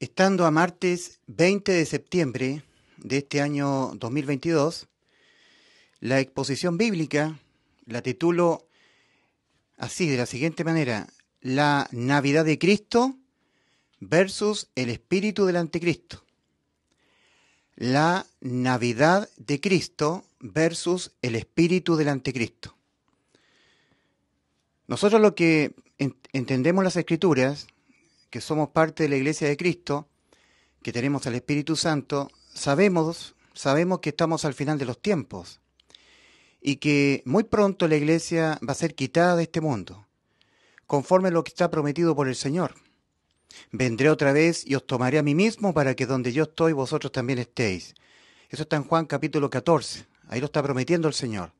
Estando a martes 20 de septiembre de este año 2022, la exposición bíblica la titulo así, de la siguiente manera, La Navidad de Cristo versus el Espíritu del Anticristo. La Navidad de Cristo versus el Espíritu del Anticristo. Nosotros lo que entendemos las escrituras que somos parte de la Iglesia de Cristo, que tenemos al Espíritu Santo, sabemos, sabemos que estamos al final de los tiempos y que muy pronto la Iglesia va a ser quitada de este mundo, conforme a lo que está prometido por el Señor. Vendré otra vez y os tomaré a mí mismo para que donde yo estoy vosotros también estéis. Eso está en Juan capítulo 14. Ahí lo está prometiendo el Señor.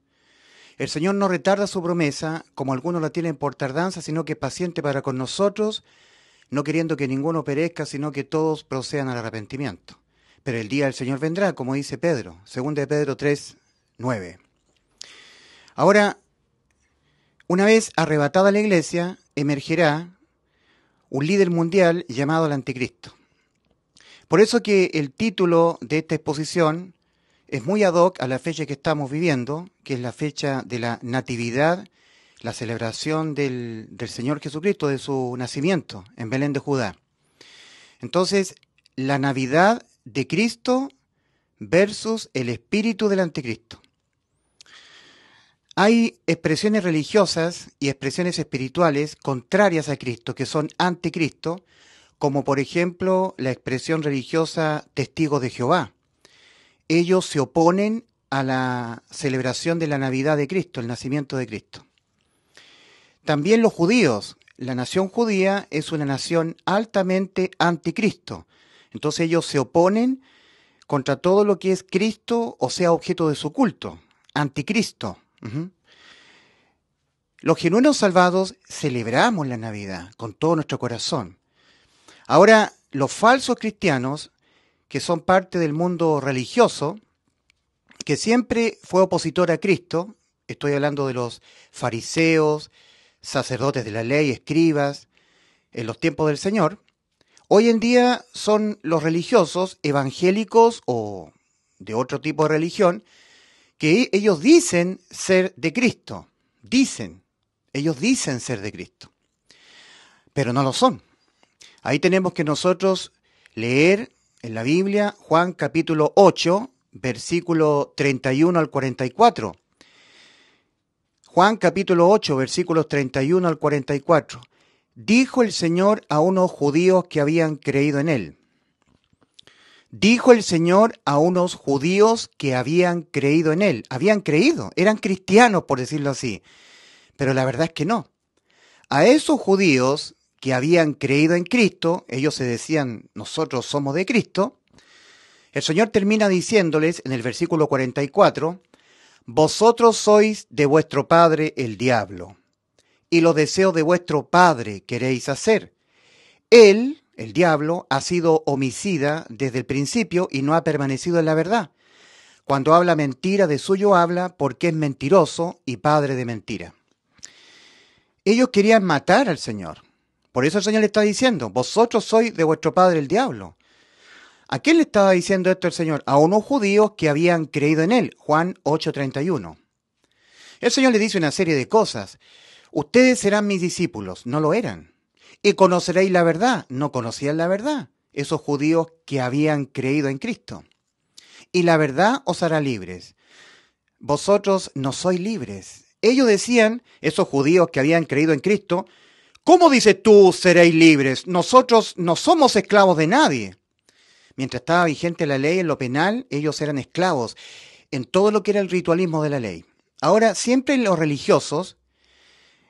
El Señor no retarda su promesa, como algunos la tienen por tardanza, sino que es paciente para con nosotros, no queriendo que ninguno perezca, sino que todos procedan al arrepentimiento. Pero el día del Señor vendrá, como dice Pedro, 2 de Pedro 3, 9. Ahora, una vez arrebatada la iglesia, emergerá un líder mundial llamado el anticristo. Por eso que el título de esta exposición es muy ad hoc a la fecha que estamos viviendo, que es la fecha de la natividad la celebración del, del Señor Jesucristo, de su nacimiento en Belén de Judá. Entonces, la Navidad de Cristo versus el espíritu del anticristo. Hay expresiones religiosas y expresiones espirituales contrarias a Cristo, que son anticristo, como por ejemplo la expresión religiosa testigo de Jehová. Ellos se oponen a la celebración de la Navidad de Cristo, el nacimiento de Cristo. También los judíos. La nación judía es una nación altamente anticristo. Entonces ellos se oponen contra todo lo que es Cristo o sea objeto de su culto. Anticristo. Los genuinos salvados celebramos la Navidad con todo nuestro corazón. Ahora, los falsos cristianos, que son parte del mundo religioso, que siempre fue opositor a Cristo, estoy hablando de los fariseos, sacerdotes de la ley, escribas, en los tiempos del Señor, hoy en día son los religiosos evangélicos o de otro tipo de religión, que ellos dicen ser de Cristo, dicen, ellos dicen ser de Cristo, pero no lo son. Ahí tenemos que nosotros leer en la Biblia Juan capítulo 8, versículo 31 al 44, Juan capítulo 8, versículos 31 al 44. Dijo el Señor a unos judíos que habían creído en él. Dijo el Señor a unos judíos que habían creído en él. Habían creído, eran cristianos por decirlo así. Pero la verdad es que no. A esos judíos que habían creído en Cristo, ellos se decían, nosotros somos de Cristo, el Señor termina diciéndoles en el versículo 44, vosotros sois de vuestro padre el diablo, y los deseos de vuestro padre queréis hacer. Él, el diablo, ha sido homicida desde el principio y no ha permanecido en la verdad. Cuando habla mentira, de suyo habla porque es mentiroso y padre de mentira. Ellos querían matar al Señor. Por eso el Señor le está diciendo, vosotros sois de vuestro padre el diablo. ¿A qué le estaba diciendo esto el Señor? A unos judíos que habían creído en Él, Juan 8:31. El Señor le dice una serie de cosas. Ustedes serán mis discípulos, no lo eran. Y conoceréis la verdad, no conocían la verdad, esos judíos que habían creído en Cristo. Y la verdad os hará libres. Vosotros no sois libres. Ellos decían, esos judíos que habían creído en Cristo, ¿cómo dices tú seréis libres? Nosotros no somos esclavos de nadie. Mientras estaba vigente la ley en lo penal, ellos eran esclavos en todo lo que era el ritualismo de la ley. Ahora, siempre los religiosos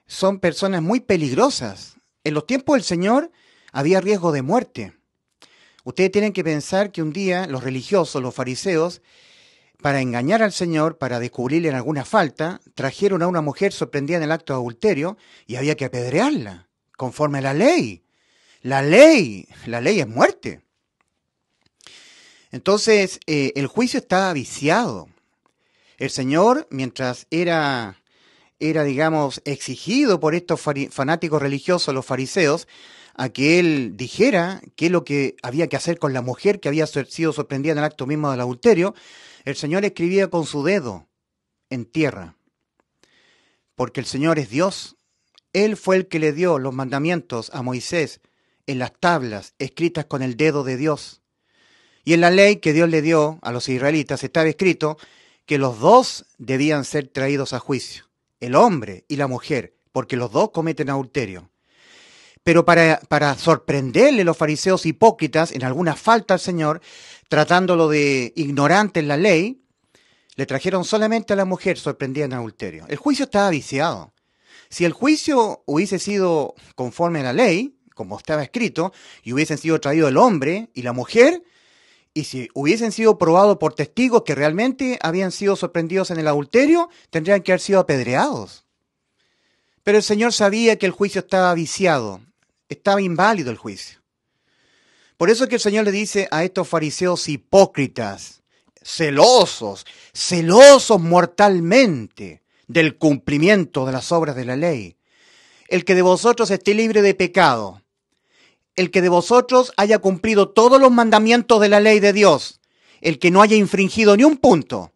son personas muy peligrosas. En los tiempos del Señor había riesgo de muerte. Ustedes tienen que pensar que un día los religiosos, los fariseos, para engañar al Señor, para descubrirle alguna falta, trajeron a una mujer sorprendida en el acto de adulterio y había que apedrearla, conforme a la ley. La ley, la ley es muerte. Entonces, eh, el juicio estaba viciado. El Señor, mientras era, era, digamos, exigido por estos fanáticos religiosos, los fariseos, a que él dijera qué es lo que había que hacer con la mujer que había sido sorprendida en el acto mismo del adulterio, el Señor escribía con su dedo en tierra. Porque el Señor es Dios. Él fue el que le dio los mandamientos a Moisés en las tablas escritas con el dedo de Dios. Y en la ley que Dios le dio a los israelitas estaba escrito que los dos debían ser traídos a juicio, el hombre y la mujer, porque los dos cometen adulterio. Pero para, para sorprenderle los fariseos hipócritas en alguna falta al Señor, tratándolo de ignorante en la ley, le trajeron solamente a la mujer sorprendida en adulterio. El juicio estaba viciado. Si el juicio hubiese sido conforme a la ley, como estaba escrito, y hubiesen sido traído el hombre y la mujer, y si hubiesen sido probados por testigos que realmente habían sido sorprendidos en el adulterio, tendrían que haber sido apedreados. Pero el Señor sabía que el juicio estaba viciado, estaba inválido el juicio. Por eso es que el Señor le dice a estos fariseos hipócritas, celosos, celosos mortalmente del cumplimiento de las obras de la ley. El que de vosotros esté libre de pecado, el que de vosotros haya cumplido todos los mandamientos de la ley de Dios, el que no haya infringido ni un punto,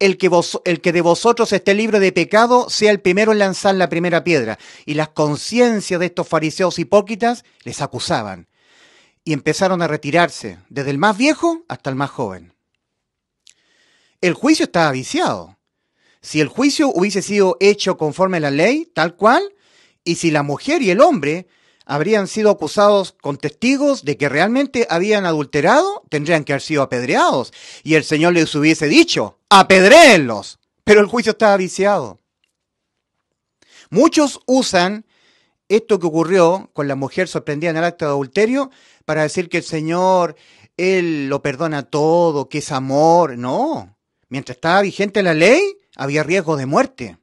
el que, el que de vosotros esté libre de pecado, sea el primero en lanzar la primera piedra. Y las conciencias de estos fariseos hipócritas les acusaban. Y empezaron a retirarse, desde el más viejo hasta el más joven. El juicio estaba viciado. Si el juicio hubiese sido hecho conforme a la ley, tal cual, y si la mujer y el hombre habrían sido acusados con testigos de que realmente habían adulterado, tendrían que haber sido apedreados. Y el Señor les hubiese dicho, apedréenlos. Pero el juicio estaba viciado. Muchos usan esto que ocurrió con la mujer sorprendida en el acto de adulterio para decir que el Señor, Él lo perdona todo, que es amor. No, mientras estaba vigente la ley, había riesgo de muerte.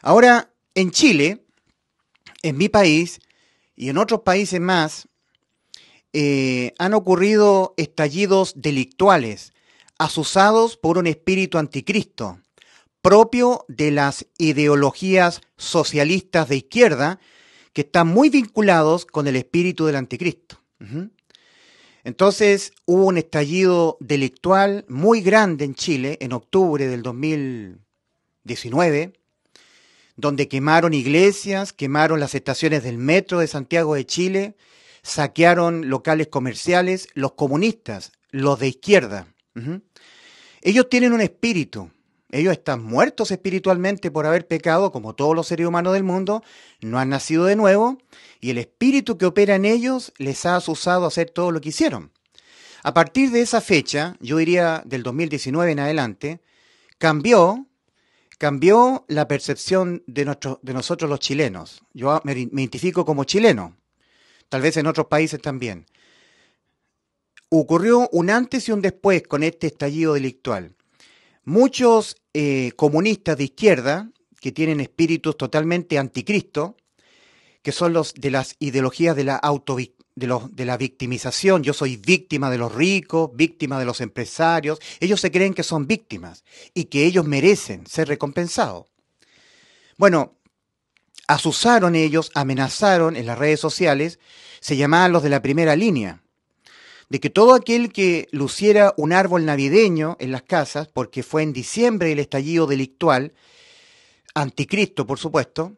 Ahora, en Chile, en mi país y en otros países más eh, han ocurrido estallidos delictuales asusados por un espíritu anticristo propio de las ideologías socialistas de izquierda que están muy vinculados con el espíritu del anticristo. Entonces hubo un estallido delictual muy grande en Chile en octubre del 2019 donde quemaron iglesias, quemaron las estaciones del metro de Santiago de Chile, saquearon locales comerciales, los comunistas, los de izquierda. Ellos tienen un espíritu, ellos están muertos espiritualmente por haber pecado, como todos los seres humanos del mundo, no han nacido de nuevo, y el espíritu que opera en ellos les ha asusado a hacer todo lo que hicieron. A partir de esa fecha, yo diría del 2019 en adelante, cambió cambió la percepción de, nosotros los chilenos. Yo me, identifico como chileno, tal vez en otros países también. Ocurrió un antes y un después con este estallido delictual. Muchos eh, comunistas de izquierda, que tienen espíritus totalmente anticristo, que son los de las ideologías de la autovictoria, de, de la victimización. Yo soy víctima de los ricos, víctima de los empresarios. Ellos se creen que son víctimas y que ellos merecen ser recompensados. Bueno, asusaron ellos, amenazaron en las redes sociales, se llamaban los de la primera línea, de que todo aquel que luciera un árbol navideño en las casas, porque fue en diciembre el estallido delictual, anticristo por supuesto,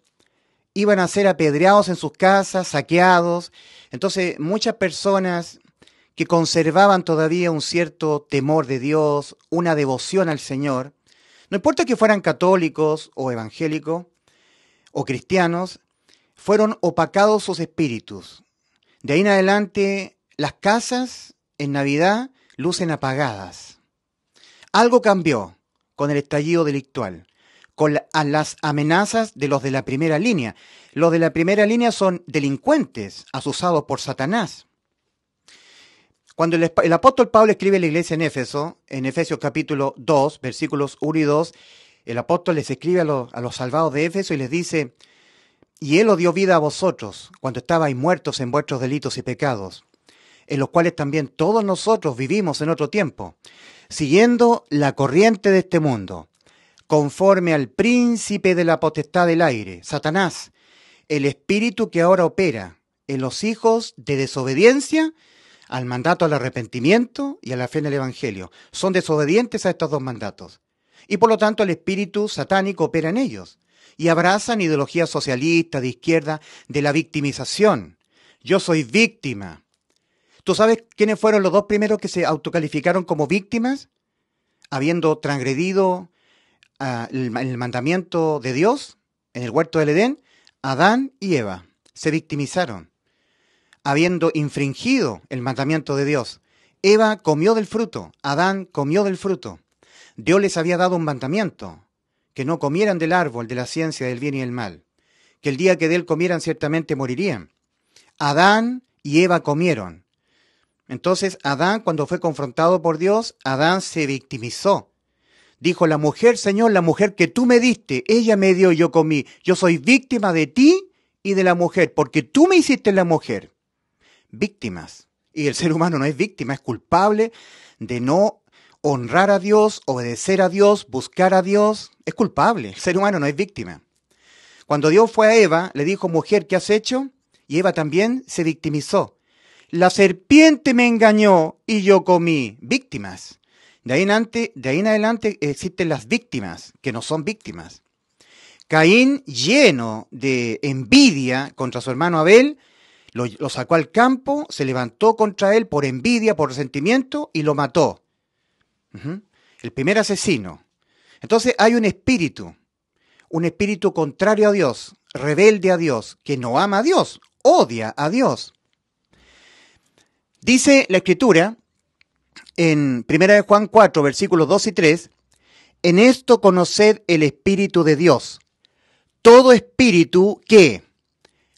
iban a ser apedreados en sus casas, saqueados. Entonces, muchas personas que conservaban todavía un cierto temor de Dios, una devoción al Señor, no importa que fueran católicos o evangélicos o cristianos, fueron opacados sus espíritus. De ahí en adelante, las casas en Navidad lucen apagadas. Algo cambió con el estallido delictual a las amenazas de los de la primera línea. Los de la primera línea son delincuentes asusados por Satanás. Cuando el, apóstol Pablo escribe a la iglesia en Éfeso, en Efesios capítulo 2, versículos 1 y 2, el apóstol les escribe a los, a los salvados de Éfeso y les dice, y él os dio vida a vosotros cuando estabais muertos en vuestros delitos y pecados, en los cuales también todos nosotros vivimos en otro tiempo, siguiendo la corriente de este mundo conforme al príncipe de la potestad del aire, Satanás, el espíritu que ahora opera en los hijos de desobediencia al mandato al arrepentimiento y a la fe en el Evangelio. Son desobedientes a estos dos mandatos. Y por lo tanto el espíritu satánico opera en ellos. Y abrazan ideologías socialistas, de izquierda, de la victimización. Yo soy víctima. ¿Tú sabes quiénes fueron los dos primeros que se autocalificaron como víctimas? Habiendo transgredido el, el mandamiento de Dios en el huerto del Edén, Adán y Eva se victimizaron. Habiendo infringido el mandamiento de Dios, Eva comió del fruto, Adán comió del fruto. Dios les había dado un mandamiento, que no comieran del árbol de la ciencia del bien y el mal, que el día que de él comieran ciertamente morirían. Adán y Eva comieron. Entonces Adán, cuando fue confrontado por Dios, Adán se victimizó. Dijo, la mujer, Señor, la mujer que tú me diste, ella me dio, y yo comí. Yo soy víctima de ti y de la mujer, porque tú me hiciste la mujer. Víctimas. Y el ser humano no es víctima, es culpable de no honrar a Dios, obedecer a Dios, buscar a Dios. Es culpable. El ser humano no es víctima. Cuando Dios fue a Eva, le dijo, mujer, ¿qué has hecho? Y Eva también se victimizó. La serpiente me engañó y yo comí. Víctimas. De ahí en adelante, existen las víctimas, que no son víctimas. Caín, lleno de envidia contra su hermano Abel, lo, sacó al campo, se levantó contra él por envidia, por resentimiento y lo mató. El primer asesino. Entonces hay un espíritu, un espíritu contrario a Dios, rebelde a Dios, que no ama a Dios, odia a Dios. Dice la escritura en 1 Juan 4, versículos 2 y 3, en esto conoced el Espíritu de Dios. Todo espíritu que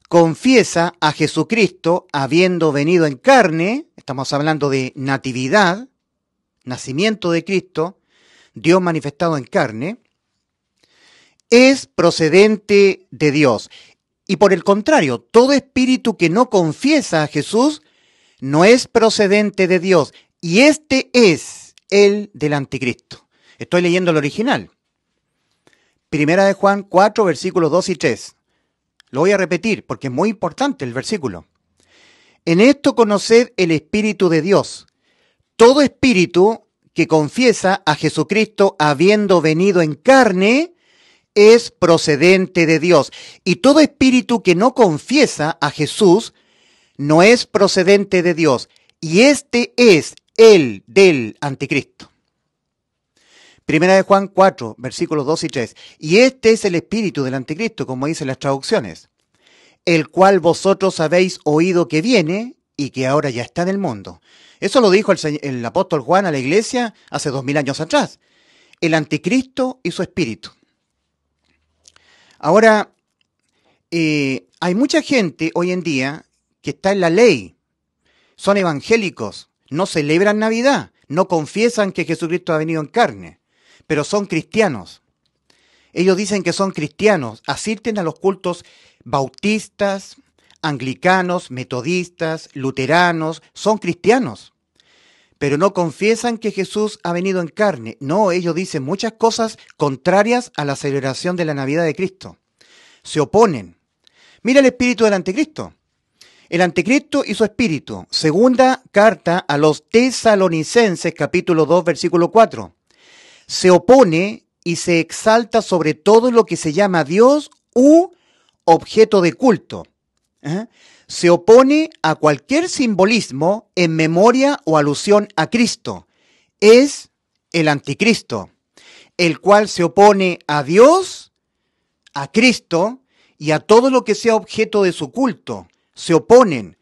confiesa a Jesucristo habiendo venido en carne, estamos hablando de natividad, nacimiento de Cristo, Dios manifestado en carne, es procedente de Dios. Y por el contrario, todo espíritu que no confiesa a Jesús no es procedente de Dios, y este es el del anticristo. Estoy leyendo el original. Primera de Juan 4, versículos 2 y 3. Lo voy a repetir porque es muy importante el versículo. En esto conoced el Espíritu de Dios. Todo espíritu que confiesa a Jesucristo habiendo venido en carne es procedente de Dios. Y todo espíritu que no confiesa a Jesús no es procedente de Dios. Y este es el del anticristo. Primera de Juan 4, versículos 2 y 3. Y este es el espíritu del anticristo, como dicen las traducciones, el cual vosotros habéis oído que viene y que ahora ya está en el mundo. Eso lo dijo el, apóstol Juan a la iglesia hace dos mil años atrás. El anticristo y su espíritu. Ahora, eh, hay mucha gente hoy en día que está en la ley, son evangélicos, no celebran Navidad, no confiesan que Jesucristo ha venido en carne, pero son cristianos. Ellos dicen que son cristianos, asisten a los cultos bautistas, anglicanos, metodistas, luteranos, son cristianos, pero no confiesan que Jesús ha venido en carne. No, ellos dicen muchas cosas contrarias a la celebración de la Navidad de Cristo. Se oponen. Mira el espíritu del anticristo. El anticristo y su espíritu. Segunda carta a los tesalonicenses, capítulo 2, versículo 4. Se opone y se exalta sobre todo lo que se llama Dios u objeto de culto. ¿Eh? Se opone a cualquier simbolismo en memoria o alusión a Cristo. Es el anticristo, el cual se opone a Dios, a Cristo y a todo lo que sea objeto de su culto se oponen,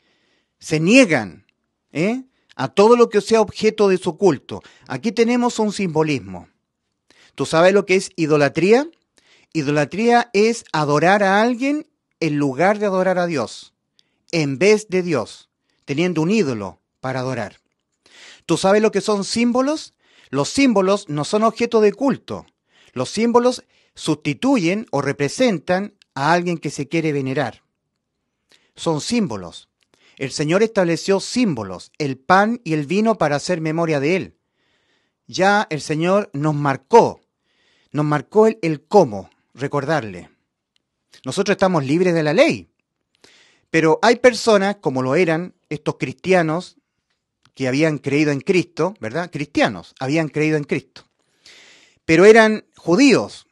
se niegan ¿eh? a todo lo que sea objeto de su culto. Aquí tenemos un simbolismo. ¿Tú sabes lo que es idolatría? Idolatría es adorar a alguien en lugar de adorar a Dios, en vez de Dios, teniendo un ídolo para adorar. ¿Tú sabes lo que son símbolos? Los símbolos no son objeto de culto. Los símbolos sustituyen o representan a alguien que se quiere venerar son símbolos. El Señor estableció símbolos, el pan y el vino para hacer memoria de Él. Ya el Señor nos marcó, nos marcó el, cómo recordarle. Nosotros estamos libres de la ley, pero hay personas, como lo eran estos cristianos que habían creído en Cristo, ¿verdad? Cristianos, habían creído en Cristo. Pero eran judíos,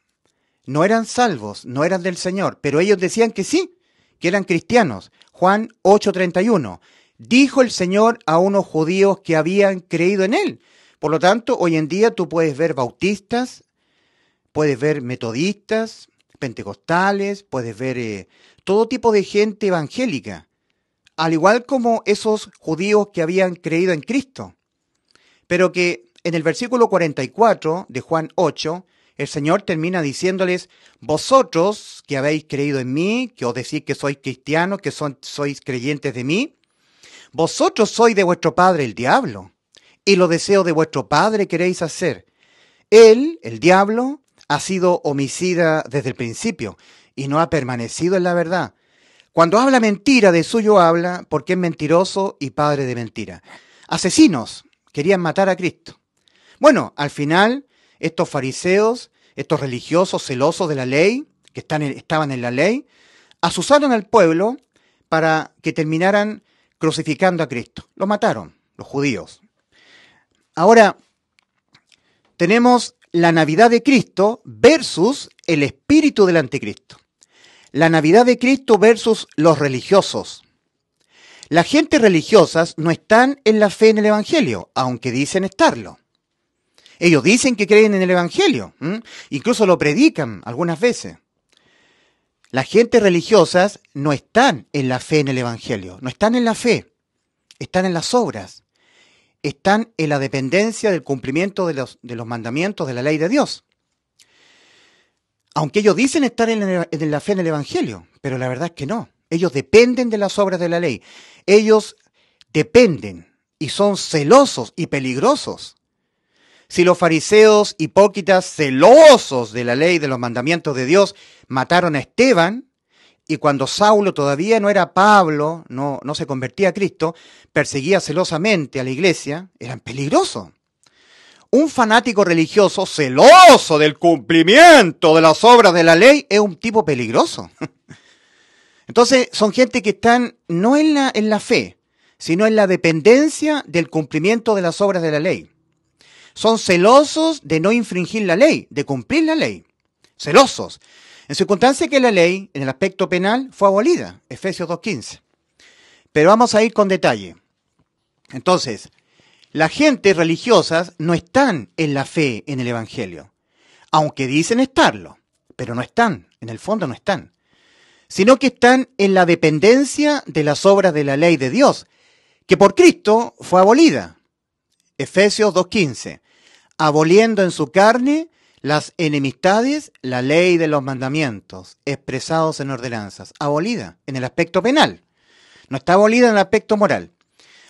no eran salvos, no eran del Señor, pero ellos decían que sí, que eran cristianos, Juan 8:31. Dijo el Señor a unos judíos que habían creído en Él. Por lo tanto, hoy en día tú puedes ver bautistas, puedes ver metodistas, pentecostales, puedes ver eh, todo tipo de gente evangélica, al igual como esos judíos que habían creído en Cristo. Pero que en el versículo 44 de Juan 8 el Señor termina diciéndoles, vosotros que habéis creído en mí, que os decís que sois cristianos, que sois creyentes de mí, vosotros sois de vuestro padre el diablo, y lo deseo de vuestro padre queréis hacer. Él, el diablo, ha sido homicida desde el principio y no ha permanecido en la verdad. Cuando habla mentira, de suyo habla, porque es mentiroso y padre de mentira. Asesinos querían matar a Cristo. Bueno, al final estos fariseos, estos religiosos celosos de la ley, que estaban en la ley, asusaron al pueblo para que terminaran crucificando a Cristo. Lo mataron, los judíos. Ahora, tenemos la Navidad de Cristo versus el espíritu del anticristo. La Navidad de Cristo versus los religiosos. Las gentes religiosas no están en la fe en el Evangelio, aunque dicen estarlo. Ellos dicen que creen en el Evangelio, incluso lo predican algunas veces. Las gentes religiosas no están en la fe en el Evangelio, no están en la fe, están en las obras, están en la dependencia del cumplimiento de los, mandamientos de la ley de Dios. Aunque ellos dicen estar en la fe en el Evangelio, pero la verdad es que no. Ellos dependen de las obras de la ley. Ellos dependen y son celosos y peligrosos si los fariseos hipócritas celosos de la ley de los mandamientos de Dios mataron a Esteban, y cuando Saulo todavía no era Pablo, no, no se convertía a Cristo, perseguía celosamente a la iglesia, eran peligrosos. Un fanático religioso celoso del cumplimiento de las obras de la ley es un tipo peligroso. Entonces son gente que están no en la, en la fe, sino en la dependencia del cumplimiento de las obras de la ley. Son celosos de no infringir la ley, de cumplir la ley. Celosos. En circunstancia que la ley, en el aspecto penal, fue abolida, Efesios 2.15. Pero vamos a ir con detalle. Entonces, las gentes religiosas no están en la fe, en el Evangelio, aunque dicen estarlo, pero no están, en el fondo no están, sino que están en la dependencia de las obras de la ley de Dios, que por Cristo fue abolida, Efesios 2.15, aboliendo en su carne las enemistades, la ley de los mandamientos, expresados en ordenanzas, abolida en el aspecto penal, no está abolida en el aspecto moral.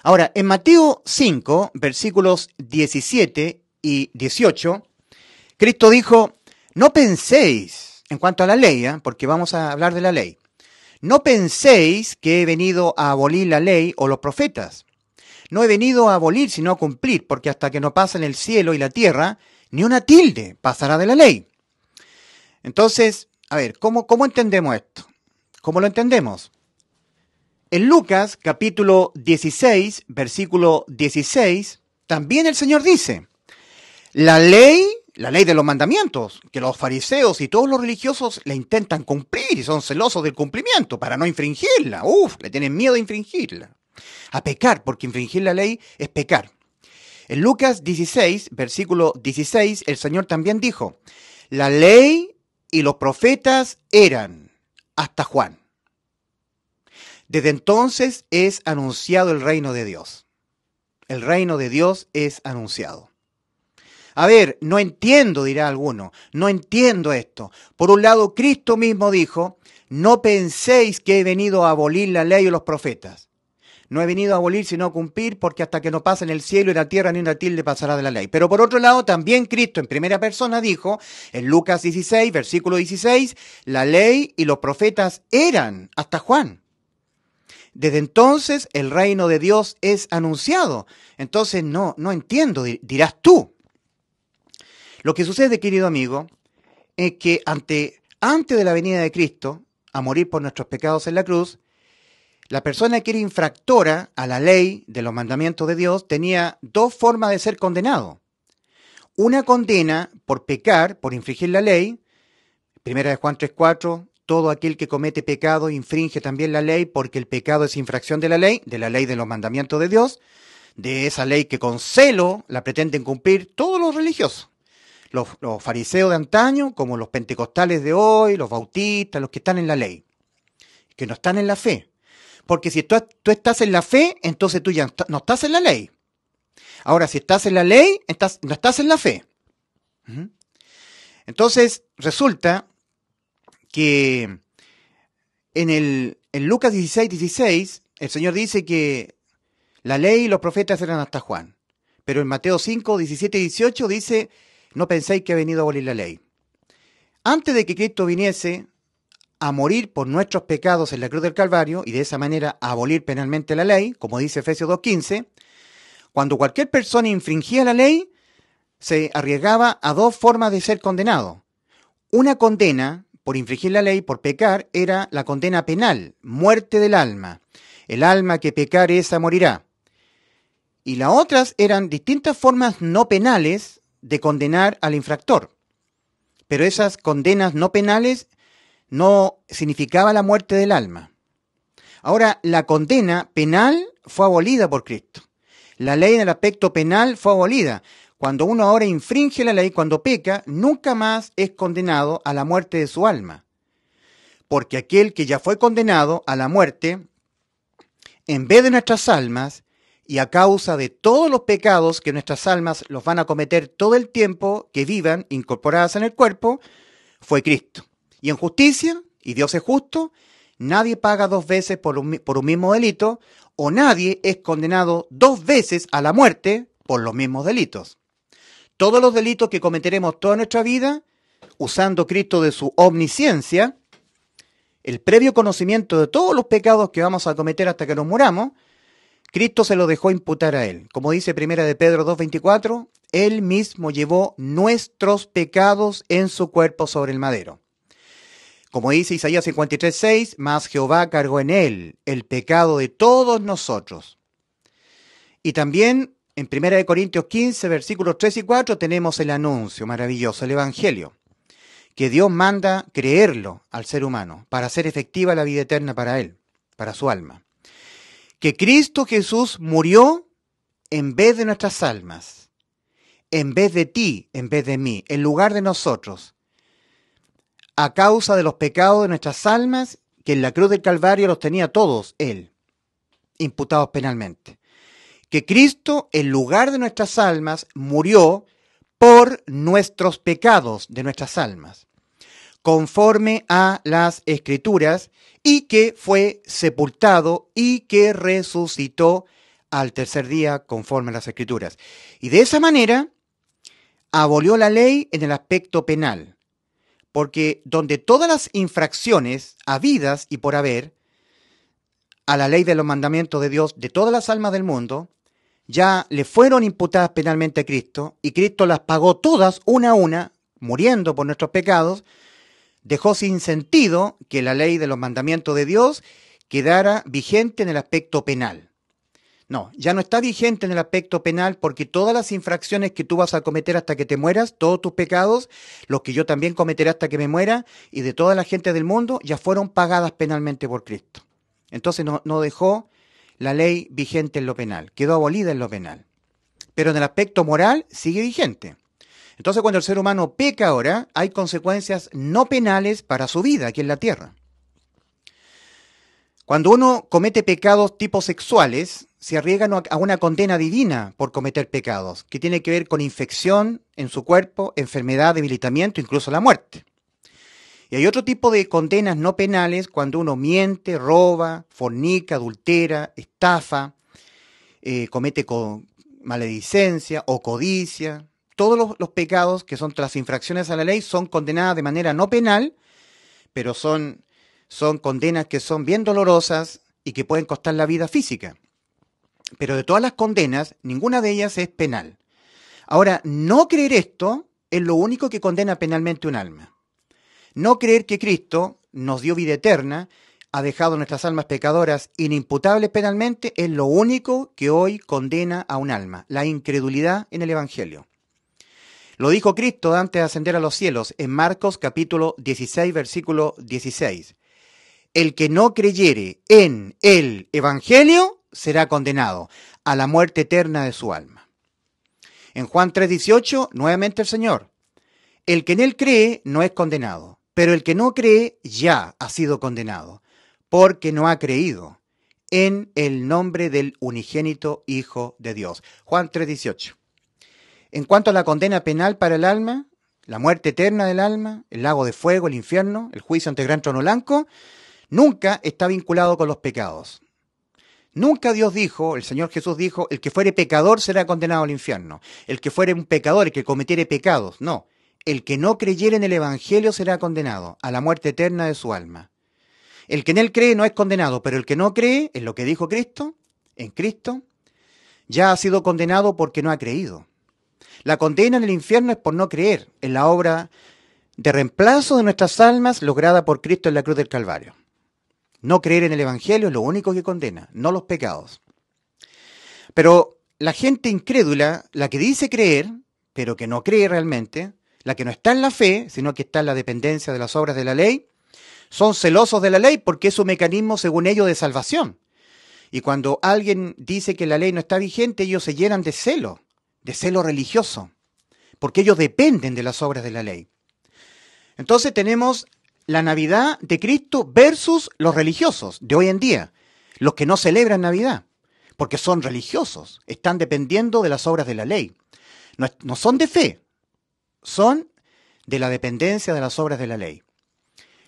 Ahora, en Mateo 5, versículos 17 y 18, Cristo dijo, no penséis, en cuanto a la ley, ¿eh? porque vamos a hablar de la ley, no penséis que he venido a abolir la ley o los profetas. No he venido a abolir, sino a cumplir, porque hasta que no pasen el cielo y la tierra, ni una tilde pasará de la ley. Entonces, a ver, ¿cómo, cómo entendemos esto? ¿Cómo lo entendemos? En Lucas capítulo 16, versículo 16, también el Señor dice, la ley, la ley de los mandamientos, que los fariseos y todos los religiosos la intentan cumplir y son celosos del cumplimiento para no infringirla. Uf, le tienen miedo a infringirla a pecar, porque infringir la ley es pecar. En Lucas 16, versículo 16, el Señor también dijo, la ley y los profetas eran hasta Juan. Desde entonces es anunciado el reino de Dios. El reino de Dios es anunciado. A ver, no entiendo, dirá alguno, no entiendo esto. Por un lado, Cristo mismo dijo, no penséis que he venido a abolir la ley y los profetas. No he venido a abolir sino a cumplir, porque hasta que no pase en el cielo y la tierra ni una tilde pasará de la ley. Pero por otro lado, también Cristo en primera persona dijo, en Lucas 16, versículo 16, la ley y los profetas eran hasta Juan. Desde entonces el reino de Dios es anunciado. Entonces no, no entiendo, dirás tú. Lo que sucede, querido amigo, es que ante, antes de la venida de Cristo, a morir por nuestros pecados en la cruz, la persona que era infractora a la ley de los mandamientos de Dios tenía dos formas de ser condenado. Una condena por pecar, por infringir la ley. Primera de Juan 3.4, todo aquel que comete pecado infringe también la ley porque el pecado es infracción de la ley, de la ley de los mandamientos de Dios, de esa ley que con celo la pretenden cumplir todos los religiosos. los fariseos de antaño, como los pentecostales de hoy, los bautistas, los que están en la ley, que no están en la fe porque si tú, estás en la fe, entonces tú ya no estás en la ley. Ahora, si estás en la ley, estás, no estás en la fe. Entonces, resulta que en, el, en Lucas 16, 16, el Señor dice que la ley y los profetas eran hasta Juan. Pero en Mateo 5, 17 y 18 dice, no penséis que ha venido a abolir la ley. Antes de que Cristo viniese, a morir por nuestros pecados en la cruz del Calvario y de esa manera abolir penalmente la ley, como dice Efesios 2.15, cuando cualquier persona infringía la ley, se arriesgaba a dos formas de ser condenado. Una condena por infringir la ley, por pecar, era la condena penal, muerte del alma. El alma que pecare esa morirá. Y las otras eran distintas formas no penales de condenar al infractor. Pero esas condenas no penales no significaba la muerte del alma. Ahora, la condena penal fue abolida por Cristo. La ley en el aspecto penal fue abolida. Cuando uno ahora infringe la ley, cuando peca, nunca más es condenado a la muerte de su alma. Porque aquel que ya fue condenado a la muerte, en vez de nuestras almas, y a causa de todos los pecados que nuestras almas los van a cometer todo el tiempo que vivan incorporadas en el cuerpo, fue Cristo. Y en justicia, y Dios es justo, nadie paga dos veces por un, por un mismo delito o nadie es condenado dos veces a la muerte por los mismos delitos. Todos los delitos que cometeremos toda nuestra vida, usando Cristo de su omnisciencia, el previo conocimiento de todos los pecados que vamos a cometer hasta que nos muramos, Cristo se lo dejó imputar a él. Como dice primera de Pedro 2.24, él mismo llevó nuestros pecados en su cuerpo sobre el madero. Como dice Isaías 53:6, más Jehová cargó en él el pecado de todos nosotros. Y también en 1 Corintios 15, versículos 3 y 4 tenemos el anuncio maravilloso, el Evangelio, que Dios manda creerlo al ser humano para hacer efectiva la vida eterna para él, para su alma. Que Cristo Jesús murió en vez de nuestras almas, en vez de ti, en vez de mí, en lugar de nosotros a causa de los pecados de nuestras almas, que en la cruz del Calvario los tenía todos Él, imputados penalmente. Que Cristo, en lugar de nuestras almas, murió por nuestros pecados de nuestras almas, conforme a las escrituras, y que fue sepultado y que resucitó al tercer día conforme a las escrituras. Y de esa manera abolió la ley en el aspecto penal porque donde todas las infracciones habidas y por haber a la ley de los mandamientos de Dios de todas las almas del mundo, ya le fueron imputadas penalmente a Cristo y Cristo las pagó todas una a una, muriendo por nuestros pecados, dejó sin sentido que la ley de los mandamientos de Dios quedara vigente en el aspecto penal. No, ya no está vigente en el aspecto penal porque todas las infracciones que tú vas a cometer hasta que te mueras, todos tus pecados, los que yo también cometeré hasta que me muera, y de toda la gente del mundo, ya fueron pagadas penalmente por Cristo. Entonces no, dejó la ley vigente en lo penal, quedó abolida en lo penal. Pero en el aspecto moral sigue vigente. Entonces cuando el ser humano peca ahora, hay consecuencias no penales para su vida aquí en la tierra. Cuando uno comete pecados tipo sexuales, se arriesgan a una condena divina por cometer pecados, que tiene que ver con infección en su cuerpo, enfermedad, debilitamiento, incluso la muerte. Y hay otro tipo de condenas no penales cuando uno miente, roba, fornica, adultera, estafa, eh, comete con maledicencia o codicia. Todos los, pecados que son las infracciones a la ley son condenadas de manera no penal, pero son, son condenas que son bien dolorosas y que pueden costar la vida física. Pero de todas las condenas, ninguna de ellas es penal. Ahora, no creer esto es lo único que condena penalmente un alma. No creer que Cristo nos dio vida eterna, ha dejado nuestras almas pecadoras inimputables penalmente, es lo único que hoy condena a un alma, la incredulidad en el Evangelio. Lo dijo Cristo antes de ascender a los cielos en Marcos capítulo 16, versículo 16. El que no creyere en el Evangelio, será condenado a la muerte eterna de su alma. En Juan 3:18, nuevamente el Señor, el que en él cree no es condenado, pero el que no cree ya ha sido condenado, porque no ha creído en el nombre del unigénito Hijo de Dios. Juan 3:18. En cuanto a la condena penal para el alma, la muerte eterna del alma, el lago de fuego, el infierno, el juicio ante el gran trono blanco, nunca está vinculado con los pecados. Nunca Dios dijo, el Señor Jesús dijo, el que fuere pecador será condenado al infierno, el que fuere un pecador, el que cometiere pecados, no, el que no creyere en el Evangelio será condenado a la muerte eterna de su alma. El que en él cree no es condenado, pero el que no cree en lo que dijo Cristo, en Cristo, ya ha sido condenado porque no ha creído. La condena en el infierno es por no creer en la obra de reemplazo de nuestras almas lograda por Cristo en la cruz del Calvario. No creer en el Evangelio es lo único que condena, no los pecados. Pero la gente incrédula, la que dice creer, pero que no cree realmente, la que no está en la fe, sino que está en la dependencia de las obras de la ley, son celosos de la ley porque es su mecanismo, según ellos, de salvación. Y cuando alguien dice que la ley no está vigente, ellos se llenan de celo, de celo religioso, porque ellos dependen de las obras de la ley. Entonces tenemos la Navidad de Cristo versus los religiosos de hoy en día, los que no celebran Navidad, porque son religiosos, están dependiendo de las obras de la ley. No, son de fe, son de la dependencia de las obras de la ley.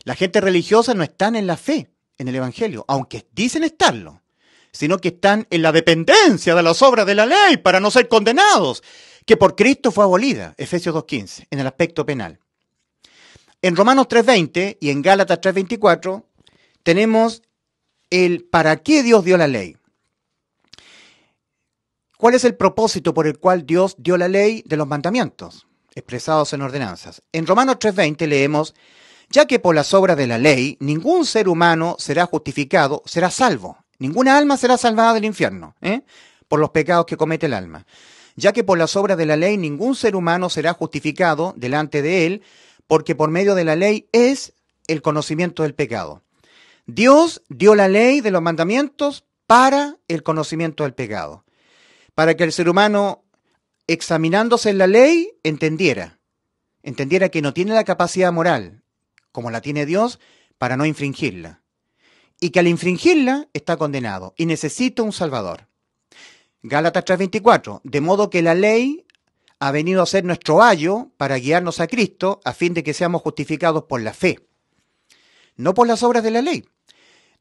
La gente religiosa no están en la fe, en el Evangelio, aunque dicen estarlo, sino que están en la dependencia de las obras de la ley para no ser condenados, que por Cristo fue abolida, Efesios 2.15, en el aspecto penal. En Romanos 3.20 y en Gálatas 3.24 tenemos el para qué Dios dio la ley. ¿Cuál es el propósito por el cual Dios dio la ley de los mandamientos expresados en ordenanzas? En Romanos 3.20 leemos, ya que por las obras de la ley ningún ser humano será justificado, será salvo. Ninguna alma será salvada del infierno, ¿eh? por los pecados que comete el alma. Ya que por las obras de la ley ningún ser humano será justificado delante de él, porque por medio de la ley es el conocimiento del pecado. Dios dio la ley de los mandamientos para el conocimiento del pecado, para que el ser humano, examinándose en la ley, entendiera, entendiera que no tiene la capacidad moral, como la tiene Dios, para no infringirla, y que al infringirla está condenado y necesita un Salvador. Gálatas 3:24, de modo que la ley ha venido a ser nuestro ayo para guiarnos a Cristo a fin de que seamos justificados por la fe, no por las obras de la ley.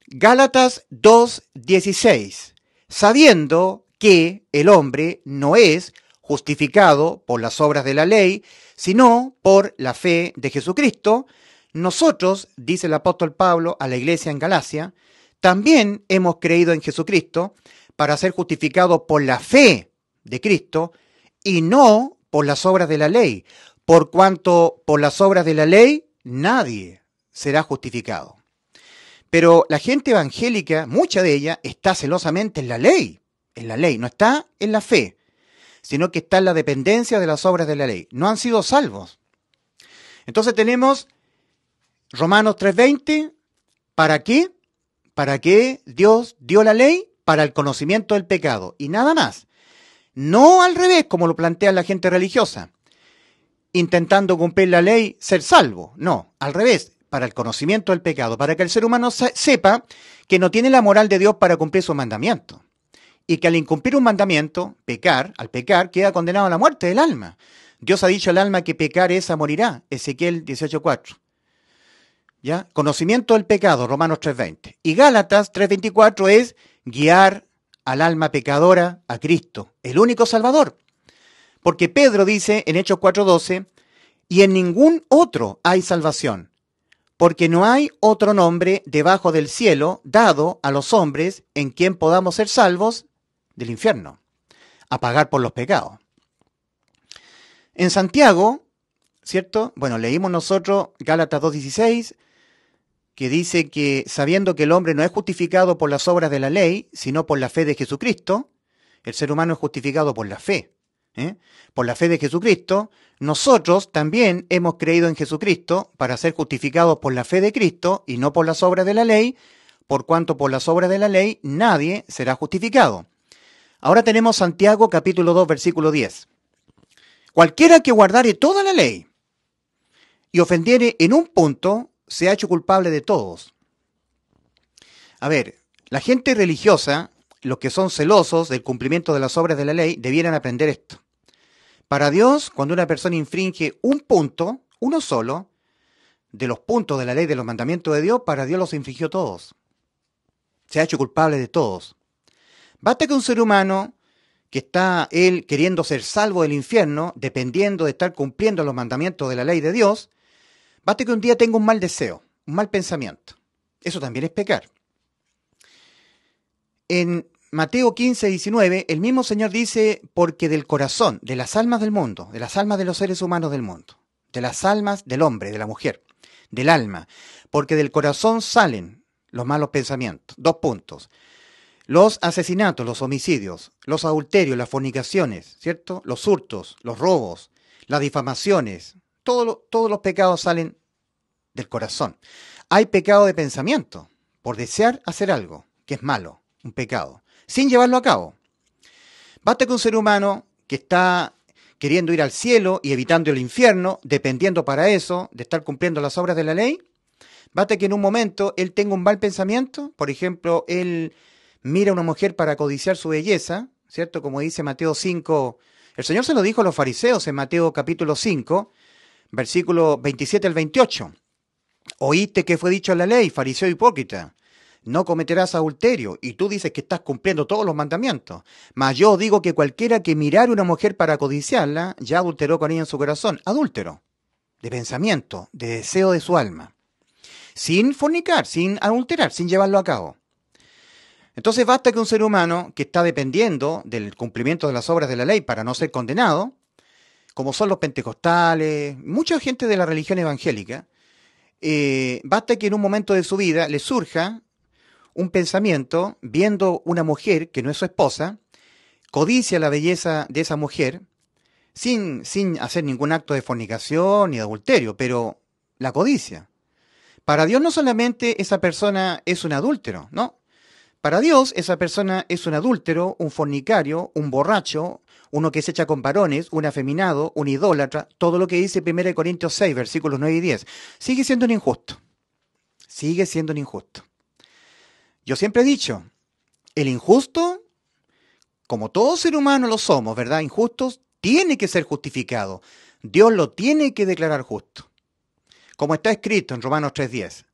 Gálatas 2:16, sabiendo que el hombre no es justificado por las obras de la ley, sino por la fe de Jesucristo, nosotros, dice el apóstol Pablo a la iglesia en Galacia, también hemos creído en Jesucristo para ser justificados por la fe de Cristo y no por las obras de la ley, por cuanto por las obras de la ley nadie será justificado. Pero la gente evangélica, mucha de ella, está celosamente en la ley, en la ley, no está en la fe, sino que está en la dependencia de las obras de la ley. No han sido salvos. Entonces tenemos Romanos 3:20, ¿para qué? ¿Para qué Dios dio la ley? Para el conocimiento del pecado y nada más no al revés como lo plantea la gente religiosa, intentando cumplir la ley, ser salvo, no, al revés, para el conocimiento del pecado, para que el ser humano sepa que no tiene la moral de Dios para cumplir su mandamiento. y que al incumplir un mandamiento, pecar, al pecar, queda condenado a la muerte del alma. Dios ha dicho al alma que pecar esa morirá, Ezequiel 18.4. ¿Ya? Conocimiento del pecado, Romanos 3.20. Y Gálatas 3.24 es guiar al alma pecadora a Cristo, el único Salvador. Porque Pedro dice en Hechos 4:12, y en ningún otro hay salvación, porque no hay otro nombre debajo del cielo dado a los hombres en quien podamos ser salvos del infierno, a pagar por los pecados. En Santiago, ¿cierto? Bueno, leímos nosotros Gálatas 2:16, que dice que sabiendo que el hombre no es justificado por las obras de la ley, sino por la fe de Jesucristo, el ser humano es justificado por la fe. ¿eh? Por la fe de Jesucristo, nosotros también hemos creído en Jesucristo para ser justificados por la fe de Cristo y no por las obras de la ley, por cuanto por las obras de la ley nadie será justificado. Ahora tenemos Santiago capítulo 2 versículo 10. Cualquiera que guardare toda la ley y ofendiere en un punto, se ha hecho culpable de todos. A ver, la gente religiosa, los que son celosos del cumplimiento de las obras de la ley, debieran aprender esto. Para Dios, cuando una persona infringe un punto, uno solo, de los puntos de la ley de los mandamientos de Dios, para Dios los infringió todos. Se ha hecho culpable de todos. Basta que un ser humano que está él queriendo ser salvo del infierno, dependiendo de estar cumpliendo los mandamientos de la ley de Dios, Basta que un día tenga un mal deseo, un mal pensamiento. Eso también es pecar. En Mateo 15, 19, el mismo Señor dice, porque del corazón, de las almas del mundo, de las almas de los seres humanos del mundo, de las almas del hombre, de la mujer, del alma, porque del corazón salen los malos pensamientos. Dos puntos. Los asesinatos, los homicidios, los adulterios, las fornicaciones, ¿cierto? Los hurtos, los robos, las difamaciones, todos los pecados salen del corazón. Hay pecado de pensamiento, por desear hacer algo, que es malo, un pecado, sin llevarlo a cabo. bate que un ser humano que está queriendo ir al cielo y evitando el infierno, dependiendo para eso de estar cumpliendo las obras de la ley, bate que en un momento él tenga un mal pensamiento, por ejemplo, él mira a una mujer para codiciar su belleza, ¿cierto? Como dice Mateo 5, el Señor se lo dijo a los fariseos en Mateo capítulo 5, versículo 27 al 28. Oíste que fue dicho en la ley, fariseo hipócrita, no cometerás adulterio, y tú dices que estás cumpliendo todos los mandamientos. Mas yo digo que cualquiera que mirare una mujer para codiciarla, ya adulteró con ella en su corazón, adúltero, de pensamiento, de deseo de su alma, sin fornicar, sin adulterar, sin llevarlo a cabo. Entonces basta que un ser humano que está dependiendo del cumplimiento de las obras de la ley para no ser condenado, como son los pentecostales, mucha gente de la religión evangélica, eh, basta que en un momento de su vida le surja un pensamiento viendo una mujer que no es su esposa, codicia la belleza de esa mujer, sin, sin hacer ningún acto de fornicación ni de adulterio, pero la codicia. Para Dios no solamente esa persona es un adúltero, ¿no? Para Dios esa persona es un adúltero, un fornicario, un borracho, uno que se echa con varones, un afeminado, un idólatra, todo lo que dice 1 Corintios 6, versículos 9 y 10, sigue siendo un injusto. Sigue siendo un injusto. Yo siempre he dicho, el injusto, como todo ser humano lo somos, ¿verdad? Injustos, tiene que ser justificado. Dios lo tiene que declarar justo. Como está escrito en Romanos 3.10,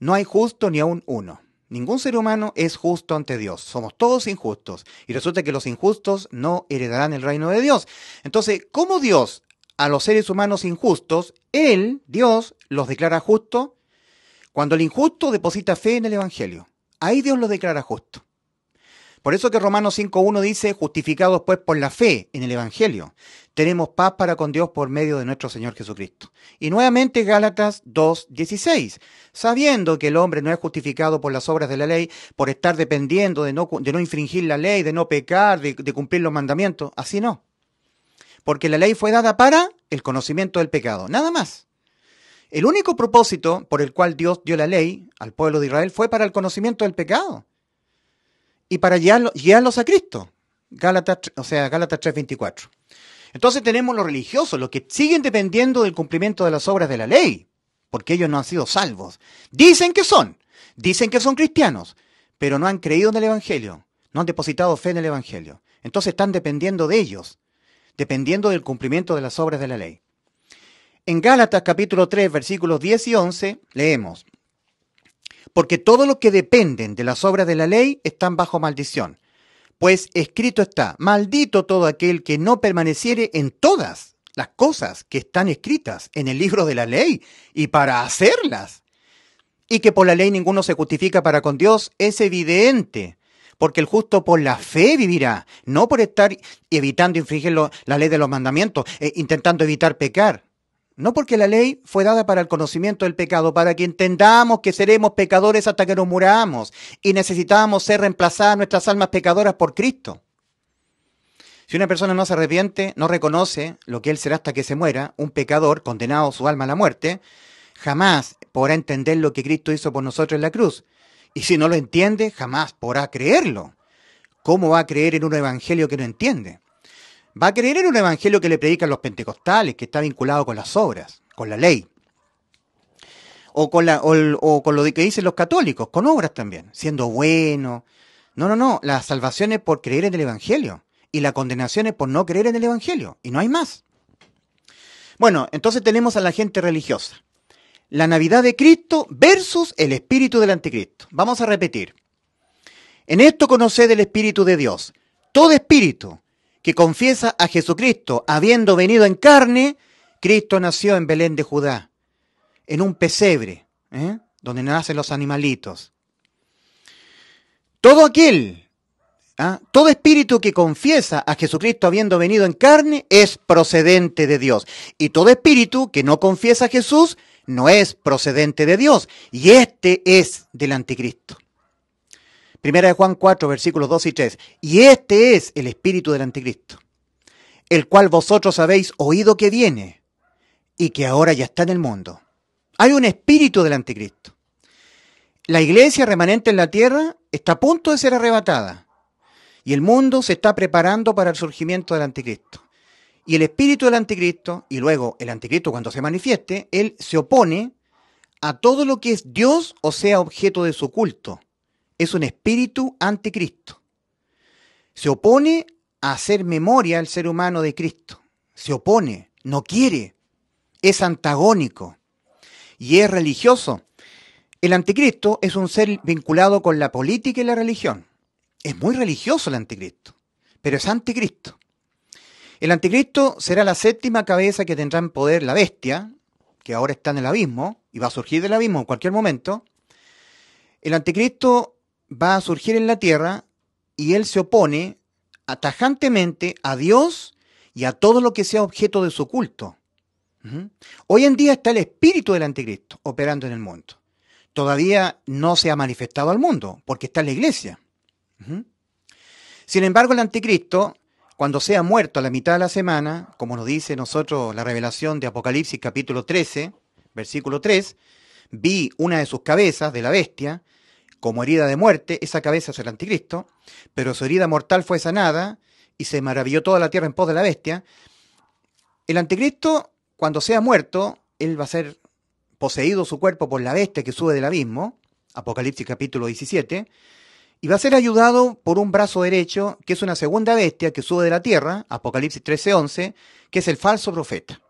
no hay justo ni aún uno. Ningún ser humano es justo ante Dios. Somos todos injustos. Y resulta que los injustos no heredarán el reino de Dios. Entonces, ¿cómo Dios a los seres humanos injustos, Él, Dios, los declara justos? Cuando el injusto deposita fe en el Evangelio. Ahí Dios los declara justo. Por eso que Romanos 5.1 dice, justificados pues por la fe en el Evangelio, tenemos paz para con Dios por medio de nuestro Señor Jesucristo. Y nuevamente Gálatas 2.16, sabiendo que el hombre no es justificado por las obras de la ley, por estar dependiendo de no, infringir la ley, de no pecar, de cumplir los mandamientos, así no. Porque la ley fue dada para el conocimiento del pecado, nada más. El único propósito por el cual Dios dio la ley al pueblo de Israel fue para el conocimiento del pecado y para ya guiarlos a Cristo. Gálatas, o sea, Gálatas 3:24. Entonces tenemos los religiosos, los que siguen dependiendo del cumplimiento de las obras de la ley, porque ellos no han sido salvos. Dicen que son, dicen que son cristianos, pero no han creído en el Evangelio, no han depositado fe en el Evangelio. Entonces están dependiendo de ellos, dependiendo del cumplimiento de las obras de la ley. En Gálatas capítulo 3, versículos 10 y 11, leemos, porque todo lo que dependen de las obras de la ley están bajo maldición. Pues escrito está, maldito todo aquel que no permaneciere en todas las cosas que están escritas en el libro de la ley y para hacerlas. Y que por la ley ninguno se justifica para con Dios es evidente, porque el justo por la fe vivirá, no por estar evitando infringir la ley de los mandamientos, eh, intentando evitar pecar. No porque la ley fue dada para el conocimiento del pecado, para que entendamos que seremos pecadores hasta que nos muramos y necesitamos ser reemplazadas nuestras almas pecadoras por Cristo. Si una persona no se arrepiente, no reconoce lo que él será hasta que se muera, un pecador condenado su alma a la muerte, jamás podrá entender lo que Cristo hizo por nosotros en la cruz. Y si no lo entiende, jamás podrá creerlo. ¿Cómo va a creer en un evangelio que no entiende? va a creer en un evangelio que le predican los pentecostales, que está vinculado con las obras, con la ley. O con, lo que dicen los católicos, con obras también, siendo bueno. No, no, no, la salvación es por creer en el Evangelio y la condenación es por no creer en el Evangelio y no hay más. Bueno, entonces tenemos a la gente religiosa. La Navidad de Cristo versus el espíritu del anticristo. Vamos a repetir. En esto conoced el espíritu de Dios. Todo espíritu que confiesa a Jesucristo, habiendo venido en carne, Cristo nació en Belén de Judá, en un pesebre, ¿eh? donde nacen los animalitos. Todo aquel, ¿ah? todo espíritu que confiesa a Jesucristo habiendo venido en carne es procedente de Dios. Y todo espíritu que no confiesa a Jesús no es procedente de Dios. Y este es del anticristo. Primera de Juan 4, versículos 2 y 3. Y este es el espíritu del anticristo, el cual vosotros habéis oído que viene y que ahora ya está en el mundo. Hay un espíritu del anticristo. La iglesia remanente en la tierra está a punto de ser arrebatada y el mundo se está preparando para el surgimiento del anticristo. Y el espíritu del anticristo, y luego el anticristo cuando se manifieste, él se opone a todo lo que es Dios o sea objeto de su culto es un espíritu anticristo. Se opone a hacer memoria al ser humano de Cristo. Se opone, no quiere, es antagónico y es religioso. El anticristo es un ser vinculado con la política y la religión. Es muy religioso el anticristo, pero es anticristo. El anticristo será la séptima cabeza que tendrá en poder la bestia, que ahora está en el abismo y va a surgir del abismo en cualquier momento. El anticristo va a surgir en la tierra y él se opone atajantemente a Dios y a todo lo que sea objeto de su culto. Hoy en día está el espíritu del anticristo operando en el mundo. Todavía no se ha manifestado al mundo porque está en la iglesia. Sin embargo, el anticristo, cuando sea muerto a la mitad de la semana, como nos dice nosotros la revelación de Apocalipsis capítulo 13, versículo 3, vi una de sus cabezas de la bestia como herida de muerte, esa cabeza es el anticristo, pero su herida mortal fue sanada y se maravilló toda la tierra en pos de la bestia. El anticristo, cuando sea muerto, él va a ser poseído su cuerpo por la bestia que sube del abismo, Apocalipsis capítulo 17, y va a ser ayudado por un brazo derecho, que es una segunda bestia que sube de la tierra, Apocalipsis 13:11, que es el falso profeta.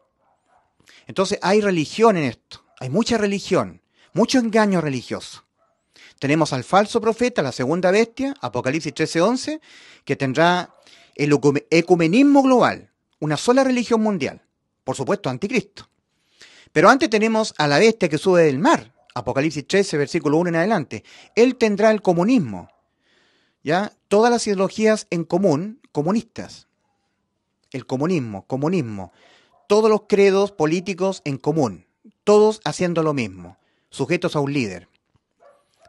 Entonces hay religión en esto, hay mucha religión, mucho engaño religioso. Tenemos al falso profeta, la segunda bestia, Apocalipsis 13:11, que tendrá el ecumenismo global, una sola religión mundial, por supuesto, anticristo. Pero antes tenemos a la bestia que sube del mar, Apocalipsis 13, versículo 1 en adelante. Él tendrá el comunismo, ¿ya? Todas las ideologías en común, comunistas. El comunismo, comunismo. Todos los credos políticos en común, todos haciendo lo mismo, sujetos a un líder.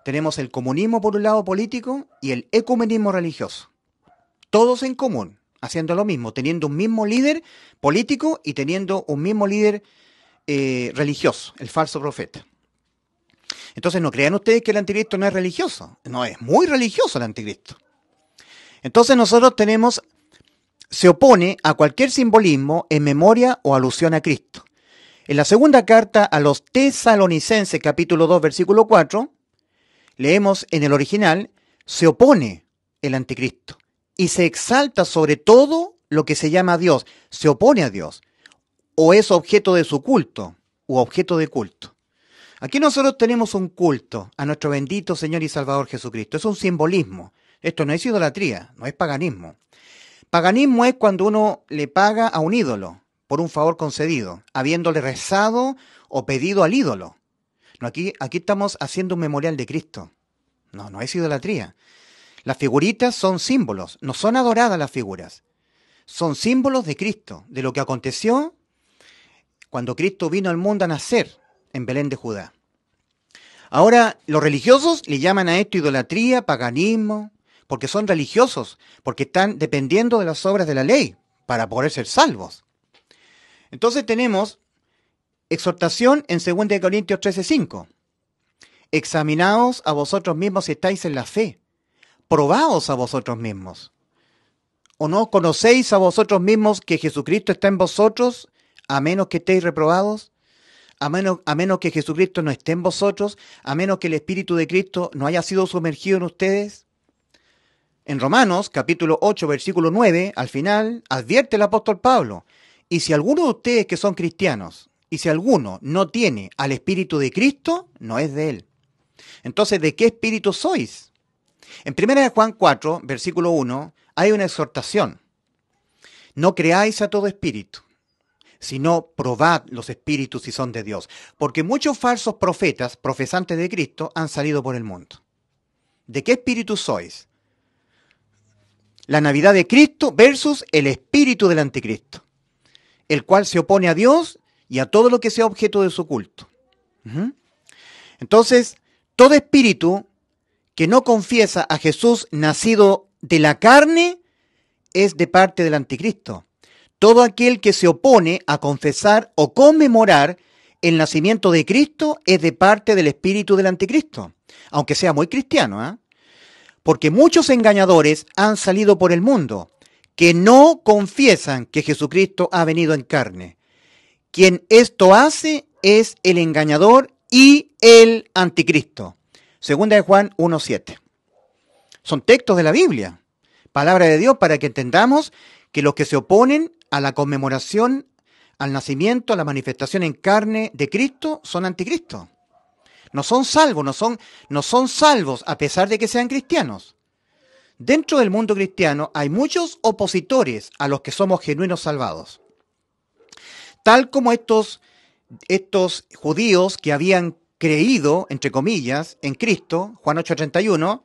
Tenemos el comunismo por un lado político y el ecumenismo religioso. Todos en común, haciendo lo mismo, teniendo un mismo líder político y teniendo un mismo líder eh, religioso, el falso profeta. Entonces no crean ustedes que el anticristo no es religioso, no es muy religioso el anticristo. Entonces nosotros tenemos, se opone a cualquier simbolismo en memoria o alusión a Cristo. En la segunda carta a los tesalonicenses capítulo 2 versículo 4, leemos en el original, se opone el anticristo y se exalta sobre todo lo que se llama Dios, se opone a Dios o es objeto de su culto o objeto de culto. Aquí nosotros tenemos un culto a nuestro bendito Señor y Salvador Jesucristo. Es un simbolismo. Esto no es idolatría, no es paganismo. Paganismo es cuando uno le paga a un ídolo por un favor concedido, habiéndole rezado o pedido al ídolo aquí, aquí estamos haciendo un memorial de Cristo. No, no es idolatría. Las figuritas son símbolos, no son adoradas las figuras. Son símbolos de Cristo, de lo que aconteció cuando Cristo vino al mundo a nacer en Belén de Judá. Ahora, los religiosos le llaman a esto idolatría, paganismo, porque son religiosos, porque están dependiendo de las obras de la ley para poder ser salvos. Entonces tenemos Exhortación en 2 Corintios 13:5. Examinaos a vosotros mismos si estáis en la fe. Probaos a vosotros mismos. ¿O no conocéis a vosotros mismos que Jesucristo está en vosotros, a menos que estéis reprobados? A menos, a menos que Jesucristo no esté en vosotros, a menos que el Espíritu de Cristo no haya sido sumergido en ustedes. En Romanos capítulo 8, versículo 9, al final, advierte el apóstol Pablo, y si alguno de ustedes que son cristianos y si alguno no tiene al Espíritu de Cristo, no es de él. Entonces, ¿de qué espíritu sois? En 1 Juan 4, versículo 1, hay una exhortación. No creáis a todo espíritu, sino probad los espíritus si son de Dios, porque muchos falsos profetas, profesantes de Cristo, han salido por el mundo. ¿De qué espíritu sois? La Navidad de Cristo versus el espíritu del anticristo, el cual se opone a Dios y a todo lo que sea objeto de su culto. Entonces, todo espíritu que no confiesa a Jesús nacido de la carne es de parte del anticristo. Todo aquel que se opone a confesar o conmemorar el nacimiento de Cristo es de parte del espíritu del anticristo, aunque sea muy cristiano, ¿ah? porque muchos engañadores han salido por el mundo que no confiesan que Jesucristo ha venido en carne. Quien esto hace es el engañador y el anticristo. Segunda de Juan 1.7. Son textos de la Biblia, palabra de Dios para que entendamos que los que se oponen a la conmemoración, al nacimiento, a la manifestación en carne de Cristo son anticristo. No son salvos, no son, no son salvos a pesar de que sean cristianos. Dentro del mundo cristiano hay muchos opositores a los que somos genuinos salvados tal como estos, estos judíos que habían creído, entre comillas, en Cristo, Juan 8:31,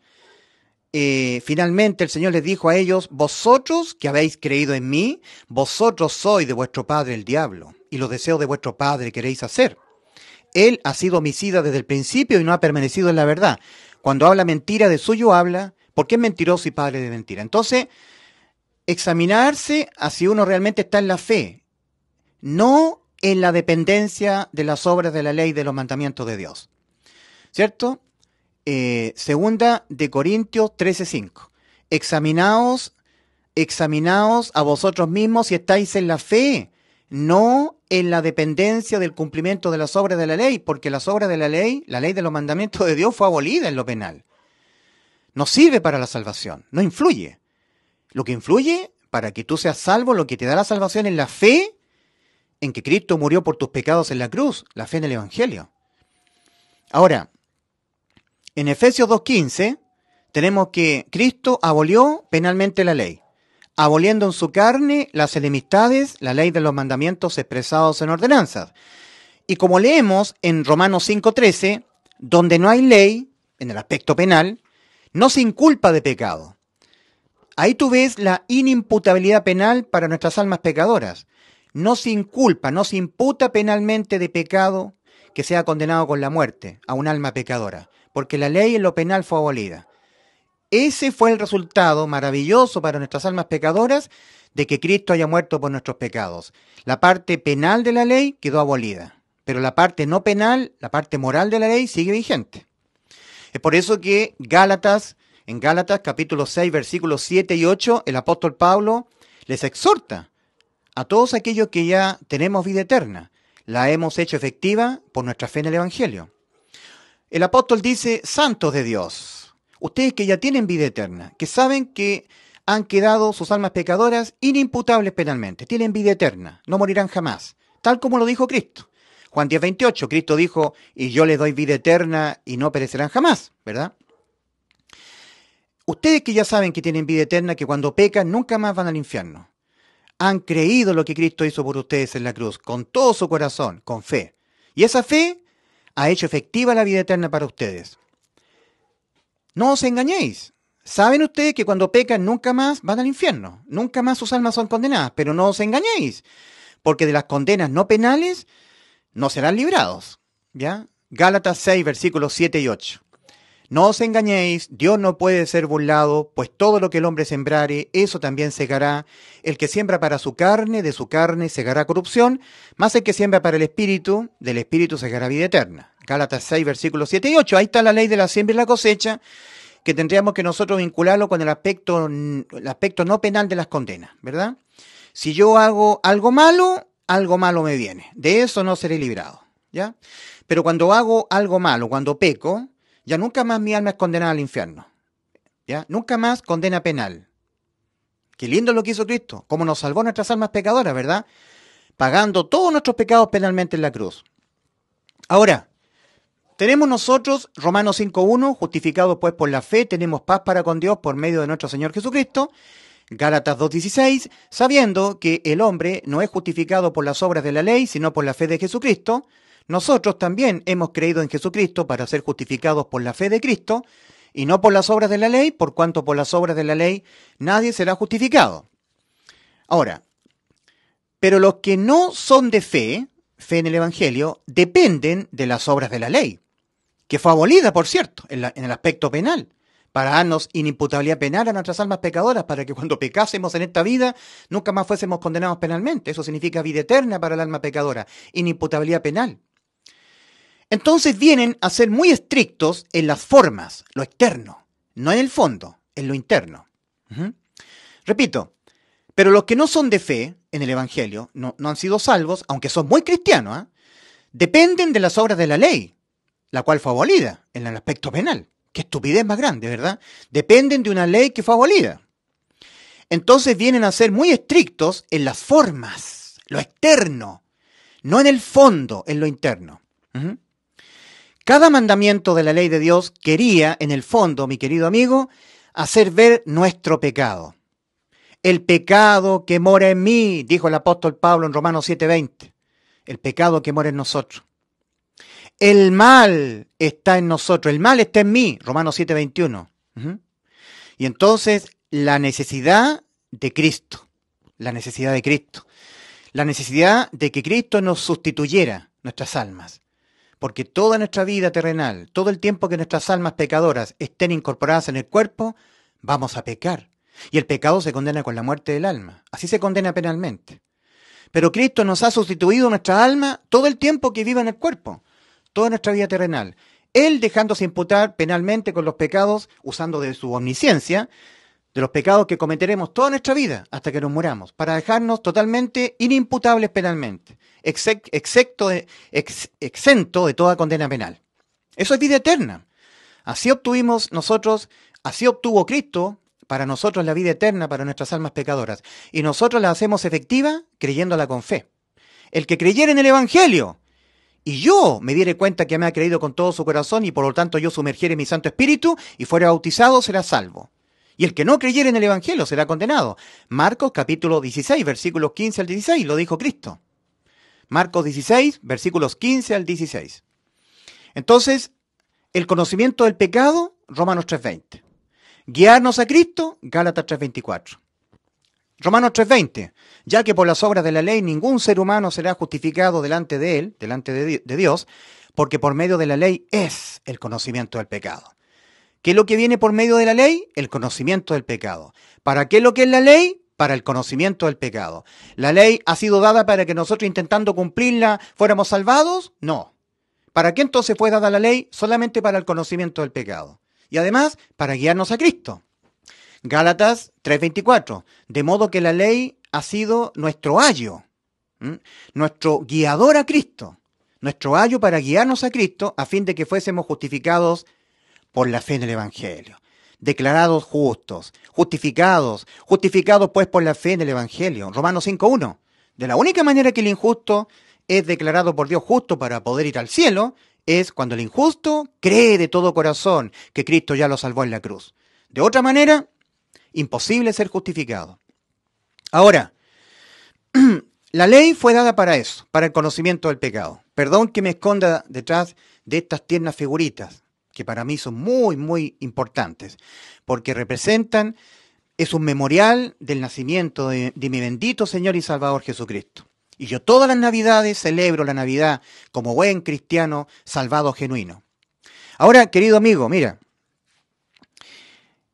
eh, finalmente el Señor les dijo a ellos, vosotros que habéis creído en mí, vosotros sois de vuestro padre el diablo, y los deseos de vuestro padre queréis hacer. Él ha sido homicida desde el principio y no ha permanecido en la verdad. Cuando habla mentira, de suyo habla, porque es mentiroso y padre de mentira. Entonces, examinarse a si uno realmente está en la fe, no en la dependencia de las obras de la ley de los mandamientos de Dios. ¿Cierto? Eh, segunda de Corintios 13:5. Examinaos, examinaos a vosotros mismos si estáis en la fe, no en la dependencia del cumplimiento de las obras de la ley, porque las obras de la ley, la ley de los mandamientos de Dios fue abolida en lo penal. No sirve para la salvación, no influye. Lo que influye para que tú seas salvo, lo que te da la salvación es la fe en que Cristo murió por tus pecados en la cruz, la fe en el Evangelio. Ahora, en Efesios 2.15 tenemos que Cristo abolió penalmente la ley, aboliendo en su carne las enemistades, la ley de los mandamientos expresados en ordenanzas. Y como leemos en Romanos 5.13, donde no hay ley, en el aspecto penal, no se inculpa de pecado. Ahí tú ves la inimputabilidad penal para nuestras almas pecadoras no se inculpa, no se imputa penalmente de pecado que sea condenado con la muerte a un alma pecadora, porque la ley en lo penal fue abolida. Ese fue el resultado maravilloso para nuestras almas pecadoras de que Cristo haya muerto por nuestros pecados. La parte penal de la ley quedó abolida, pero la parte no penal, la parte moral de la ley sigue vigente. Es por eso que Gálatas, en Gálatas capítulo 6, versículos 7 y 8, el apóstol Pablo les exhorta a todos aquellos que ya tenemos vida eterna, la hemos hecho efectiva por nuestra fe en el Evangelio. El apóstol dice, santos de Dios, ustedes que ya tienen vida eterna, que saben que han quedado sus almas pecadoras inimputables penalmente, tienen vida eterna, no morirán jamás, tal como lo dijo Cristo. Juan 10, 28, Cristo dijo, y yo les doy vida eterna y no perecerán jamás, ¿verdad? Ustedes que ya saben que tienen vida eterna, que cuando pecan nunca más van al infierno han creído lo que Cristo hizo por ustedes en la cruz, con todo su corazón, con fe. Y esa fe ha hecho efectiva la vida eterna para ustedes. No os engañéis. Saben ustedes que cuando pecan nunca más van al infierno, nunca más sus almas son condenadas, pero no os engañéis, porque de las condenas no penales no serán librados. ¿Ya? Gálatas 6, versículos 7 y 8. No os engañéis, Dios no puede ser burlado, pues todo lo que el hombre sembrare, eso también segará. El que siembra para su carne, de su carne segará corrupción, más el que siembra para el espíritu, del espíritu segará vida eterna. Gálatas 6, versículos 7 y 8. Ahí está la ley de la siembra y la cosecha, que tendríamos que nosotros vincularlo con el aspecto, el aspecto no penal de las condenas, ¿verdad? Si yo hago algo malo, algo malo me viene. De eso no seré librado, ¿ya? Pero cuando hago algo malo, cuando peco, ya nunca más mi alma es condenada al infierno. ¿Ya? Nunca más condena penal. Qué lindo lo que hizo Cristo, como nos salvó nuestras almas pecadoras, ¿verdad? Pagando todos nuestros pecados penalmente en la cruz. Ahora, tenemos nosotros, Romanos 5.1, justificados pues por la fe, tenemos paz para con Dios por medio de nuestro Señor Jesucristo. Gálatas 2.16, sabiendo que el hombre no es justificado por las obras de la ley, sino por la fe de Jesucristo. Nosotros también hemos creído en Jesucristo para ser justificados por la fe de Cristo y no por las obras de la ley, por cuanto por las obras de la ley nadie será justificado. Ahora, pero los que no son de fe, fe en el Evangelio, dependen de las obras de la ley, que fue abolida, por cierto, en, el aspecto penal para darnos inimputabilidad penal a nuestras almas pecadoras, para que cuando pecásemos en esta vida nunca más fuésemos condenados penalmente. Eso significa vida eterna para el alma pecadora, inimputabilidad penal. Entonces vienen a ser muy estrictos en las formas, lo externo, no en el fondo, en lo interno. Repito, pero los que no son de fe en el Evangelio, no, han sido salvos, aunque son muy cristianos, ¿ah? dependen de las obras de la ley, la cual fue abolida en el aspecto penal. Qué estupidez más grande, ¿verdad? Dependen de una ley que fue abolida. Entonces vienen a ser muy estrictos en las formas, lo externo, no en el fondo, en lo interno. Cada mandamiento de la ley de Dios quería, en el fondo, mi querido amigo, hacer ver nuestro pecado. El pecado que mora en mí, dijo el apóstol Pablo en Romanos 7:20. El pecado que mora en nosotros. El mal está en nosotros, el mal está en mí, Romanos 7:21. Y entonces la necesidad de Cristo, la necesidad de Cristo, la necesidad de que Cristo nos sustituyera nuestras almas porque toda nuestra vida terrenal, todo el tiempo que nuestras almas pecadoras estén incorporadas en el cuerpo, vamos a pecar. Y el pecado se condena con la muerte del alma. Así se condena penalmente. Pero Cristo nos ha sustituido nuestra alma todo el tiempo que viva en el cuerpo, toda nuestra vida terrenal. Él dejándose imputar penalmente con los pecados, usando de su omnisciencia, de los pecados que cometeremos toda nuestra vida hasta que nos muramos, para dejarnos totalmente inimputables penalmente excepto de, exento de toda condena penal. Eso es vida eterna. Así obtuvimos nosotros, así obtuvo Cristo para nosotros la vida eterna, para nuestras almas pecadoras. Y nosotros la hacemos efectiva creyéndola con fe. El que creyera en el Evangelio y yo me diere cuenta que me ha creído con todo su corazón y por lo tanto yo sumergiere mi Santo Espíritu y fuera bautizado, será salvo. Y el que no creyere en el Evangelio será condenado. Marcos capítulo 16, versículos 15 al 16, lo dijo Cristo. Marcos 16, versículos 15 al 16. Entonces, el conocimiento del pecado, Romanos 3.20. Guiarnos a Cristo, Gálatas 3.24. Romanos 3.20. Ya que por las obras de la ley ningún ser humano será justificado delante de él, delante de, Dios, porque por medio de la ley es el conocimiento del pecado. ¿Qué es lo que viene por medio de la ley? El conocimiento del pecado. ¿Para qué lo que es la ley? para el conocimiento del pecado. ¿La ley ha sido dada para que nosotros intentando cumplirla fuéramos salvados? No. ¿Para qué entonces fue dada la ley? Solamente para el conocimiento del pecado. Y además, para guiarnos a Cristo. Gálatas 3:24. De modo que la ley ha sido nuestro ayo, nuestro guiador a Cristo, nuestro ayo para guiarnos a Cristo a fin de que fuésemos justificados por la fe en el Evangelio declarados justos, justificados, justificados pues por la fe en el Evangelio. Romanos 5.1. De la única manera que el injusto es declarado por Dios justo para poder ir al cielo es cuando el injusto cree de todo corazón que Cristo ya lo salvó en la cruz. De otra manera, imposible ser justificado. Ahora, la ley fue dada para eso, para el conocimiento del pecado. Perdón que me esconda detrás de estas tiernas figuritas, que para mí son muy, muy importantes, porque representan, es un memorial del nacimiento de, mi bendito Señor y Salvador Jesucristo. Y yo todas las Navidades celebro la Navidad como buen cristiano salvado genuino. Ahora, querido amigo, mira,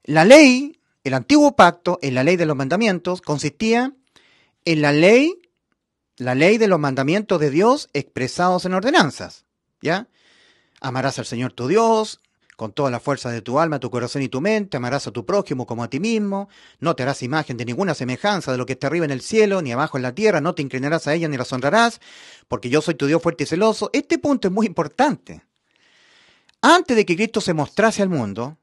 la ley, el antiguo pacto en la ley de los mandamientos consistía en la ley, la ley de los mandamientos de Dios expresados en ordenanzas, ¿ya? Amarás al Señor tu Dios con toda la fuerza de tu alma, tu corazón y tu mente, amarás a tu prójimo como a ti mismo, no te harás imagen de ninguna semejanza de lo que está arriba en el cielo, ni abajo en la tierra, no te inclinarás a ella ni la honrarás, porque yo soy tu Dios fuerte y celoso. Este punto es muy importante. Antes de que Cristo se mostrase al mundo,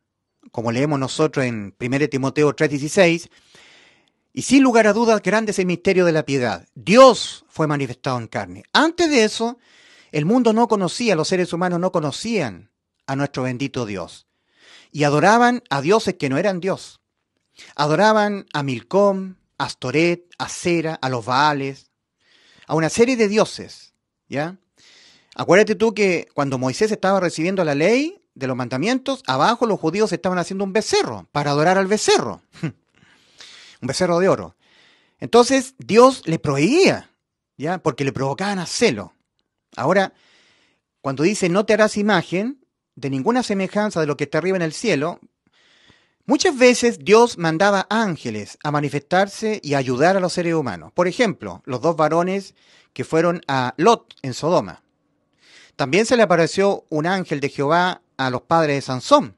como leemos nosotros en 1 Timoteo 3:16, y sin lugar a dudas grande es el misterio de la piedad. Dios fue manifestado en carne. Antes de eso, el mundo no conocía, los seres humanos no conocían a nuestro bendito Dios. Y adoraban a dioses que no eran Dios. Adoraban a Milcom, a Astoret, a Cera, a los Baales, a una serie de dioses. ¿Ya? Acuérdate tú que cuando Moisés estaba recibiendo la ley de los mandamientos, abajo los judíos estaban haciendo un becerro para adorar al becerro. un becerro de oro. Entonces Dios le prohibía, ¿ya? Porque le provocaban a celo. Ahora, cuando dice no te harás imagen de ninguna semejanza de lo que está arriba en el cielo, muchas veces Dios mandaba ángeles a manifestarse y ayudar a los seres humanos. Por ejemplo, los dos varones que fueron a Lot en Sodoma. También se le apareció un ángel de Jehová a los padres de Sansón.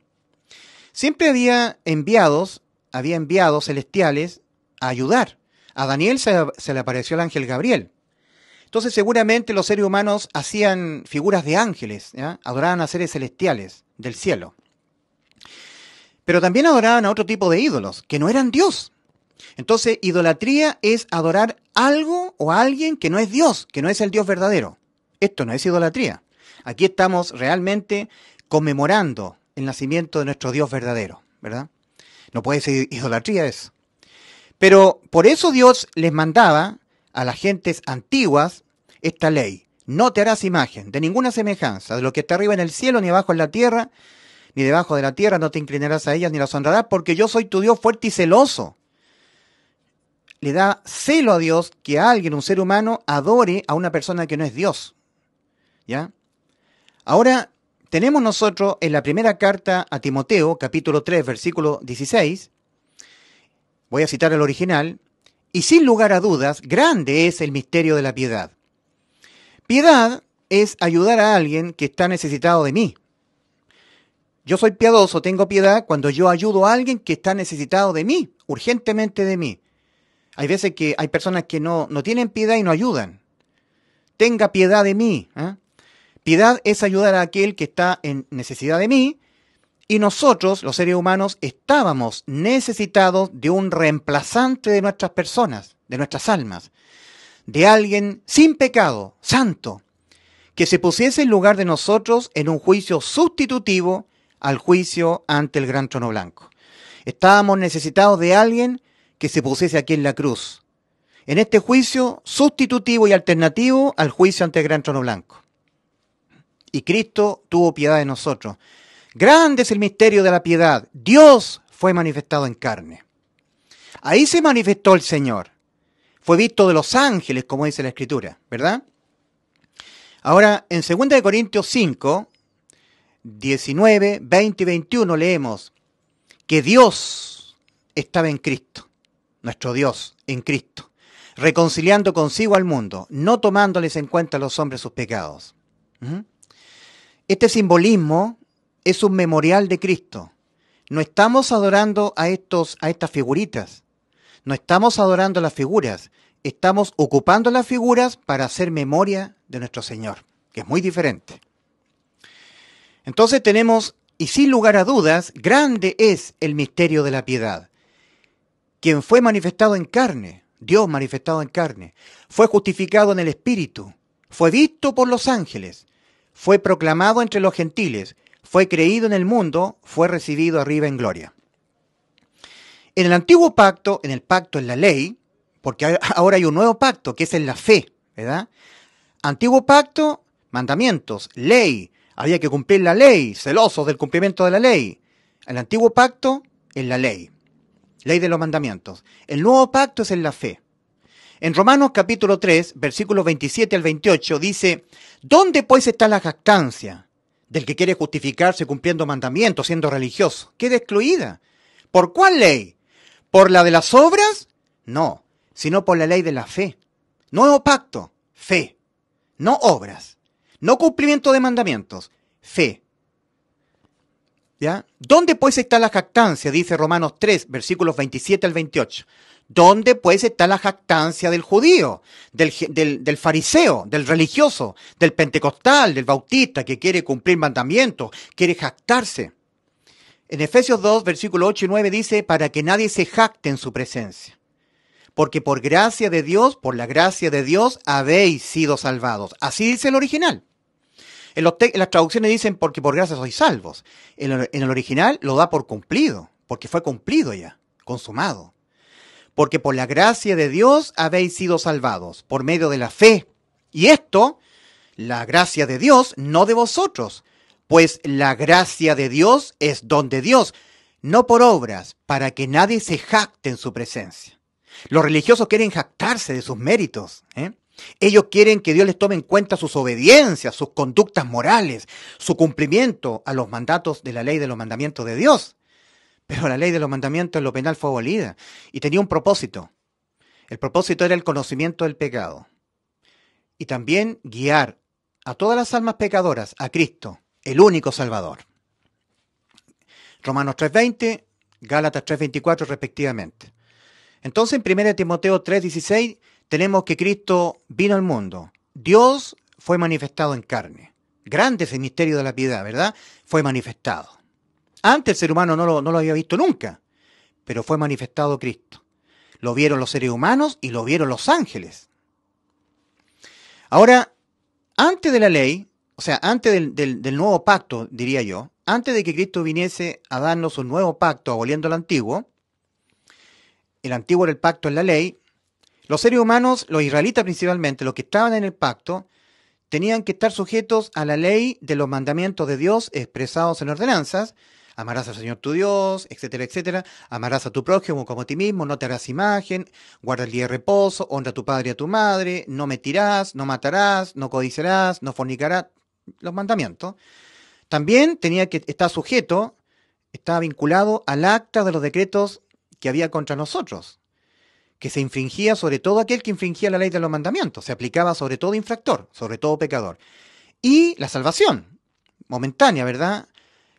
Siempre había enviados, había enviados celestiales a ayudar. A Daniel se le apareció el ángel Gabriel. Entonces seguramente los seres humanos hacían figuras de ángeles, adoraban a seres celestiales del cielo. Pero también adoraban a otro tipo de ídolos, que no eran Dios. Entonces, idolatría es adorar algo o a alguien que no es Dios, que no es el Dios verdadero. Esto no es idolatría. Aquí estamos realmente conmemorando el nacimiento de nuestro Dios verdadero, ¿verdad? No puede ser idolatría eso. Pero por eso Dios les mandaba a las gentes antiguas esta ley. No te harás imagen de ninguna semejanza de lo que está arriba en el cielo, ni abajo en la tierra, ni debajo de la tierra, no te inclinarás a ellas, ni las honrarás, porque yo soy tu Dios fuerte y celoso. Le da celo a Dios que alguien, un ser humano, adore a una persona que no es Dios. ¿Ya? Ahora, tenemos nosotros en la primera carta a Timoteo, capítulo 3, versículo 16, voy a citar el original, y sin lugar a dudas, grande es el misterio de la piedad. Piedad es ayudar a alguien que está necesitado de mí. Yo soy piadoso, tengo piedad cuando yo ayudo a alguien que está necesitado de mí, urgentemente de mí. Hay veces que hay personas que no, no tienen piedad y no ayudan. Tenga piedad de mí. ¿eh? Piedad es ayudar a aquel que está en necesidad de mí y nosotros, los seres humanos, estábamos necesitados de un reemplazante de nuestras personas, de nuestras almas de alguien sin pecado, santo, que se pusiese en lugar de nosotros en un juicio sustitutivo al juicio ante el gran trono blanco. Estábamos necesitados de alguien que se pusiese aquí en la cruz, en este juicio sustitutivo y alternativo al juicio ante el gran trono blanco. Y Cristo tuvo piedad de nosotros. Grande es el misterio de la piedad. Dios fue manifestado en carne. Ahí se manifestó el Señor fue visto de los ángeles, como dice la Escritura, ¿verdad? Ahora, en 2 Corintios 5, 19, 20 y 21 leemos que Dios estaba en Cristo, nuestro Dios en Cristo, reconciliando consigo al mundo, no tomándoles en cuenta a los hombres sus pecados. ¿Mm? Este simbolismo es un memorial de Cristo. No estamos adorando a, estos, a estas figuritas, no estamos adorando las figuras, estamos ocupando las figuras para hacer memoria de nuestro Señor, que es muy diferente. Entonces tenemos, y sin lugar a dudas, grande es el misterio de la piedad. Quien fue manifestado en carne, Dios manifestado en carne, fue justificado en el Espíritu, fue visto por los ángeles, fue proclamado entre los gentiles, fue creído en el mundo, fue recibido arriba en gloria. En el antiguo pacto, en el pacto en la ley, porque ahora hay un nuevo pacto que es en la fe, ¿verdad? Antiguo pacto, mandamientos, ley, había que cumplir la ley, celosos del cumplimiento de la ley. El antiguo pacto en la ley, ley de los mandamientos. El nuevo pacto es en la fe. En Romanos capítulo 3, versículos 27 al 28 dice, ¿dónde pues está la jactancia del que quiere justificarse cumpliendo mandamientos, siendo religioso? Queda excluida. ¿Por cuál ley? ¿Por la de las obras? No, sino por la ley de la fe. Nuevo pacto, fe. No obras. No cumplimiento de mandamientos, fe. ¿Ya? ¿Dónde pues está la jactancia? Dice Romanos 3, versículos 27 al 28. ¿Dónde pues está la jactancia del judío, del, del, fariseo, del religioso, del pentecostal, del bautista que quiere cumplir mandamientos, quiere jactarse? En Efesios 2, versículo 8 y 9 dice, para que nadie se jacte en su presencia. Porque por gracia de Dios, por la gracia de Dios, habéis sido salvados. Así dice el original. En, las traducciones dicen, porque por gracia sois salvos. en el original lo da por cumplido, porque fue cumplido ya, consumado. Porque por la gracia de Dios habéis sido salvados, por medio de la fe. Y esto, la gracia de Dios, no de vosotros pues la gracia de Dios es don de Dios, no por obras, para que nadie se jacte en su presencia. Los religiosos quieren jactarse de sus méritos. ¿eh? Ellos quieren que Dios les tome en cuenta sus obediencias, sus conductas morales, su cumplimiento a los mandatos de la ley de los mandamientos de Dios. Pero la ley de los mandamientos en lo penal fue abolida y tenía un propósito. El propósito era el conocimiento del pecado y también guiar a todas las almas pecadoras a Cristo el único Salvador. Romanos 3.20, Gálatas 3.24 respectivamente. Entonces en 1 Timoteo 3.16 tenemos que Cristo vino al mundo. Dios fue manifestado en carne. Grande es el misterio de la piedad, ¿verdad? Fue manifestado. Antes el ser humano no lo, no lo había visto nunca, pero fue manifestado Cristo. Lo vieron los seres humanos y lo vieron los ángeles. Ahora, antes de la ley, o sea, antes del, nuevo pacto, diría yo, antes de que Cristo viniese a darnos un nuevo pacto aboliendo el antiguo, el antiguo era el pacto en la ley, los seres humanos, los israelitas principalmente, los que estaban en el pacto, tenían que estar sujetos a la ley de los mandamientos de Dios expresados en ordenanzas, amarás al Señor tu Dios, etcétera, etcétera, amarás a tu prójimo como a ti mismo, no te harás imagen, guarda el día de reposo, honra a tu padre y a tu madre, no metirás, no matarás, no codiciarás, no fornicarás, los mandamientos, también tenía que estar sujeto, estaba vinculado al acta de los decretos que había contra nosotros, que se infringía sobre todo aquel que infringía la ley de los mandamientos, se aplicaba sobre todo infractor, sobre todo pecador. Y la salvación, momentánea, ¿verdad?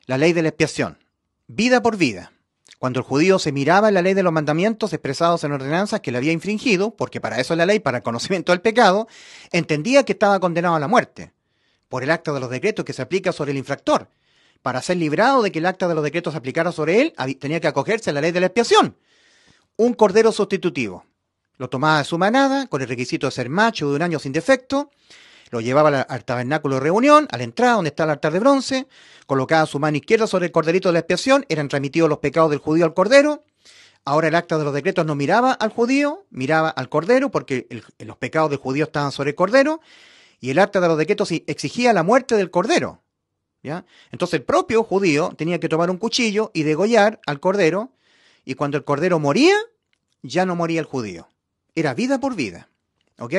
La ley de la expiación, vida por vida. Cuando el judío se miraba en la ley de los mandamientos expresados en ordenanzas que le había infringido, porque para eso la ley, para el conocimiento del pecado, entendía que estaba condenado a la muerte por el acta de los decretos que se aplica sobre el infractor. Para ser librado de que el acta de los decretos se aplicara sobre él, tenía que acogerse a la ley de la expiación. Un cordero sustitutivo. Lo tomaba de su manada, con el requisito de ser macho de un año sin defecto. Lo llevaba al tabernáculo de reunión, a la entrada donde está el altar de bronce. Colocaba su mano izquierda sobre el corderito de la expiación. Eran remitidos los pecados del judío al cordero. Ahora el acta de los decretos no miraba al judío, miraba al cordero, porque los pecados del judío estaban sobre el cordero y el acta de los decretos exigía la muerte del cordero. ¿ya? Entonces el propio judío tenía que tomar un cuchillo y degollar al cordero, y cuando el cordero moría, ya no moría el judío. Era vida por vida. ¿Ok?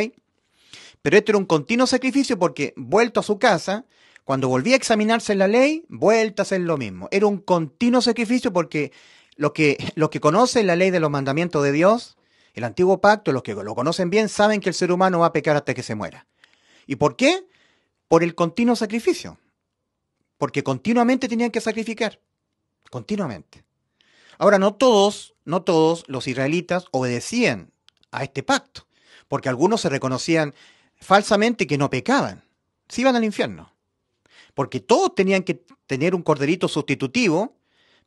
Pero esto era un continuo sacrificio porque, vuelto a su casa, cuando volvía a examinarse la ley, vuelta a hacer lo mismo. Era un continuo sacrificio porque lo que, los que conocen la ley de los mandamientos de Dios, el antiguo pacto, los que lo conocen bien, saben que el ser humano va a pecar hasta que se muera. ¿Y por qué? Por el continuo sacrificio. Porque continuamente tenían que sacrificar. Continuamente. Ahora, no todos, no todos los israelitas obedecían a este pacto. Porque algunos se reconocían falsamente que no pecaban. Se iban al infierno. Porque todos tenían que tener un corderito sustitutivo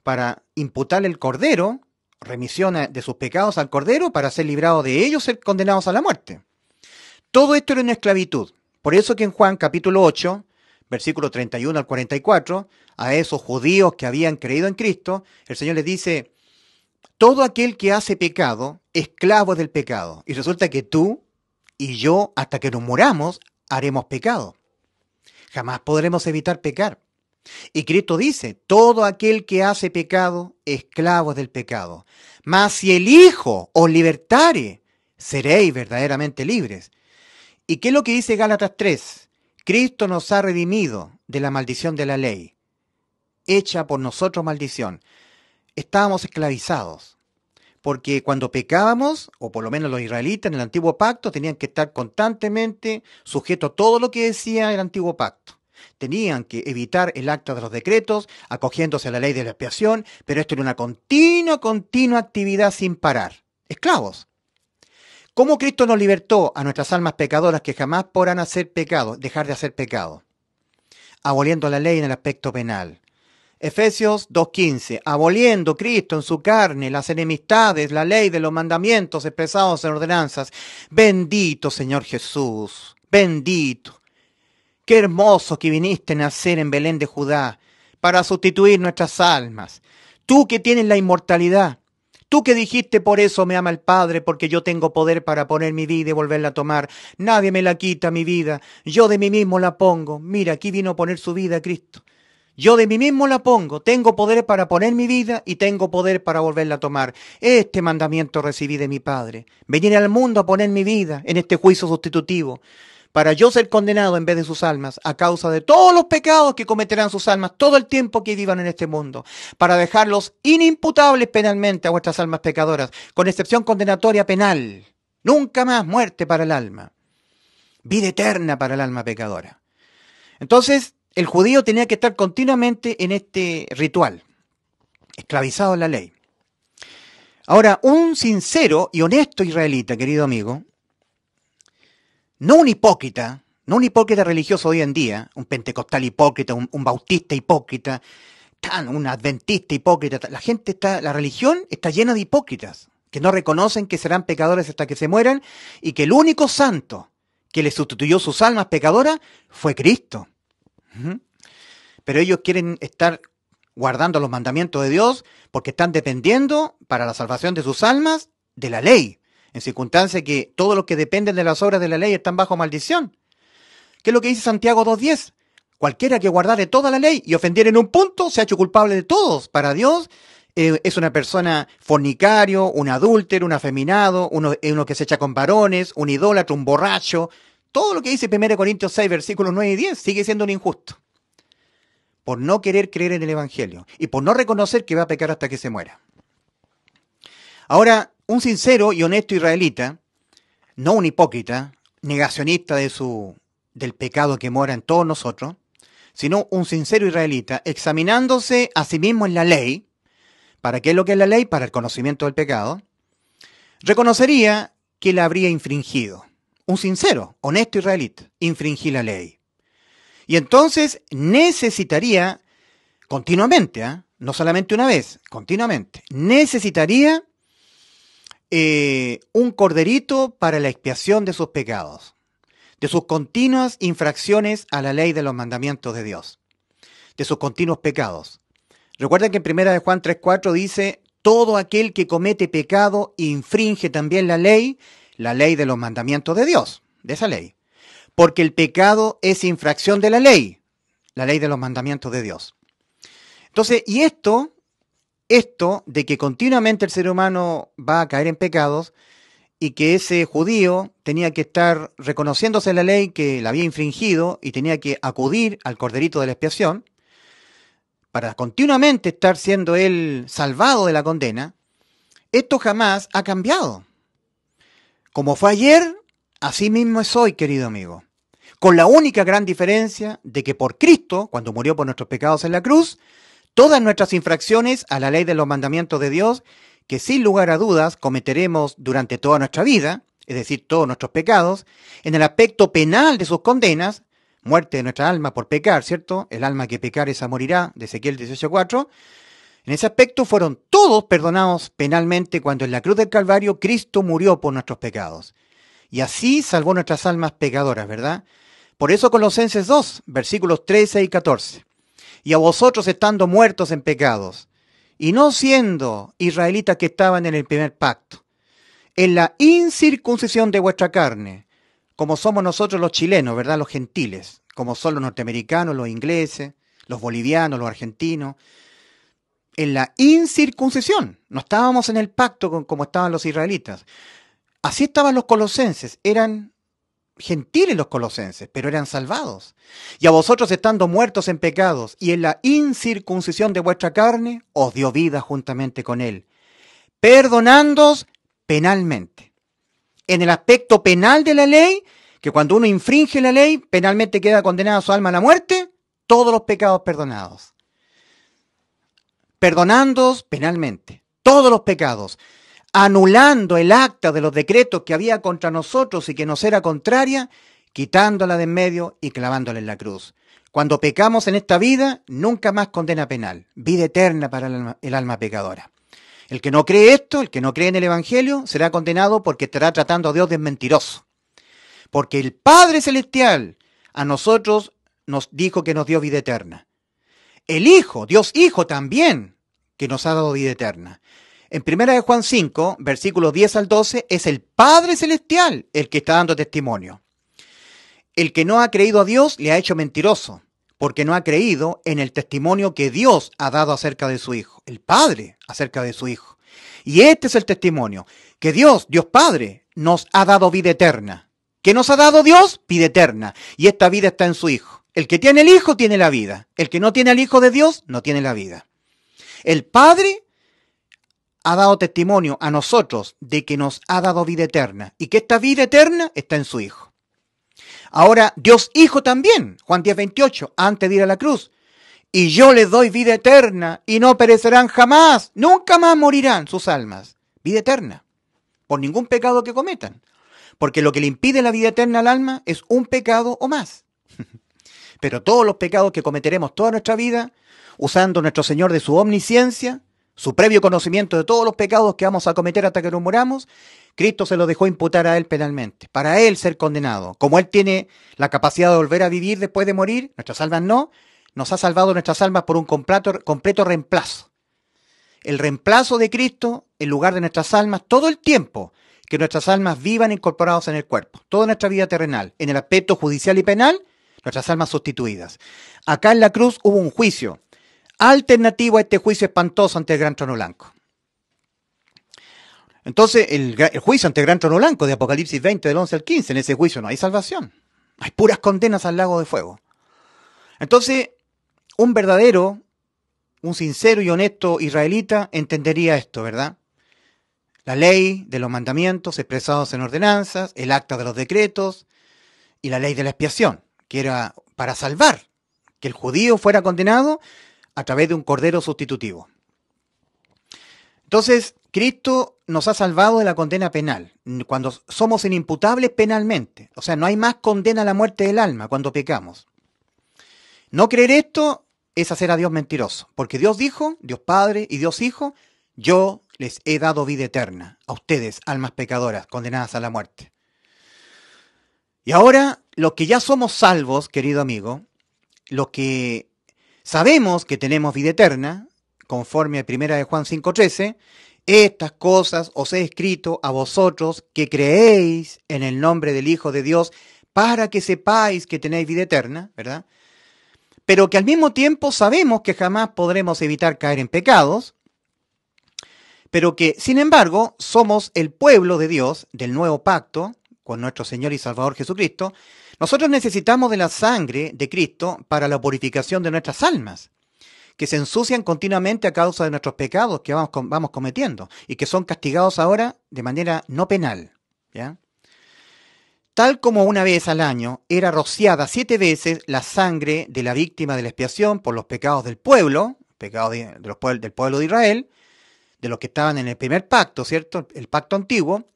para imputar el cordero, remisión de sus pecados al cordero, para ser librados de ellos, ser condenados a la muerte. Todo esto era una esclavitud. Por eso que en Juan capítulo 8, versículo 31 al 44, a esos judíos que habían creído en Cristo, el Señor les dice, todo aquel que hace pecado, esclavo del pecado. Y resulta que tú y yo, hasta que nos moramos, haremos pecado. Jamás podremos evitar pecar. Y Cristo dice, todo aquel que hace pecado, esclavo del pecado. Mas si el Hijo os libertare, seréis verdaderamente libres. ¿Y qué es lo que dice Gálatas 3? Cristo nos ha redimido de la maldición de la ley, hecha por nosotros maldición. Estábamos esclavizados, porque cuando pecábamos, o por lo menos los israelitas en el antiguo pacto, tenían que estar constantemente sujetos a todo lo que decía el antiguo pacto. Tenían que evitar el acta de los decretos, acogiéndose a la ley de la expiación, pero esto era una continua, continua actividad sin parar. Esclavos. ¿Cómo Cristo nos libertó a nuestras almas pecadoras que jamás podrán hacer pecado, dejar de hacer pecado? Aboliendo la ley en el aspecto penal. Efesios 2.15, aboliendo Cristo en su carne las enemistades, la ley de los mandamientos expresados en ordenanzas. Bendito Señor Jesús, bendito. Qué hermoso que viniste a nacer en Belén de Judá para sustituir nuestras almas. Tú que tienes la inmortalidad, Tú que dijiste por eso me ama el Padre, porque yo tengo poder para poner mi vida y volverla a tomar. Nadie me la quita mi vida. Yo de mí mismo la pongo. Mira, aquí vino a poner su vida Cristo. Yo de mí mismo la pongo, tengo poder para poner mi vida y tengo poder para volverla a tomar. Este mandamiento recibí de mi Padre. Venir al mundo a poner mi vida en este juicio sustitutivo para yo ser condenado en vez de sus almas, a causa de todos los pecados que cometerán sus almas todo el tiempo que vivan en este mundo, para dejarlos inimputables penalmente a vuestras almas pecadoras, con excepción condenatoria penal. Nunca más muerte para el alma. Vida eterna para el alma pecadora. Entonces, el judío tenía que estar continuamente en este ritual, esclavizado en la ley. Ahora, un sincero y honesto israelita, querido amigo, no un hipócrita, no un hipócrita religioso hoy en día, un pentecostal hipócrita, un, bautista hipócrita, tan, un adventista hipócrita. La gente está, la religión está llena de hipócritas que no reconocen que serán pecadores hasta que se mueran y que el único santo que les sustituyó sus almas pecadoras fue Cristo. Pero ellos quieren estar guardando los mandamientos de Dios porque están dependiendo para la salvación de sus almas de la ley en circunstancia que todos los que dependen de las obras de la ley están bajo maldición. ¿Qué es lo que dice Santiago 2.10? Cualquiera que guardare toda la ley y ofendiera en un punto se ha hecho culpable de todos. Para Dios eh, es una persona fornicario, un adúltero, un afeminado, uno, que se echa con varones, un idólatra, un borracho. Todo lo que dice 1 Corintios 6, versículos 9 y 10 sigue siendo un injusto. Por no querer creer en el Evangelio y por no reconocer que va a pecar hasta que se muera. Ahora, un sincero y honesto israelita, no un hipócrita, negacionista de su, del pecado que mora en todos nosotros, sino un sincero israelita, examinándose a sí mismo en la ley, ¿para qué es lo que es la ley? Para el conocimiento del pecado, reconocería que la habría infringido. Un sincero, honesto israelita, infringí la ley. Y entonces necesitaría continuamente, ¿ah? no solamente una vez, continuamente, necesitaría eh, un corderito para la expiación de sus pecados, de sus continuas infracciones a la ley de los mandamientos de Dios, de sus continuos pecados. Recuerden que en primera de Juan 3.4 dice, todo aquel que comete pecado infringe también la ley, la ley de los mandamientos de Dios, de esa ley. Porque el pecado es infracción de la ley, la ley de los mandamientos de Dios. Entonces, y esto esto de que continuamente el ser humano va a caer en pecados y que ese judío tenía que estar reconociéndose la ley que la había infringido y tenía que acudir al corderito de la expiación para continuamente estar siendo él salvado de la condena, esto jamás ha cambiado. Como fue ayer, así mismo es hoy, querido amigo. Con la única gran diferencia de que por Cristo, cuando murió por nuestros pecados en la cruz, todas nuestras infracciones a la ley de los mandamientos de Dios que sin lugar a dudas cometeremos durante toda nuestra vida, es decir, todos nuestros pecados, en el aspecto penal de sus condenas, muerte de nuestra alma por pecar, ¿cierto? El alma que pecar esa morirá, de Ezequiel 18.4. En ese aspecto fueron todos perdonados penalmente cuando en la cruz del Calvario Cristo murió por nuestros pecados. Y así salvó nuestras almas pecadoras, ¿verdad? Por eso Colosenses 2, versículos 13 y 14 y a vosotros estando muertos en pecados, y no siendo israelitas que estaban en el primer pacto, en la incircuncisión de vuestra carne, como somos nosotros los chilenos, ¿verdad? Los gentiles, como son los norteamericanos, los ingleses, los bolivianos, los argentinos, en la incircuncisión. No estábamos en el pacto como estaban los israelitas. Así estaban los colosenses, eran gentiles los colosenses, pero eran salvados. Y a vosotros estando muertos en pecados y en la incircuncisión de vuestra carne, os dio vida juntamente con él, perdonándoos penalmente. En el aspecto penal de la ley, que cuando uno infringe la ley, penalmente queda condenada su alma a la muerte, todos los pecados perdonados. Perdonándoos penalmente, todos los pecados anulando el acta de los decretos que había contra nosotros y que nos era contraria, quitándola de en medio y clavándola en la cruz. Cuando pecamos en esta vida, nunca más condena penal, vida eterna para el alma, pecadora. El que no cree esto, el que no cree en el Evangelio, será condenado porque estará tratando a Dios de mentiroso. Porque el Padre Celestial a nosotros nos dijo que nos dio vida eterna. El Hijo, Dios Hijo también, que nos ha dado vida eterna. En primera de Juan 5, versículos 10 al 12, es el Padre Celestial el que está dando testimonio. El que no ha creído a Dios le ha hecho mentiroso, porque no ha creído en el testimonio que Dios ha dado acerca de su Hijo, el Padre acerca de su Hijo. Y este es el testimonio, que Dios, Dios Padre, nos ha dado vida eterna. ¿Qué nos ha dado Dios? Vida eterna. Y esta vida está en su Hijo. El que tiene el Hijo tiene la vida. El que no tiene al Hijo de Dios no tiene la vida. El Padre ha dado testimonio a nosotros de que nos ha dado vida eterna y que esta vida eterna está en su Hijo. Ahora, Dios Hijo también, Juan 10, 28, antes de ir a la cruz, y yo les doy vida eterna y no perecerán jamás, nunca más morirán sus almas. Vida eterna, por ningún pecado que cometan, porque lo que le impide la vida eterna al alma es un pecado o más. Pero todos los pecados que cometeremos toda nuestra vida, usando nuestro Señor de su omnisciencia, su previo conocimiento de todos los pecados que vamos a cometer hasta que nos muramos, Cristo se lo dejó imputar a él penalmente, para él ser condenado. Como él tiene la capacidad de volver a vivir después de morir, nuestras almas no, nos ha salvado nuestras almas por un completo, completo reemplazo. El reemplazo de Cristo en lugar de nuestras almas todo el tiempo que nuestras almas vivan incorporados en el cuerpo, toda nuestra vida terrenal, en el aspecto judicial y penal, nuestras almas sustituidas. Acá en la cruz hubo un juicio, alternativo a este juicio espantoso ante el Gran Trono Blanco. Entonces, el, juicio ante el Gran Trono Blanco de Apocalipsis 20, del 11 al 15, en ese juicio no hay salvación. Hay puras condenas al lago de fuego. Entonces, un verdadero, un sincero y honesto israelita entendería esto, ¿verdad? La ley de los mandamientos expresados en ordenanzas, el acta de los decretos y la ley de la expiación, que era para salvar que el judío fuera condenado a través de un cordero sustitutivo. Entonces, Cristo nos ha salvado de la condena penal, cuando somos inimputables penalmente. O sea, no hay más condena a la muerte del alma cuando pecamos. No creer esto es hacer a Dios mentiroso, porque Dios dijo, Dios Padre y Dios Hijo, yo les he dado vida eterna a ustedes, almas pecadoras, condenadas a la muerte. Y ahora, los que ya somos salvos, querido amigo, los que Sabemos que tenemos vida eterna, conforme a primera de Juan 5.13, estas cosas os he escrito a vosotros que creéis en el nombre del Hijo de Dios, para que sepáis que tenéis vida eterna, ¿verdad? Pero que al mismo tiempo sabemos que jamás podremos evitar caer en pecados, pero que, sin embargo, somos el pueblo de Dios del nuevo pacto con nuestro Señor y Salvador Jesucristo, nosotros necesitamos de la sangre de Cristo para la purificación de nuestras almas, que se ensucian continuamente a causa de nuestros pecados que vamos, cometiendo y que son castigados ahora de manera no penal. Tal como una vez al año era rociada siete veces la sangre de la víctima de la expiación por los pecados del pueblo, pecados del pueblo de Israel, de los que estaban en el primer pacto, ¿cierto? El pacto antiguo,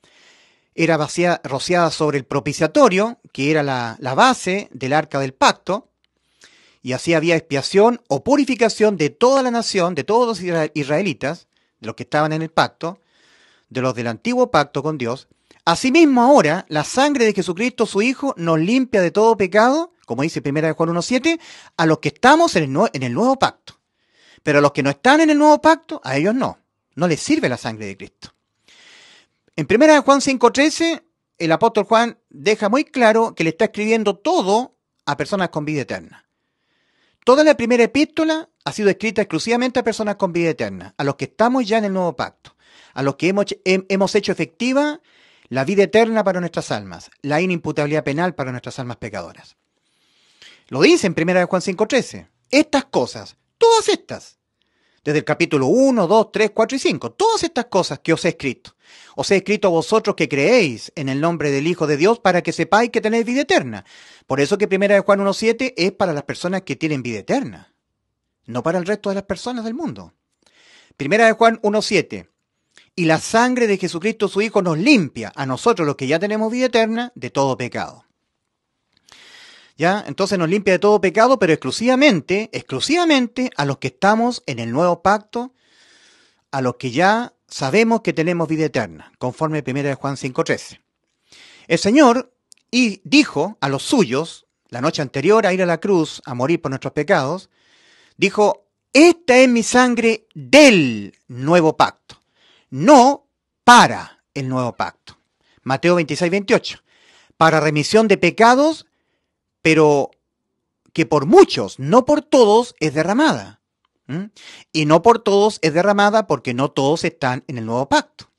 era rociada sobre el propiciatorio, que era la, base del arca del pacto, y así había expiación o purificación de toda la nación, de todos los israelitas, de los que estaban en el pacto, de los del antiguo pacto con Dios. Asimismo ahora, la sangre de Jesucristo su Hijo nos limpia de todo pecado, como dice 1 Juan 1.7, a los que estamos en en el nuevo pacto. Pero a los que no están en el nuevo pacto, a ellos no. No les sirve la sangre de Cristo. En 1 Juan 5.13, el apóstol Juan deja muy claro que le está escribiendo todo a personas con vida eterna. Toda la primera epístola ha sido escrita exclusivamente a personas con vida eterna, a los que estamos ya en el nuevo pacto, a los que hemos, hecho efectiva la vida eterna para nuestras almas, la inimputabilidad penal para nuestras almas pecadoras. Lo dice en 1 Juan 5.13. Estas cosas, todas estas, desde el capítulo 1, 2, 3, 4 y 5. Todas estas cosas que os he escrito. Os he escrito vosotros que creéis en el nombre del Hijo de Dios para que sepáis que tenéis vida eterna. Por eso que primera de Juan 1.7 es para las personas que tienen vida eterna, no para el resto de las personas del mundo. Primera de Juan 1.7. Y la sangre de Jesucristo su Hijo nos limpia a nosotros los que ya tenemos vida eterna de todo pecado. ¿ya? Entonces nos limpia de todo pecado, pero exclusivamente, exclusivamente a los que estamos en el nuevo pacto, a los que ya sabemos que tenemos vida eterna, conforme 1 Juan 5.13. El Señor y dijo a los suyos, la noche anterior a ir a la cruz, a morir por nuestros pecados, dijo, esta es mi sangre del nuevo pacto, no para el nuevo pacto. Mateo 26, 28. Para remisión de pecados pero que por muchos, no por todos, es derramada. Y no por todos es derramada porque no todos están en el nuevo pacto.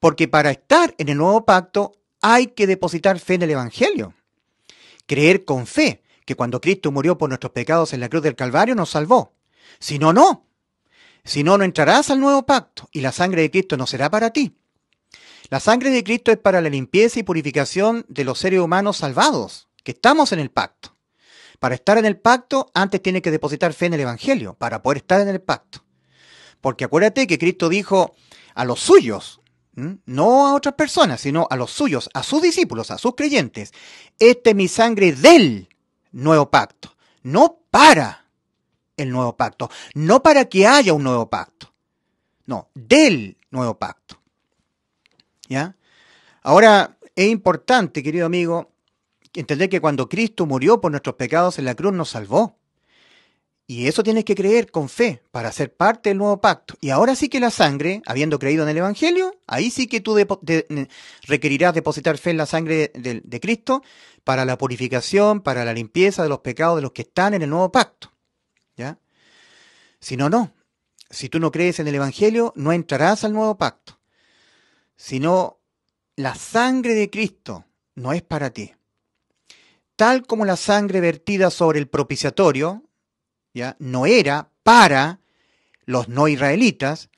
Porque para estar en el nuevo pacto hay que depositar fe en el Evangelio. Creer con fe que cuando Cristo murió por nuestros pecados en la cruz del Calvario nos salvó. Si no, no. Si no, no entrarás al nuevo pacto y la sangre de Cristo no será para ti. La sangre de Cristo es para la limpieza y purificación de los seres humanos salvados que estamos en el pacto. Para estar en el pacto, antes tiene que depositar fe en el Evangelio, para poder estar en el pacto. Porque acuérdate que Cristo dijo a los suyos, no a otras personas, sino a los suyos, a sus discípulos, a sus creyentes, este es mi sangre del nuevo pacto, no para el nuevo pacto, no para que haya un nuevo pacto, no, del nuevo pacto. ¿Ya? Ahora, es importante, querido amigo, entender que cuando Cristo murió por nuestros pecados en la cruz nos salvó. Y eso tienes que creer con fe para ser parte del nuevo pacto. Y ahora sí que la sangre, habiendo creído en el Evangelio, ahí sí que tú requerirás depositar fe en la sangre de, Cristo para la purificación, para la limpieza de los pecados de los que están en el nuevo pacto. ¿Ya? Si no, no. Si tú no crees en el Evangelio, no entrarás al nuevo pacto. Si no, la sangre de Cristo no es para ti tal como la sangre vertida sobre el propiciatorio, ¿ya? no era para los no israelitas,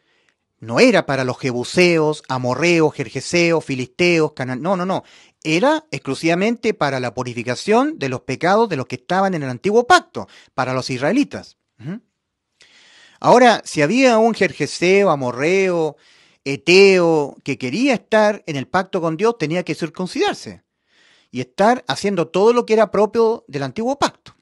no era para los jebuseos, amorreos, jerjeseos, filisteos, canan. no, no, no, era exclusivamente para la purificación de los pecados de los que estaban en el antiguo pacto, para los israelitas. Ahora, si había un jerjeseo, amorreo, eteo, que quería estar en el pacto con Dios, tenía que circuncidarse y estar haciendo todo lo que era propio del antiguo pacto.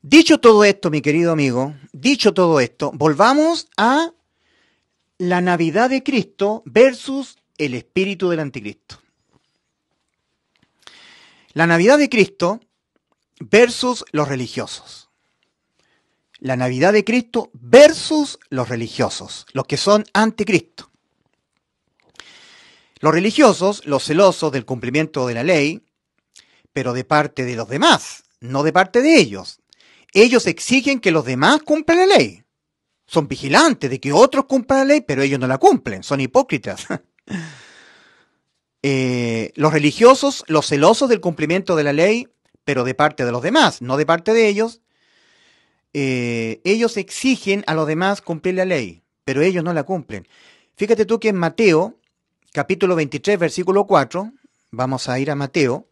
Dicho todo esto, mi querido amigo, dicho todo esto, volvamos a la Navidad de Cristo versus el espíritu del anticristo. La Navidad de Cristo versus los religiosos. La Navidad de Cristo versus los religiosos, los que son anticristo. Los religiosos, los celosos del cumplimiento de la ley, pero de parte de los demás, no de parte de ellos. Ellos exigen que los demás cumplan la ley. Son vigilantes de que otros cumplan la ley, pero ellos no la cumplen. Son hipócritas. Eh, los religiosos, los celosos del cumplimiento de la ley, pero de parte de los demás, no de parte de ellos. Eh, ellos exigen a los demás cumplir la ley, pero ellos no la cumplen. Fíjate tú que en Mateo capítulo 23, versículo 4, vamos a ir a Mateo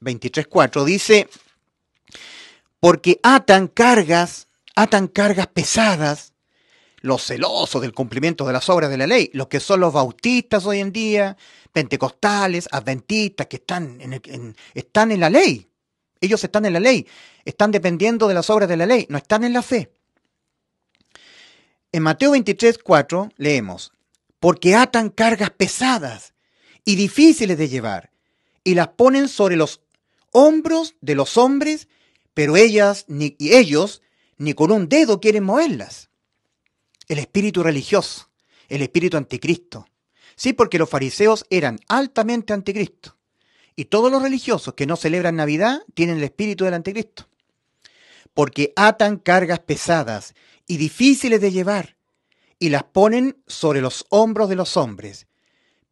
23, 4, dice, porque atan cargas, atan cargas pesadas, los celosos del cumplimiento de las obras de la ley, los que son los bautistas hoy en día, pentecostales, adventistas, que están en, están en la ley. Ellos están en la ley, están dependiendo de las obras de la ley, no están en la fe. En Mateo 23, 4 leemos, porque atan cargas pesadas y difíciles de llevar y las ponen sobre los hombros de los hombres, pero ellas ni ellos ni con un dedo quieren moverlas. El espíritu religioso, el espíritu anticristo. Sí, porque los fariseos eran altamente anticristo. Y todos los religiosos que no celebran Navidad tienen el espíritu del anticristo. Porque atan cargas pesadas y difíciles de llevar y las ponen sobre los hombros de los hombres,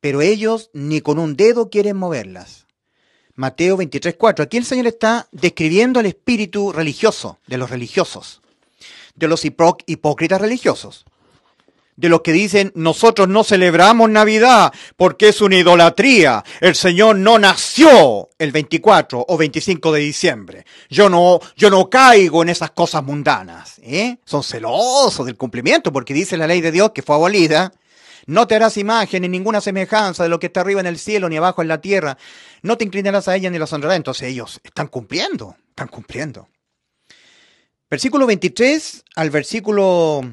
pero ellos ni con un dedo quieren moverlas. Mateo 23:4. Aquí el Señor está describiendo el espíritu religioso de los religiosos, de los hipócritas religiosos de los que dicen nosotros no celebramos Navidad porque es una idolatría. El Señor no nació el 24 o 25 de diciembre. Yo no, yo no caigo en esas cosas mundanas. ¿eh? Son celosos del cumplimiento porque dice la ley de Dios que fue abolida. No te harás imagen ni ninguna semejanza de lo que está arriba en el cielo ni abajo en la tierra. No te inclinarás a ella ni la honrarás. Entonces ellos están cumpliendo, están cumpliendo. Versículo 23 al versículo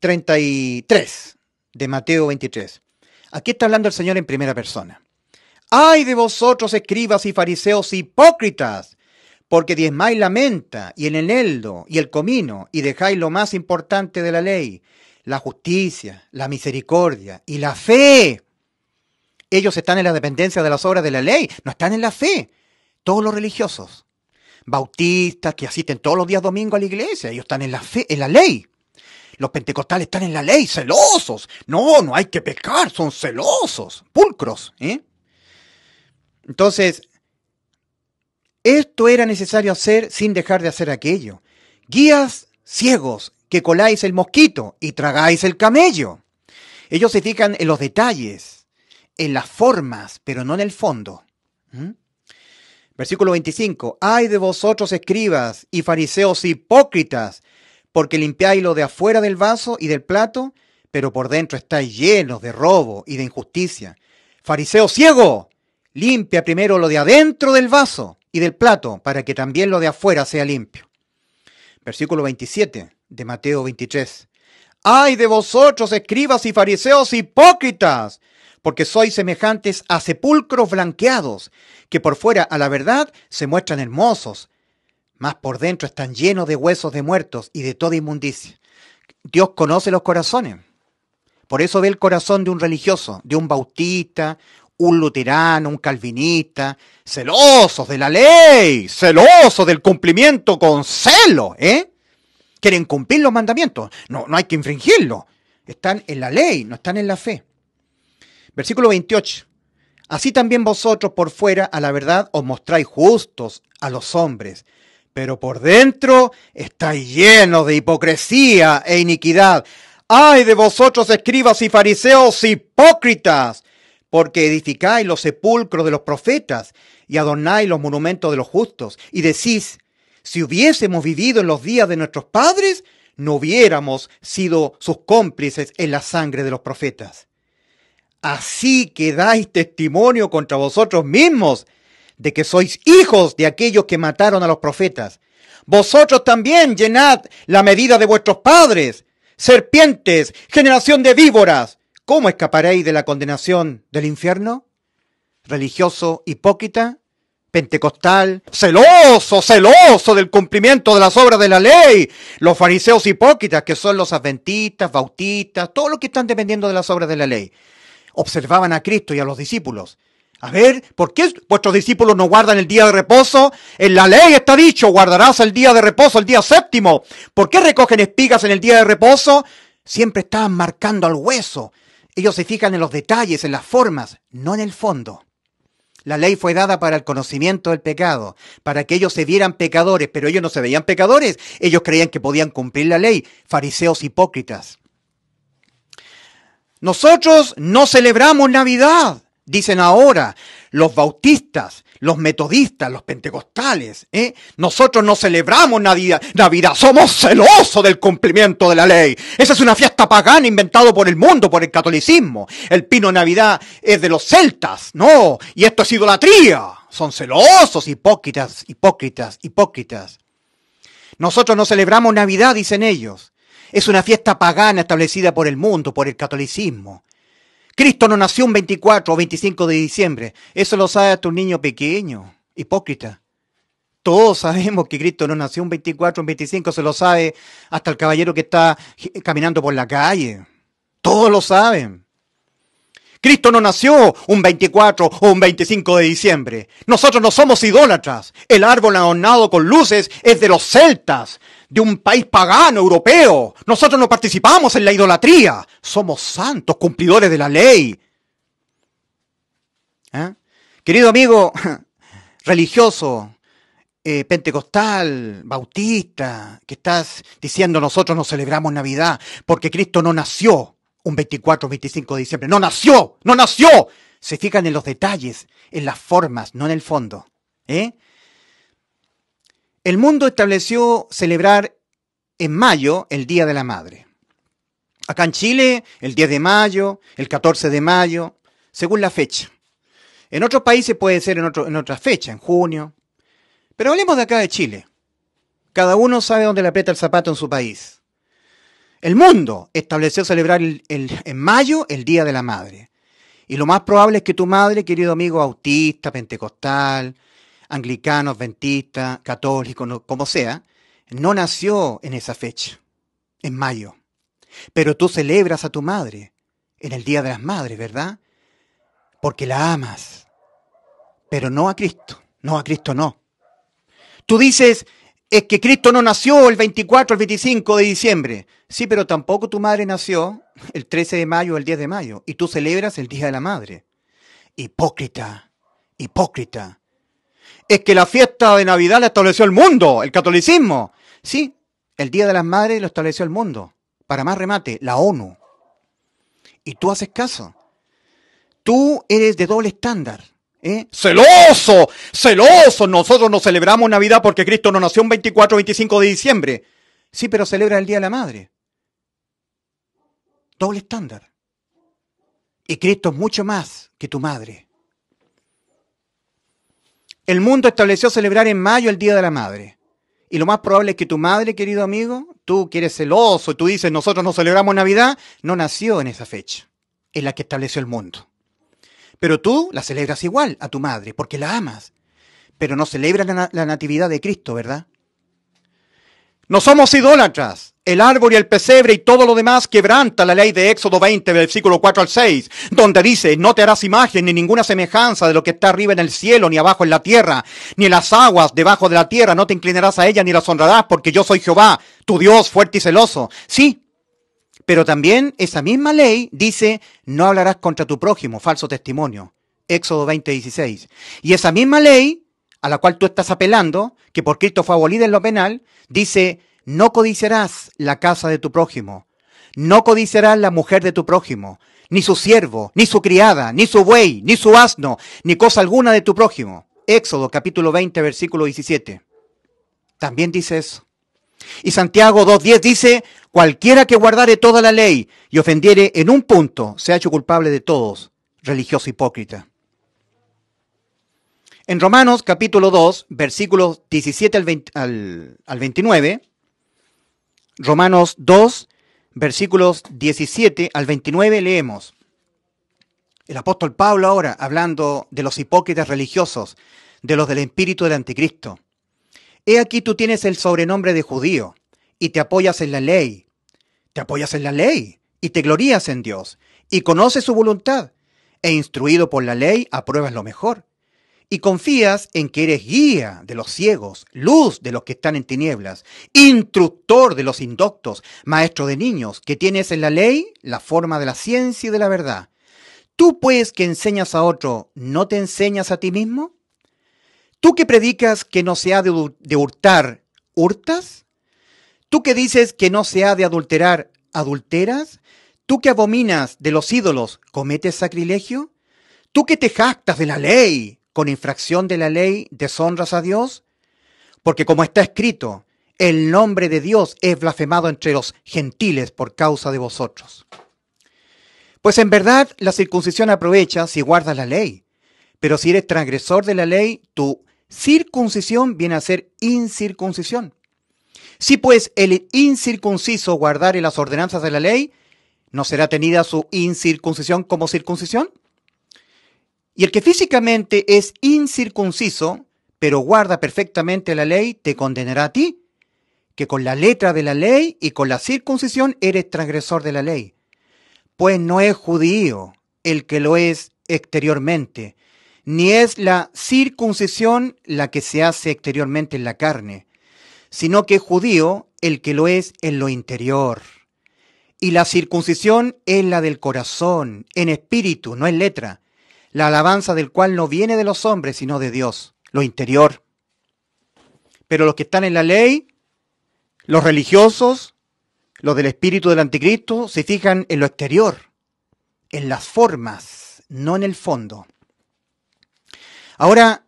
33 de Mateo 23. Aquí está hablando el Señor en primera persona. Ay de vosotros, escribas y fariseos hipócritas, porque diezmáis la menta y el eneldo y el comino y dejáis lo más importante de la ley, la justicia, la misericordia y la fe. Ellos están en la dependencia de las obras de la ley, no están en la fe. Todos los religiosos, bautistas que asisten todos los días domingo a la iglesia, ellos están en la fe, en la ley. Los pentecostales están en la ley, celosos. No, no hay que pecar, son celosos, pulcros. ¿eh? Entonces, esto era necesario hacer sin dejar de hacer aquello. Guías ciegos que coláis el mosquito y tragáis el camello. Ellos se fijan en los detalles, en las formas, pero no en el fondo. Versículo 25. Ay de vosotros escribas y fariseos hipócritas, porque limpiáis lo de afuera del vaso y del plato, pero por dentro estáis llenos de robo y de injusticia. Fariseo ciego, limpia primero lo de adentro del vaso y del plato, para que también lo de afuera sea limpio. Versículo 27 de Mateo 23. Ay de vosotros, escribas y fariseos hipócritas, porque sois semejantes a sepulcros blanqueados, que por fuera a la verdad se muestran hermosos, más por dentro están llenos de huesos de muertos y de toda inmundicia. Dios conoce los corazones. Por eso ve el corazón de un religioso, de un bautista, un luterano, un calvinista, celosos de la ley, celosos del cumplimiento con celo, ¿eh? Quieren cumplir los mandamientos, no, no hay que infringirlo. Están en la ley, no están en la fe. Versículo 28. Así también vosotros por fuera a la verdad os mostráis justos a los hombres, pero por dentro estáis lleno de hipocresía e iniquidad. Ay de vosotros, escribas y fariseos hipócritas, porque edificáis los sepulcros de los profetas y adornáis los monumentos de los justos, y decís, si hubiésemos vivido en los días de nuestros padres, no hubiéramos sido sus cómplices en la sangre de los profetas. Así que dais testimonio contra vosotros mismos de que sois hijos de aquellos que mataron a los profetas. Vosotros también llenad la medida de vuestros padres. Serpientes, generación de víboras, ¿cómo escaparéis de la condenación del infierno? Religioso hipócrita, pentecostal, celoso, celoso del cumplimiento de las obras de la ley. Los fariseos hipócritas, que son los adventistas, bautistas, todos los que están dependiendo de las obras de la ley, observaban a Cristo y a los discípulos a ver, ¿por qué vuestros discípulos no guardan el día de reposo? En la ley está dicho, guardarás el día de reposo, el día séptimo. ¿Por qué recogen espigas en el día de reposo? Siempre estaban marcando al hueso. Ellos se fijan en los detalles, en las formas, no en el fondo. La ley fue dada para el conocimiento del pecado, para que ellos se vieran pecadores, pero ellos no se veían pecadores, ellos creían que podían cumplir la ley, fariseos hipócritas. Nosotros no celebramos Navidad. Dicen ahora los bautistas, los metodistas, los pentecostales, ¿eh? nosotros no celebramos Navidad, Navidad, somos celosos del cumplimiento de la ley. Esa es una fiesta pagana inventada por el mundo, por el catolicismo. El pino Navidad es de los celtas, no, y esto es idolatría. Son celosos, hipócritas, hipócritas, hipócritas. Nosotros no celebramos Navidad, dicen ellos. Es una fiesta pagana establecida por el mundo, por el catolicismo. Cristo no nació un 24 o 25 de diciembre. Eso lo sabe tu niño pequeño, hipócrita. Todos sabemos que Cristo no nació un 24 o un 25, se lo sabe hasta el caballero que está caminando por la calle. Todos lo saben. Cristo no nació un 24 o un 25 de diciembre. Nosotros no somos idólatras. El árbol adornado con luces es de los celtas de un país pagano europeo. Nosotros no participamos en la idolatría. Somos santos, cumplidores de la ley. ¿Eh? Querido amigo religioso, eh, pentecostal, bautista, que estás diciendo nosotros no celebramos Navidad porque Cristo no nació un 24 25 de diciembre. No nació, no nació. Se fijan en los detalles, en las formas, no en el fondo. ¿Eh? El mundo estableció celebrar en mayo el Día de la Madre. Acá en Chile, el 10 de mayo, el 14 de mayo, según la fecha. En otros países puede ser en, otra fecha, en junio. Pero hablemos de acá de Chile. Cada uno sabe dónde le aprieta el zapato en su país. El mundo estableció celebrar en mayo el Día de la Madre. Y lo más probable es que tu madre, querido amigo autista, pentecostal, anglicano, adventista, católico, como sea, no nació en esa fecha, en mayo. Pero tú celebras a tu madre en el Día de las Madres, ¿verdad? Porque la amas, pero no a Cristo, no a Cristo no. Tú dices, es que Cristo no nació el 24, el 25 de diciembre. Sí, pero tampoco tu madre nació el 13 de mayo o el 10 de mayo, y tú celebras el Día de la Madre. Hipócrita, hipócrita es que la fiesta de Navidad la estableció el mundo, el catolicismo. Sí, el Día de las Madres lo estableció el mundo. Para más remate, la ONU. Y tú haces caso. Tú eres de doble estándar. ¿eh? Celoso, celoso. Nosotros no celebramos Navidad porque Cristo no nació un 24 25 de diciembre. Sí, pero celebra el Día de la Madre. Doble estándar. Y Cristo es mucho más que tu madre. El mundo estableció celebrar en mayo el Día de la Madre. Y lo más probable es que tu madre, querido amigo, tú que eres celoso, y tú dices, nosotros no celebramos Navidad, no nació en esa fecha, en la que estableció el mundo. Pero tú la celebras igual a tu madre, porque la amas. Pero no celebras la natividad de Cristo, ¿verdad? No somos idólatras el árbol y el pesebre y todo lo demás quebranta la ley de Éxodo 20, versículo 4 al 6, donde dice, no te harás imagen ni ninguna semejanza de lo que está arriba en el cielo, ni abajo en la tierra, ni en las aguas debajo de la tierra, no te inclinarás a ellas ni las honrarás, porque yo soy Jehová, tu Dios fuerte y celoso. Sí, pero también esa misma ley dice, no hablarás contra tu prójimo, falso testimonio. Éxodo 20, 16. Y esa misma ley, a la cual tú estás apelando, que por Cristo fue abolida en lo penal, dice, no codiciarás la casa de tu prójimo, no codiciarás la mujer de tu prójimo, ni su siervo, ni su criada, ni su buey, ni su asno, ni cosa alguna de tu prójimo. Éxodo capítulo 20, versículo 17. También dice eso. Y Santiago 2.10 dice, cualquiera que guardare toda la ley y ofendiere en un punto, se ha hecho culpable de todos, religioso hipócrita. En Romanos capítulo 2, versículos 17 al, al 29, Romanos 2, versículos 17 al 29 leemos. El apóstol Pablo ahora hablando de los hipócritas religiosos, de los del espíritu del anticristo. He aquí tú tienes el sobrenombre de judío y te apoyas en la ley. Te apoyas en la ley y te glorías en Dios y conoces su voluntad. E instruido por la ley apruebas lo mejor y confías en que eres guía de los ciegos, luz de los que están en tinieblas, instructor de los indoctos, maestro de niños, que tienes en la ley la forma de la ciencia y de la verdad. ¿Tú pues que enseñas a otro, no te enseñas a ti mismo? ¿Tú que predicas que no se ha de, de hurtar, hurtas? ¿Tú que dices que no se ha de adulterar, adulteras? ¿Tú que abominas de los ídolos, cometes sacrilegio? ¿Tú que te jactas de la ley, con infracción de la ley deshonras a Dios? Porque como está escrito, el nombre de Dios es blasfemado entre los gentiles por causa de vosotros. Pues en verdad la circuncisión aprovecha si guardas la ley, pero si eres transgresor de la ley, tu circuncisión viene a ser incircuncisión. Si pues el incircunciso guardare las ordenanzas de la ley, ¿no será tenida su incircuncisión como circuncisión? Y el que físicamente es incircunciso, pero guarda perfectamente la ley, te condenará a ti, que con la letra de la ley y con la circuncisión eres transgresor de la ley. Pues no es judío el que lo es exteriormente, ni es la circuncisión la que se hace exteriormente en la carne, sino que es judío el que lo es en lo interior. Y la circuncisión es la del corazón, en espíritu, no en letra la alabanza del cual no viene de los hombres, sino de Dios, lo interior. Pero los que están en la ley, los religiosos, los del espíritu del anticristo, se fijan en lo exterior, en las formas, no en el fondo. Ahora,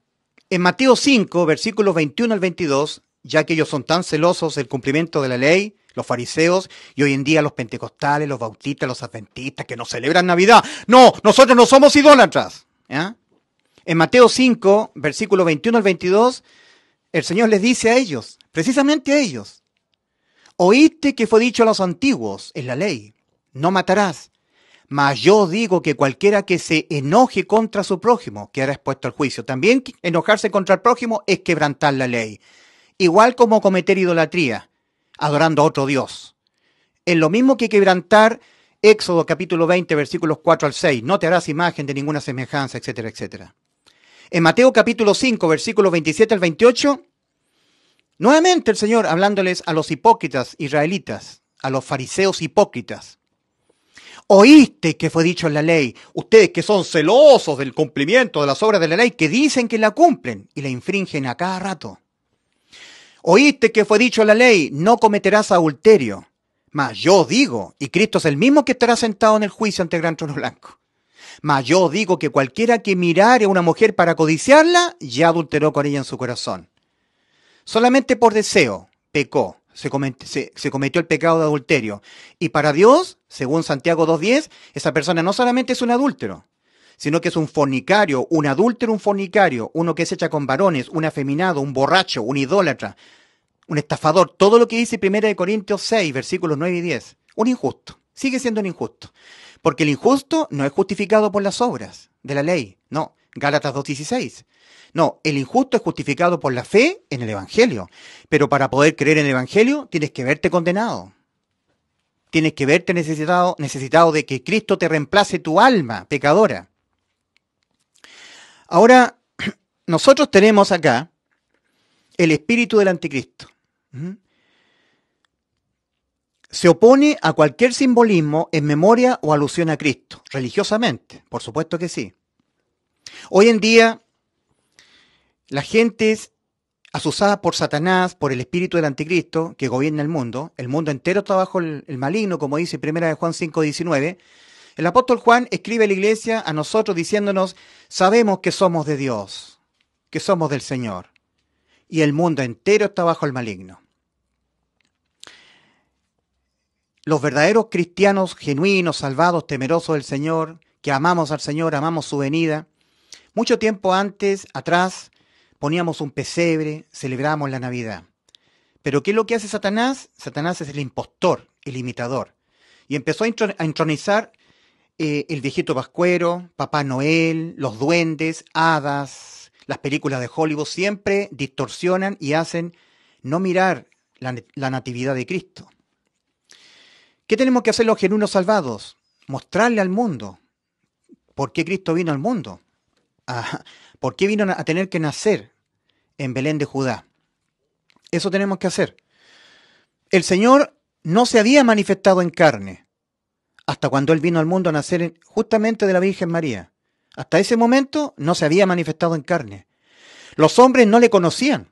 en Mateo 5, versículos 21 al 22, ya que ellos son tan celosos del cumplimiento de la ley, los fariseos y hoy en día los pentecostales, los bautistas, los adventistas que no celebran Navidad. No, nosotros no somos idólatras. En Mateo 5, versículo 21 al 22, el Señor les dice a ellos, precisamente a ellos, oíste que fue dicho a los antiguos en la ley, no matarás. Mas yo digo que cualquiera que se enoje contra su prójimo que quedará expuesto al juicio. También enojarse contra el prójimo es quebrantar la ley. Igual como cometer idolatría adorando a otro Dios. Es lo mismo que quebrantar Éxodo capítulo 20, versículos 4 al 6. No te harás imagen de ninguna semejanza, etcétera, etcétera. En Mateo capítulo 5, versículos 27 al 28, nuevamente el Señor hablándoles a los hipócritas israelitas, a los fariseos hipócritas. Oíste que fue dicho en la ley, ustedes que son celosos del cumplimiento de las obras de la ley, que dicen que la cumplen y la infringen a cada rato. Oíste que fue dicho la ley, no cometerás adulterio. Mas yo digo, y Cristo es el mismo que estará sentado en el juicio ante el gran trono blanco. Mas yo digo que cualquiera que mirare a una mujer para codiciarla, ya adulteró con ella en su corazón. Solamente por deseo pecó, se, se cometió el pecado de adulterio. Y para Dios, según Santiago 2.10, esa persona no solamente es un adúltero, sino que es un fornicario, un adúltero, un fornicario, uno que se echa con varones, un afeminado, un borracho, un idólatra, un estafador, todo lo que dice 1 Corintios 6, versículos 9 y 10, un injusto, sigue siendo un injusto, porque el injusto no es justificado por las obras de la ley, no, Gálatas 2.16. No, el injusto es justificado por la fe en el Evangelio, pero para poder creer en el Evangelio tienes que verte condenado. Tienes que verte necesitado, necesitado de que Cristo te reemplace tu alma pecadora. Ahora, nosotros tenemos acá el espíritu del anticristo. ¿Mm? Se opone a cualquier simbolismo en memoria o alusión a Cristo, religiosamente, por supuesto que sí. Hoy en día, la gente es asusada por Satanás, por el espíritu del anticristo que gobierna el mundo. El mundo entero está bajo el, maligno, como dice 1 de Juan 5.19. El apóstol Juan escribe a la iglesia, a nosotros, diciéndonos, Sabemos que somos de Dios, que somos del Señor, y el mundo entero está bajo el maligno. Los verdaderos cristianos genuinos, salvados, temerosos del Señor, que amamos al Señor, amamos su venida, mucho tiempo antes, atrás, poníamos un pesebre, celebramos la Navidad. Pero ¿qué es lo que hace Satanás? Satanás es el impostor, el imitador. Y empezó a entronizar eh, El viejito Pascuero, Papá Noel, Los Duendes, Hadas, las películas de Hollywood siempre distorsionan y hacen no mirar la, natividad de Cristo. ¿Qué tenemos que hacer los genuinos salvados? Mostrarle al mundo por qué Cristo vino al mundo, ah, por qué vino a tener que nacer en Belén de Judá. Eso tenemos que hacer. El Señor no se había manifestado en carne hasta cuando él vino al mundo a nacer justamente de la Virgen María. Hasta ese momento no se había manifestado en carne. Los hombres no le conocían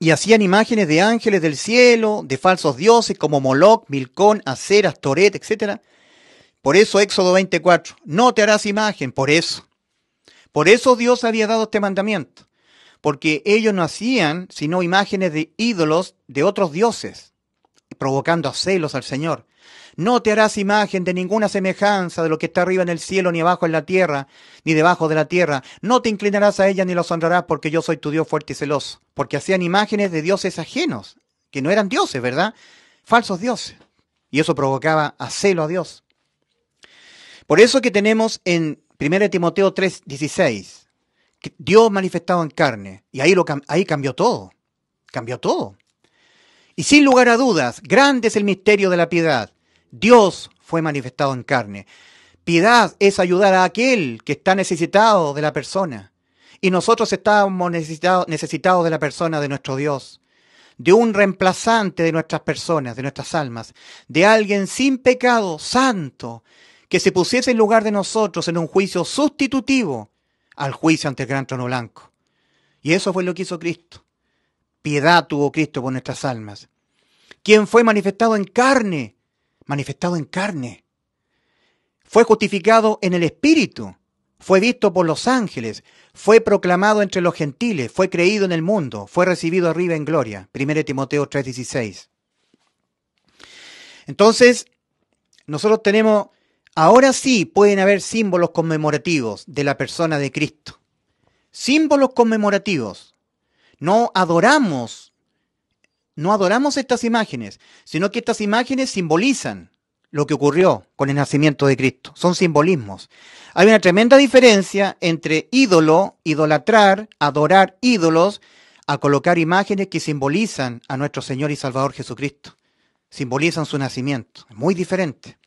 y hacían imágenes de ángeles del cielo, de falsos dioses como Moloch, Milcón, Aceras, Toret, etc. Por eso Éxodo 24, no te harás imagen, por eso. Por eso Dios había dado este mandamiento, porque ellos no hacían sino imágenes de ídolos de otros dioses, provocando a celos al Señor. No te harás imagen de ninguna semejanza de lo que está arriba en el cielo, ni abajo en la tierra, ni debajo de la tierra. No te inclinarás a ella ni la honrarás, porque yo soy tu Dios fuerte y celoso. Porque hacían imágenes de dioses ajenos, que no eran dioses, ¿verdad? Falsos dioses. Y eso provocaba a celo a Dios. Por eso que tenemos en 1 Timoteo 3:16, Dios manifestado en carne. Y ahí, ahí cambió todo. Cambió todo. Y sin lugar a dudas, grande es el misterio de la piedad. Dios fue manifestado en carne. Piedad es ayudar a aquel que está necesitado de la persona. Y nosotros estábamos necesitados de la persona de nuestro Dios, de un reemplazante de nuestras personas, de nuestras almas, de alguien sin pecado, santo, que se pusiese en lugar de nosotros en un juicio sustitutivo al juicio ante el gran trono blanco. Y eso fue lo que hizo Cristo. Piedad tuvo Cristo por nuestras almas. Quien fue manifestado en carne manifestado en carne. Fue justificado en el Espíritu, fue visto por los ángeles, fue proclamado entre los gentiles, fue creído en el mundo, fue recibido arriba en gloria. 1 Timoteo 3:16. Entonces, nosotros tenemos, ahora sí pueden haber símbolos conmemorativos de la persona de Cristo. Símbolos conmemorativos. No adoramos no adoramos estas imágenes, sino que estas imágenes simbolizan lo que ocurrió con el nacimiento de Cristo. Son simbolismos. Hay una tremenda diferencia entre ídolo, idolatrar, adorar ídolos, a colocar imágenes que simbolizan a nuestro Señor y Salvador Jesucristo. Simbolizan su nacimiento. Muy diferente.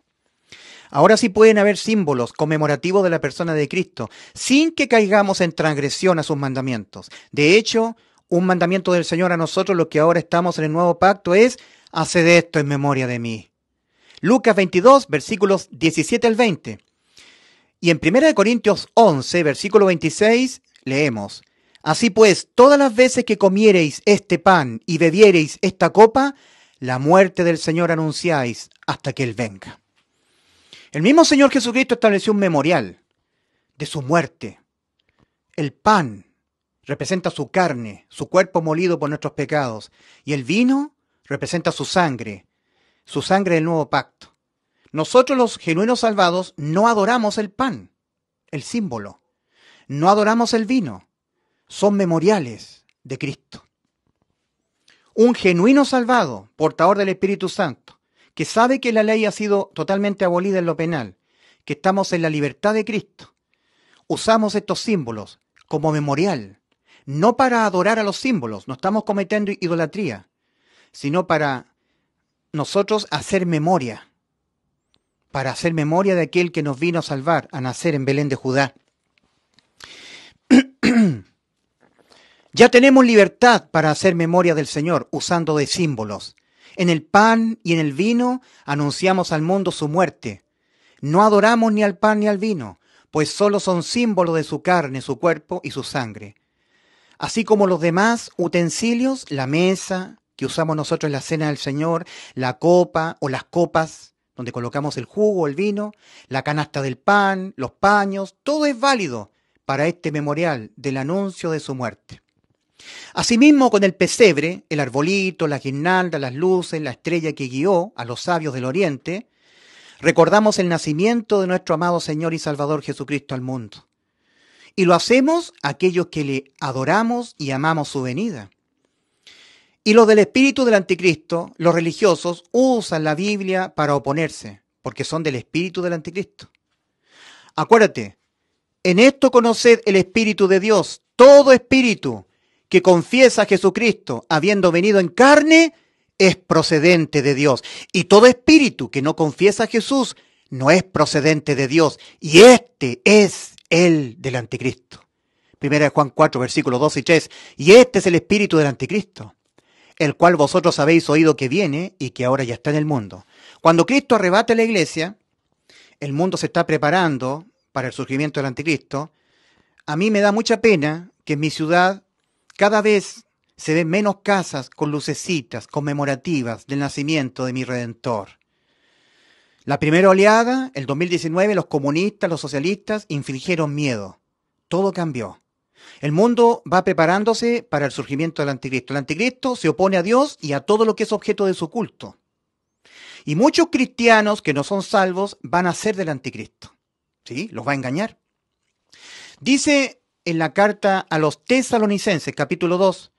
Ahora sí pueden haber símbolos conmemorativos de la persona de Cristo, sin que caigamos en transgresión a sus mandamientos. De hecho, un mandamiento del Señor a nosotros, los que ahora estamos en el nuevo pacto, es, haced esto en memoria de mí. Lucas 22, versículos 17 al 20. Y en 1 Corintios 11, versículo 26, leemos, Así pues, todas las veces que comiereis este pan y bebiereis esta copa, la muerte del Señor anunciáis hasta que Él venga. El mismo Señor Jesucristo estableció un memorial de su muerte. El pan representa su carne, su cuerpo molido por nuestros pecados, y el vino representa su sangre, su sangre del nuevo pacto. Nosotros los genuinos salvados no adoramos el pan, el símbolo, no adoramos el vino, son memoriales de Cristo. Un genuino salvado, portador del Espíritu Santo, que sabe que la ley ha sido totalmente abolida en lo penal, que estamos en la libertad de Cristo, usamos estos símbolos como memorial no para adorar a los símbolos, no estamos cometiendo idolatría, sino para nosotros hacer memoria, para hacer memoria de aquel que nos vino a salvar, a nacer en Belén de Judá. ya tenemos libertad para hacer memoria del Señor usando de símbolos. En el pan y en el vino anunciamos al mundo su muerte. No adoramos ni al pan ni al vino, pues solo son símbolos de su carne, su cuerpo y su sangre así como los demás utensilios, la mesa que usamos nosotros en la cena del Señor, la copa o las copas donde colocamos el jugo, el vino, la canasta del pan, los paños, todo es válido para este memorial del anuncio de su muerte. Asimismo, con el pesebre, el arbolito, la guirnalda, las luces, la estrella que guió a los sabios del Oriente, recordamos el nacimiento de nuestro amado Señor y Salvador Jesucristo al mundo. Y lo hacemos aquellos que le adoramos y amamos su venida. Y los del espíritu del anticristo, los religiosos, usan la Biblia para oponerse, porque son del espíritu del anticristo. Acuérdate, en esto conoced el espíritu de Dios, todo espíritu que confiesa a Jesucristo habiendo venido en carne, es procedente de Dios. Y todo espíritu que no confiesa a Jesús no es procedente de Dios. Y este es el del anticristo. Primera de Juan 4, versículos 2 y 3. Y este es el espíritu del anticristo, el cual vosotros habéis oído que viene y que ahora ya está en el mundo. Cuando Cristo arrebate la iglesia, el mundo se está preparando para el surgimiento del anticristo. A mí me da mucha pena que en mi ciudad cada vez se ven menos casas con lucecitas conmemorativas del nacimiento de mi Redentor. La primera oleada, el 2019, los comunistas, los socialistas infligieron miedo. Todo cambió. El mundo va preparándose para el surgimiento del anticristo. El anticristo se opone a Dios y a todo lo que es objeto de su culto. Y muchos cristianos que no son salvos van a ser del anticristo. ¿Sí? Los va a engañar. Dice en la carta a los tesalonicenses, capítulo 2,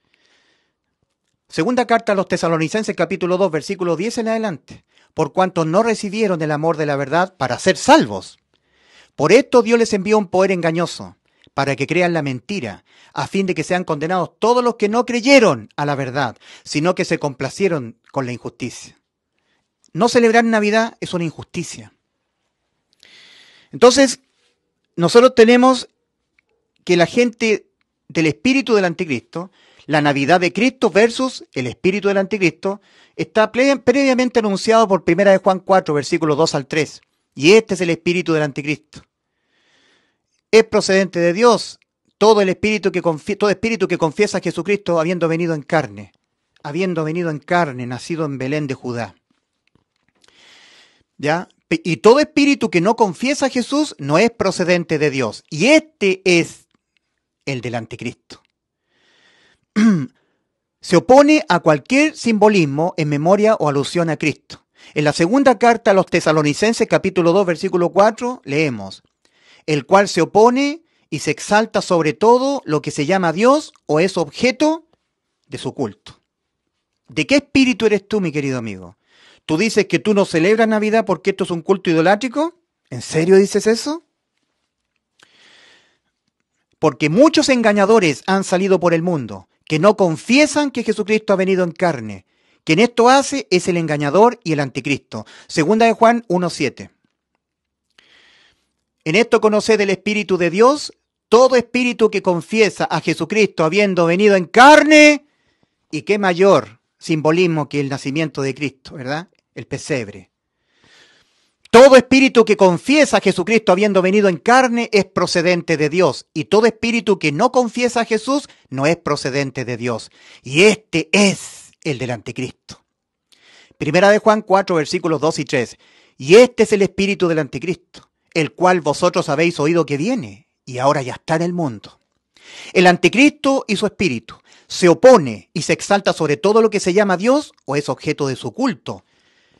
segunda carta a los tesalonicenses, capítulo 2, versículo 10 en adelante por cuanto no recibieron el amor de la verdad para ser salvos. Por esto Dios les envió un poder engañoso, para que crean la mentira, a fin de que sean condenados todos los que no creyeron a la verdad, sino que se complacieron con la injusticia. No celebrar Navidad es una injusticia. Entonces, nosotros tenemos que la gente del espíritu del anticristo la Navidad de Cristo versus el espíritu del anticristo, está previamente anunciado por 1 de Juan 4, versículos 2 al 3. Y este es el espíritu del anticristo. Es procedente de Dios todo, el espíritu que todo espíritu que confiesa a Jesucristo habiendo venido en carne, habiendo venido en carne, nacido en Belén de Judá. ¿Ya? Y todo espíritu que no confiesa a Jesús no es procedente de Dios. Y este es el del anticristo. se opone a cualquier simbolismo en memoria o alusión a Cristo. En la segunda carta a los tesalonicenses capítulo 2 versículo 4 leemos, el cual se opone y se exalta sobre todo lo que se llama Dios o es objeto de su culto. ¿De qué espíritu eres tú, mi querido amigo? ¿Tú dices que tú no celebras Navidad porque esto es un culto idolátrico? ¿En serio dices eso? Porque muchos engañadores han salido por el mundo que no confiesan que Jesucristo ha venido en carne. Quien esto hace es el engañador y el anticristo. Segunda de Juan 1.7. En esto conoced el Espíritu de Dios. Todo espíritu que confiesa a Jesucristo habiendo venido en carne. Y qué mayor simbolismo que el nacimiento de Cristo, ¿verdad? El pesebre. Todo espíritu que confiesa a Jesucristo habiendo venido en carne es procedente de Dios, y todo espíritu que no confiesa a Jesús no es procedente de Dios. Y este es el del anticristo. Primera de Juan 4, versículos 2 y 3. Y este es el espíritu del anticristo, el cual vosotros habéis oído que viene, y ahora ya está en el mundo. El anticristo y su espíritu se opone y se exalta sobre todo lo que se llama Dios o es objeto de su culto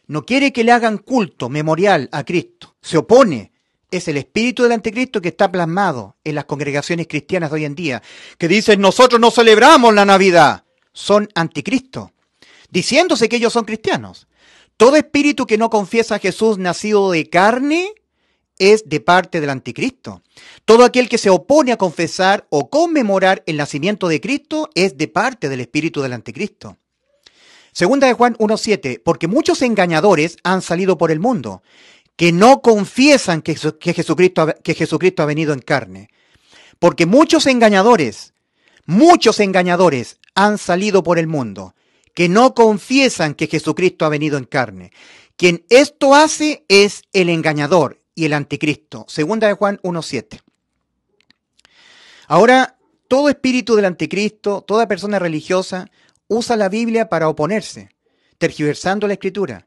no quiere que le hagan culto memorial a Cristo, se opone. Es el espíritu del anticristo que está plasmado en las congregaciones cristianas de hoy en día, que dicen nosotros no celebramos la Navidad, son anticristo, diciéndose que ellos son cristianos. Todo espíritu que no confiesa a Jesús nacido de carne es de parte del anticristo. Todo aquel que se opone a confesar o conmemorar el nacimiento de Cristo es de parte del espíritu del anticristo. Segunda de Juan 1.7, porque muchos engañadores han salido por el mundo, que no confiesan que, Jesucristo, que Jesucristo ha venido en carne. Porque muchos engañadores, muchos engañadores han salido por el mundo, que no confiesan que Jesucristo ha venido en carne. Quien esto hace es el engañador y el anticristo. Segunda de Juan 1.7. Ahora, todo espíritu del anticristo, toda persona religiosa, usa la Biblia para oponerse, tergiversando la escritura.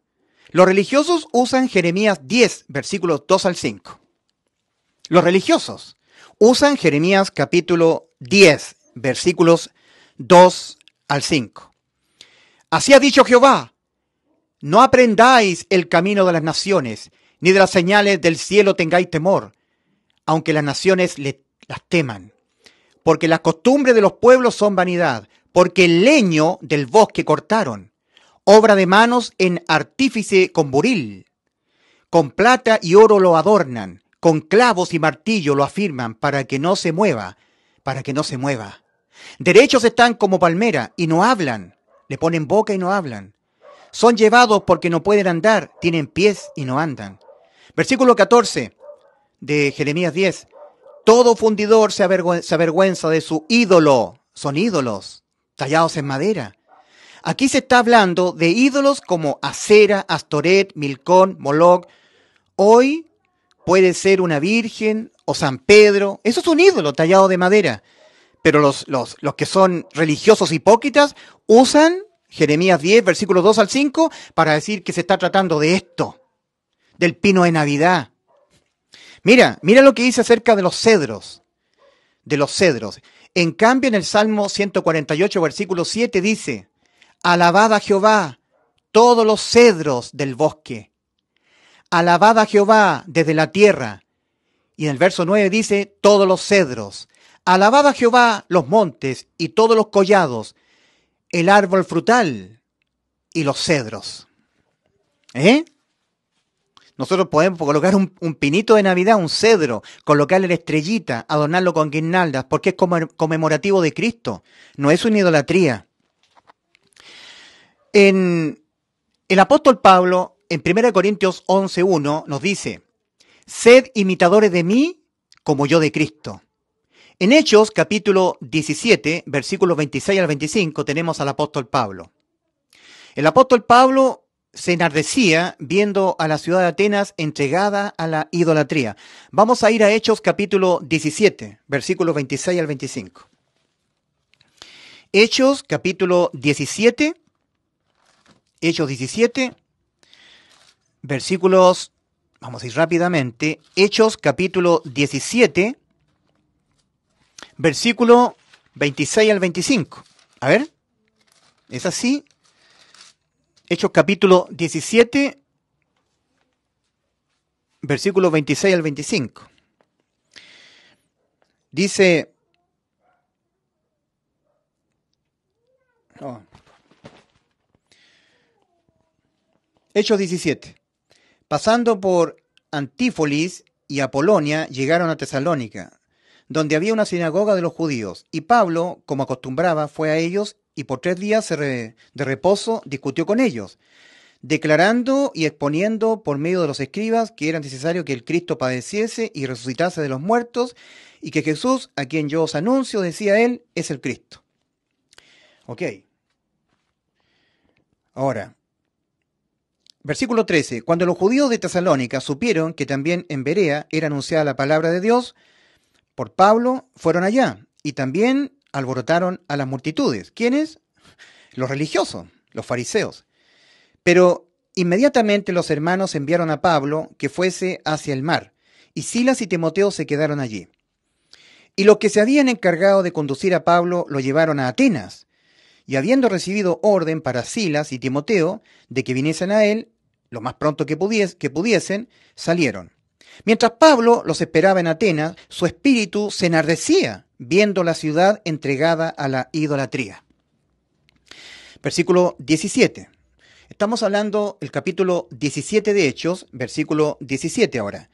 Los religiosos usan Jeremías 10, versículos 2 al 5. Los religiosos usan Jeremías capítulo 10, versículos 2 al 5. Así ha dicho Jehová, no aprendáis el camino de las naciones, ni de las señales del cielo tengáis temor, aunque las naciones las teman, porque las costumbres de los pueblos son vanidad, porque el leño del bosque cortaron, obra de manos en artífice con buril. Con plata y oro lo adornan, con clavos y martillo lo afirman para que no se mueva, para que no se mueva. Derechos están como palmera y no hablan, le ponen boca y no hablan. Son llevados porque no pueden andar, tienen pies y no andan. Versículo 14 de Jeremías 10. Todo fundidor se, avergüenza de su ídolo, son ídolos tallados en madera. Aquí se está hablando de ídolos como Acera, Astoret, Milcón, Moloch. Hoy puede ser una virgen o San Pedro. Eso es un ídolo tallado de madera. Pero los, los, los que son religiosos hipócritas usan Jeremías 10, versículos 2 al 5, para decir que se está tratando de esto, del pino de Navidad. Mira, mira lo que dice acerca de los cedros, de los cedros. En cambio, en el Salmo 148, versículo 7 dice, Alabad a Jehová todos los cedros del bosque. Alabad a Jehová desde la tierra. Y en el verso 9 dice, todos los cedros. Alabad a Jehová los montes y todos los collados, el árbol frutal y los cedros. ¿Eh? Nosotros podemos colocar un, pinito de Navidad, un cedro, colocarle la estrellita, adornarlo con guirnaldas, porque es conmemorativo de Cristo, no es una idolatría. En el apóstol Pablo, en 1 Corintios 11, 1, nos dice, sed imitadores de mí como yo de Cristo. En Hechos capítulo 17, versículos 26 al 25, tenemos al apóstol Pablo. El apóstol Pablo se enardecía viendo a la ciudad de Atenas entregada a la idolatría. Vamos a ir a Hechos capítulo 17, versículos 26 al 25. Hechos capítulo 17, Hechos 17, versículos, vamos a ir rápidamente, Hechos capítulo 17, versículo 26 al 25. A ver, ¿es así? Hechos capítulo 17, versículo 26 al 25. Dice... Hechos 17. Pasando por Antífolis y Apolonia, llegaron a Tesalónica donde había una sinagoga de los judíos, y Pablo, como acostumbraba, fue a ellos y por tres días de reposo discutió con ellos, declarando y exponiendo por medio de los escribas que era necesario que el Cristo padeciese y resucitase de los muertos, y que Jesús, a quien yo os anuncio, decía él, es el Cristo. Ok. Ahora, versículo 13. Cuando los judíos de Tesalónica supieron que también en Berea era anunciada la palabra de Dios, por Pablo fueron allá y también alborotaron a las multitudes. ¿Quiénes? Los religiosos, los fariseos. Pero inmediatamente los hermanos enviaron a Pablo que fuese hacia el mar, y Silas y Timoteo se quedaron allí. Y los que se habían encargado de conducir a Pablo lo llevaron a Atenas, y habiendo recibido orden para Silas y Timoteo de que viniesen a él lo más pronto que, que pudiesen, salieron. Mientras Pablo los esperaba en Atenas, su espíritu se enardecía viendo la ciudad entregada a la idolatría. Versículo 17. Estamos hablando el capítulo 17 de Hechos, versículo 17 ahora.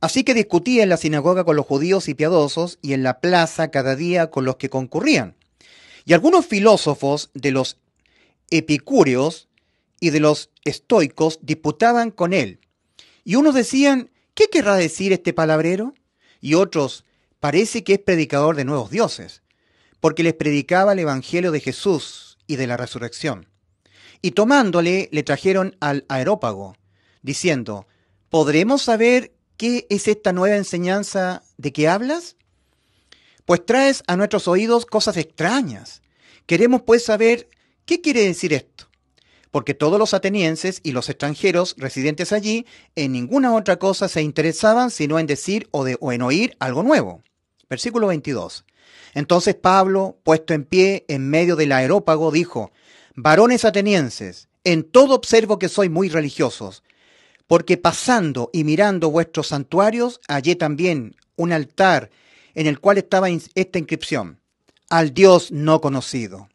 Así que discutía en la sinagoga con los judíos y piadosos y en la plaza cada día con los que concurrían. Y algunos filósofos de los epicúreos y de los estoicos disputaban con él. Y unos decían ¿Qué querrá decir este palabrero? Y otros, parece que es predicador de nuevos dioses, porque les predicaba el Evangelio de Jesús y de la resurrección. Y tomándole, le trajeron al aerópago, diciendo, ¿podremos saber qué es esta nueva enseñanza de que hablas? Pues traes a nuestros oídos cosas extrañas. Queremos pues saber qué quiere decir esto porque todos los atenienses y los extranjeros residentes allí en ninguna otra cosa se interesaban sino en decir o, en oír algo nuevo. Versículo 22. Entonces Pablo, puesto en pie en medio del aerópago, dijo, Varones atenienses, en todo observo que sois muy religiosos, porque pasando y mirando vuestros santuarios hallé también un altar en el cual estaba esta inscripción, al Dios no conocido.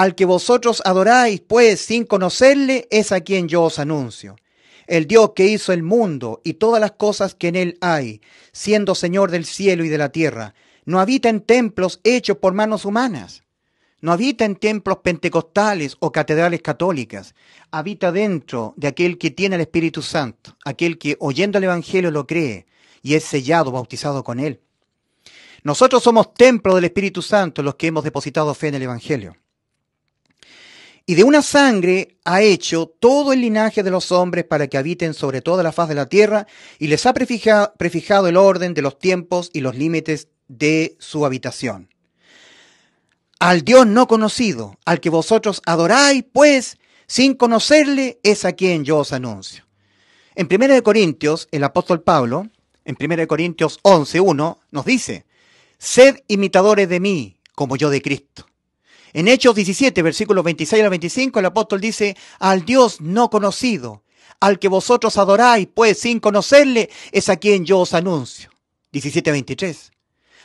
Al que vosotros adoráis, pues, sin conocerle, es a quien yo os anuncio. El Dios que hizo el mundo y todas las cosas que en él hay, siendo Señor del cielo y de la tierra, no habita en templos hechos por manos humanas. No habita en templos pentecostales o catedrales católicas. Habita dentro de aquel que tiene el Espíritu Santo, aquel que oyendo el Evangelio lo cree y es sellado, bautizado con él. Nosotros somos templo del Espíritu Santo los que hemos depositado fe en el Evangelio y de una sangre ha hecho todo el linaje de los hombres para que habiten sobre toda la faz de la tierra, y les ha prefijado, el orden de los tiempos y los límites de su habitación. Al Dios no conocido, al que vosotros adoráis, pues, sin conocerle, es a quien yo os anuncio. En 1 Corintios, el apóstol Pablo, en 1 Corintios 11.1, nos dice, Sed imitadores de mí, como yo de Cristo. En Hechos 17, versículos 26 al 25, el apóstol dice, al Dios no conocido, al que vosotros adoráis, pues sin conocerle, es a quien yo os anuncio. 17, 23.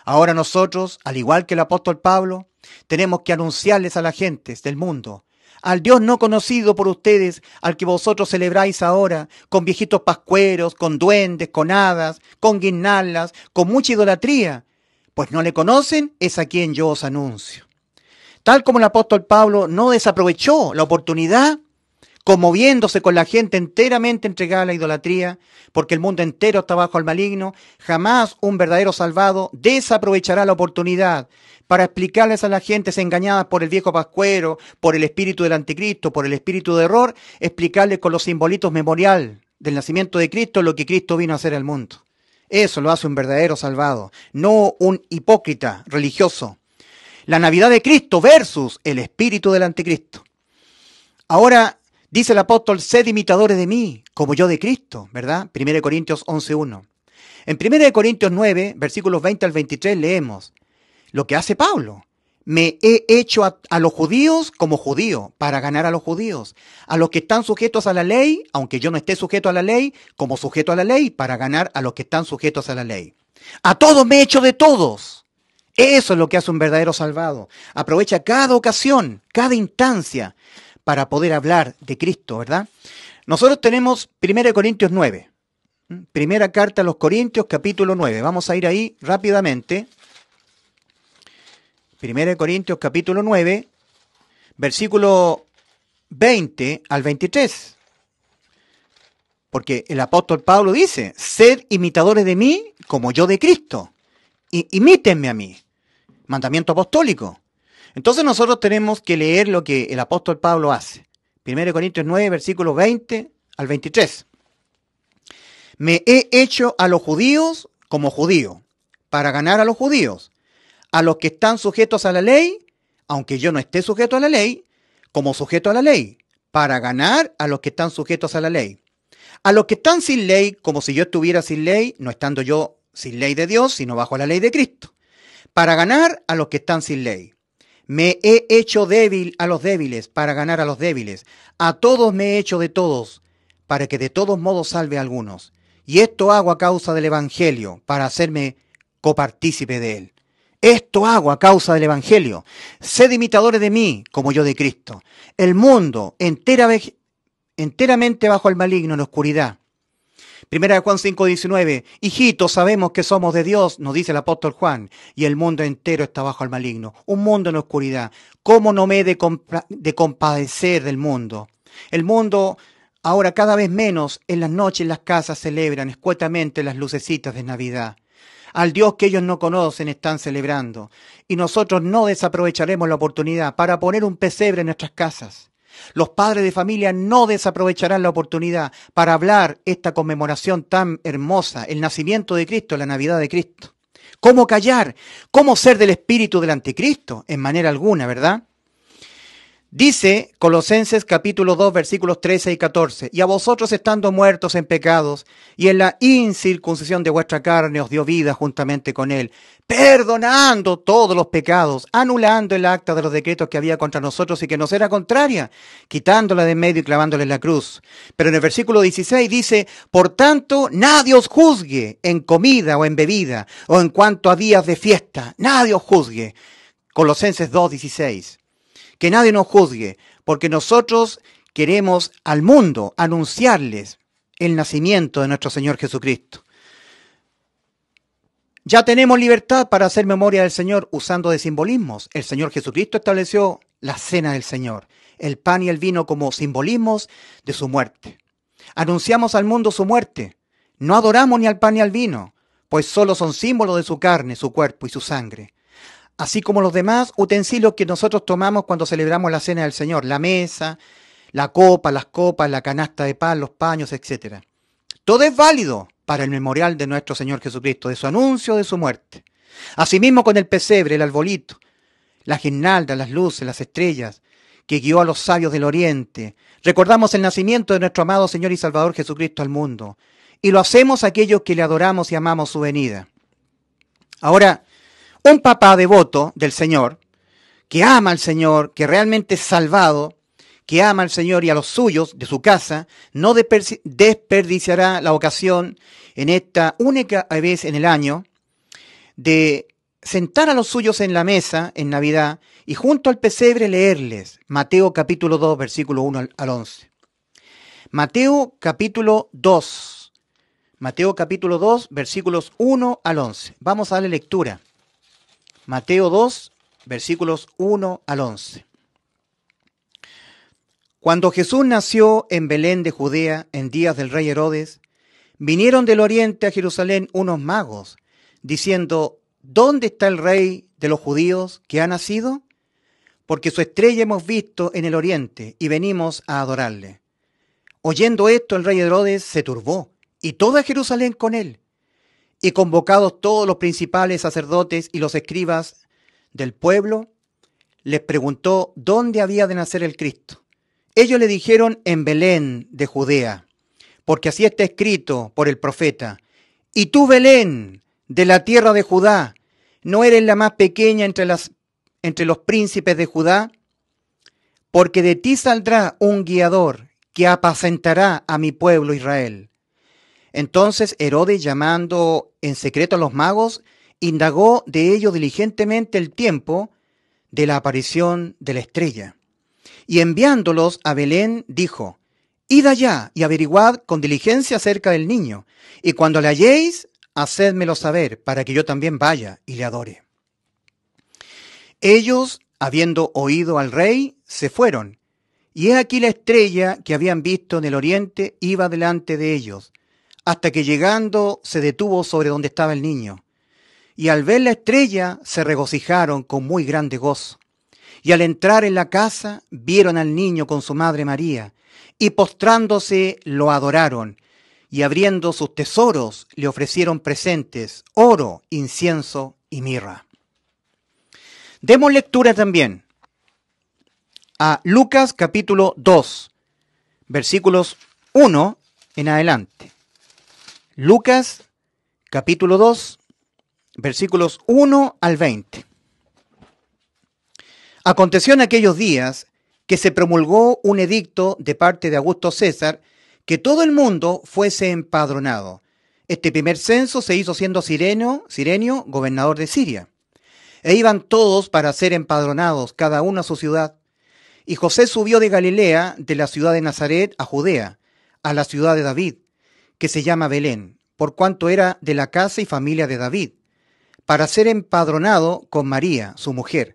Ahora nosotros, al igual que el apóstol Pablo, tenemos que anunciarles a la gente del mundo, al Dios no conocido por ustedes, al que vosotros celebráis ahora, con viejitos pascueros, con duendes, con hadas, con guinalas, con mucha idolatría, pues no le conocen, es a quien yo os anuncio tal como el apóstol Pablo no desaprovechó la oportunidad, conmoviéndose con la gente enteramente entregada a la idolatría, porque el mundo entero está bajo el maligno, jamás un verdadero salvado desaprovechará la oportunidad para explicarles a las gentes engañadas por el viejo pascuero, por el espíritu del anticristo, por el espíritu de error, explicarles con los simbolitos memorial del nacimiento de Cristo lo que Cristo vino a hacer al mundo. Eso lo hace un verdadero salvado, no un hipócrita religioso la Navidad de Cristo versus el espíritu del anticristo. Ahora dice el apóstol, sed imitadores de mí, como yo de Cristo, ¿verdad? 1 Corintios 11.1. En de Corintios 9, versículos 20 al 23 leemos lo que hace Pablo. Me he hecho a, a, los judíos como judío para ganar a los judíos, a los que están sujetos a la ley, aunque yo no esté sujeto a la ley, como sujeto a la ley para ganar a los que están sujetos a la ley. A todos me he hecho de todos eso es lo que hace un verdadero salvado. Aprovecha cada ocasión, cada instancia para poder hablar de Cristo, ¿verdad? Nosotros tenemos 1 Corintios 9. ¿Mm? Primera carta a los Corintios, capítulo 9. Vamos a ir ahí rápidamente. 1 Corintios, capítulo 9, versículo 20 al 23. Porque el apóstol Pablo dice, sed imitadores de mí como yo de Cristo. imítenme a mí mandamiento apostólico. Entonces nosotros tenemos que leer lo que el apóstol Pablo hace. 1 Corintios 9, versículo 20 al 23. Me he hecho a los judíos como judío, para ganar a los judíos, a los que están sujetos a la ley, aunque yo no esté sujeto a la ley, como sujeto a la ley, para ganar a los que están sujetos a la ley. A los que están sin ley, como si yo estuviera sin ley, no estando yo sin ley de Dios, sino bajo la ley de Cristo para ganar a los que están sin ley. Me he hecho débil a los débiles para ganar a los débiles. A todos me he hecho de todos, para que de todos modos salve a algunos. Y esto hago a causa del Evangelio, para hacerme copartícipe de él. Esto hago a causa del Evangelio. Sed imitadores de mí, como yo de Cristo. El mundo, entera, enteramente bajo el maligno en la oscuridad, Primera de Juan 5:19, hijitos, sabemos que somos de Dios, nos dice el apóstol Juan, y el mundo entero está bajo el maligno, un mundo en oscuridad. ¿Cómo no me he de, de compadecer del mundo? El mundo ahora cada vez menos en las noches las casas celebran escuetamente las lucecitas de Navidad. Al Dios que ellos no conocen están celebrando, y nosotros no desaprovecharemos la oportunidad para poner un pesebre en nuestras casas los padres de familia no desaprovecharán la oportunidad para hablar esta conmemoración tan hermosa, el nacimiento de Cristo, la Navidad de Cristo. ¿Cómo callar? ¿Cómo ser del espíritu del anticristo? En manera alguna, ¿verdad? Dice Colosenses capítulo 2 versículos 13 y 14, y a vosotros estando muertos en pecados y en la incircuncisión de vuestra carne os dio vida juntamente con él, perdonando todos los pecados, anulando el acta de los decretos que había contra nosotros y que nos era contraria, quitándola de medio y clavándole en la cruz. Pero en el versículo 16 dice, por tanto, nadie os juzgue en comida o en bebida, o en cuanto a días de fiesta, nadie os juzgue. Colosenses 2.16. Que nadie nos juzgue, porque nosotros queremos al mundo anunciarles el nacimiento de nuestro Señor Jesucristo. Ya tenemos libertad para hacer memoria del Señor usando de simbolismos. El Señor Jesucristo estableció la cena del Señor, el pan y el vino como simbolismos de su muerte. Anunciamos al mundo su muerte. No adoramos ni al pan ni al vino, pues solo son símbolos de su carne, su cuerpo y su sangre. Así como los demás utensilios que nosotros tomamos cuando celebramos la cena del Señor, la mesa, la copa, las copas, la canasta de pan, los paños, etc. Todo es válido, para el memorial de nuestro Señor Jesucristo, de su anuncio, de su muerte. Asimismo con el pesebre, el arbolito, la guirnaldas, las luces, las estrellas, que guió a los sabios del Oriente. Recordamos el nacimiento de nuestro amado Señor y Salvador Jesucristo al mundo. Y lo hacemos aquellos que le adoramos y amamos su venida. Ahora, un papá devoto del Señor, que ama al Señor, que realmente es salvado, que ama al Señor y a los suyos de su casa, no desperdiciará la ocasión en esta única vez en el año de sentar a los suyos en la mesa en Navidad y junto al pesebre leerles Mateo capítulo 2, versículo 1 al 11. Mateo capítulo 2. Mateo capítulo 2, versículos 1 al 11. Vamos a la lectura. Mateo 2, versículos 1 al 11. Cuando Jesús nació en Belén de Judea en días del rey Herodes, vinieron del oriente a Jerusalén unos magos, diciendo, ¿dónde está el rey de los judíos que ha nacido? Porque su estrella hemos visto en el oriente y venimos a adorarle. Oyendo esto, el rey Herodes se turbó y toda Jerusalén con él. Y convocados todos los principales sacerdotes y los escribas del pueblo, les preguntó dónde había de nacer el Cristo. Ellos le dijeron en Belén de Judea, porque así está escrito por el profeta, y tú Belén de la tierra de Judá, no eres la más pequeña entre, las, entre los príncipes de Judá, porque de ti saldrá un guiador que apacentará a mi pueblo Israel. Entonces Herodes, llamando en secreto a los magos, indagó de ellos diligentemente el tiempo de la aparición de la estrella y enviándolos a Belén dijo, Id allá y averiguad con diligencia acerca del niño, y cuando le halléis, hacedmelo saber, para que yo también vaya y le adore. Ellos, habiendo oído al rey, se fueron, y he aquí la estrella que habían visto en el oriente iba delante de ellos, hasta que llegando se detuvo sobre donde estaba el niño. Y al ver la estrella se regocijaron con muy grande gozo. Y al entrar en la casa, vieron al niño con su madre María, y postrándose lo adoraron, y abriendo sus tesoros le ofrecieron presentes, oro, incienso y mirra. Demos lectura también a Lucas capítulo 2, versículos 1 en adelante. Lucas capítulo 2, versículos 1 al 20. Aconteció en aquellos días que se promulgó un edicto de parte de Augusto César que todo el mundo fuese empadronado. Este primer censo se hizo siendo Sireno, Sirenio gobernador de Siria. E iban todos para ser empadronados, cada uno a su ciudad. Y José subió de Galilea, de la ciudad de Nazaret, a Judea, a la ciudad de David, que se llama Belén, por cuanto era de la casa y familia de David, para ser empadronado con María, su mujer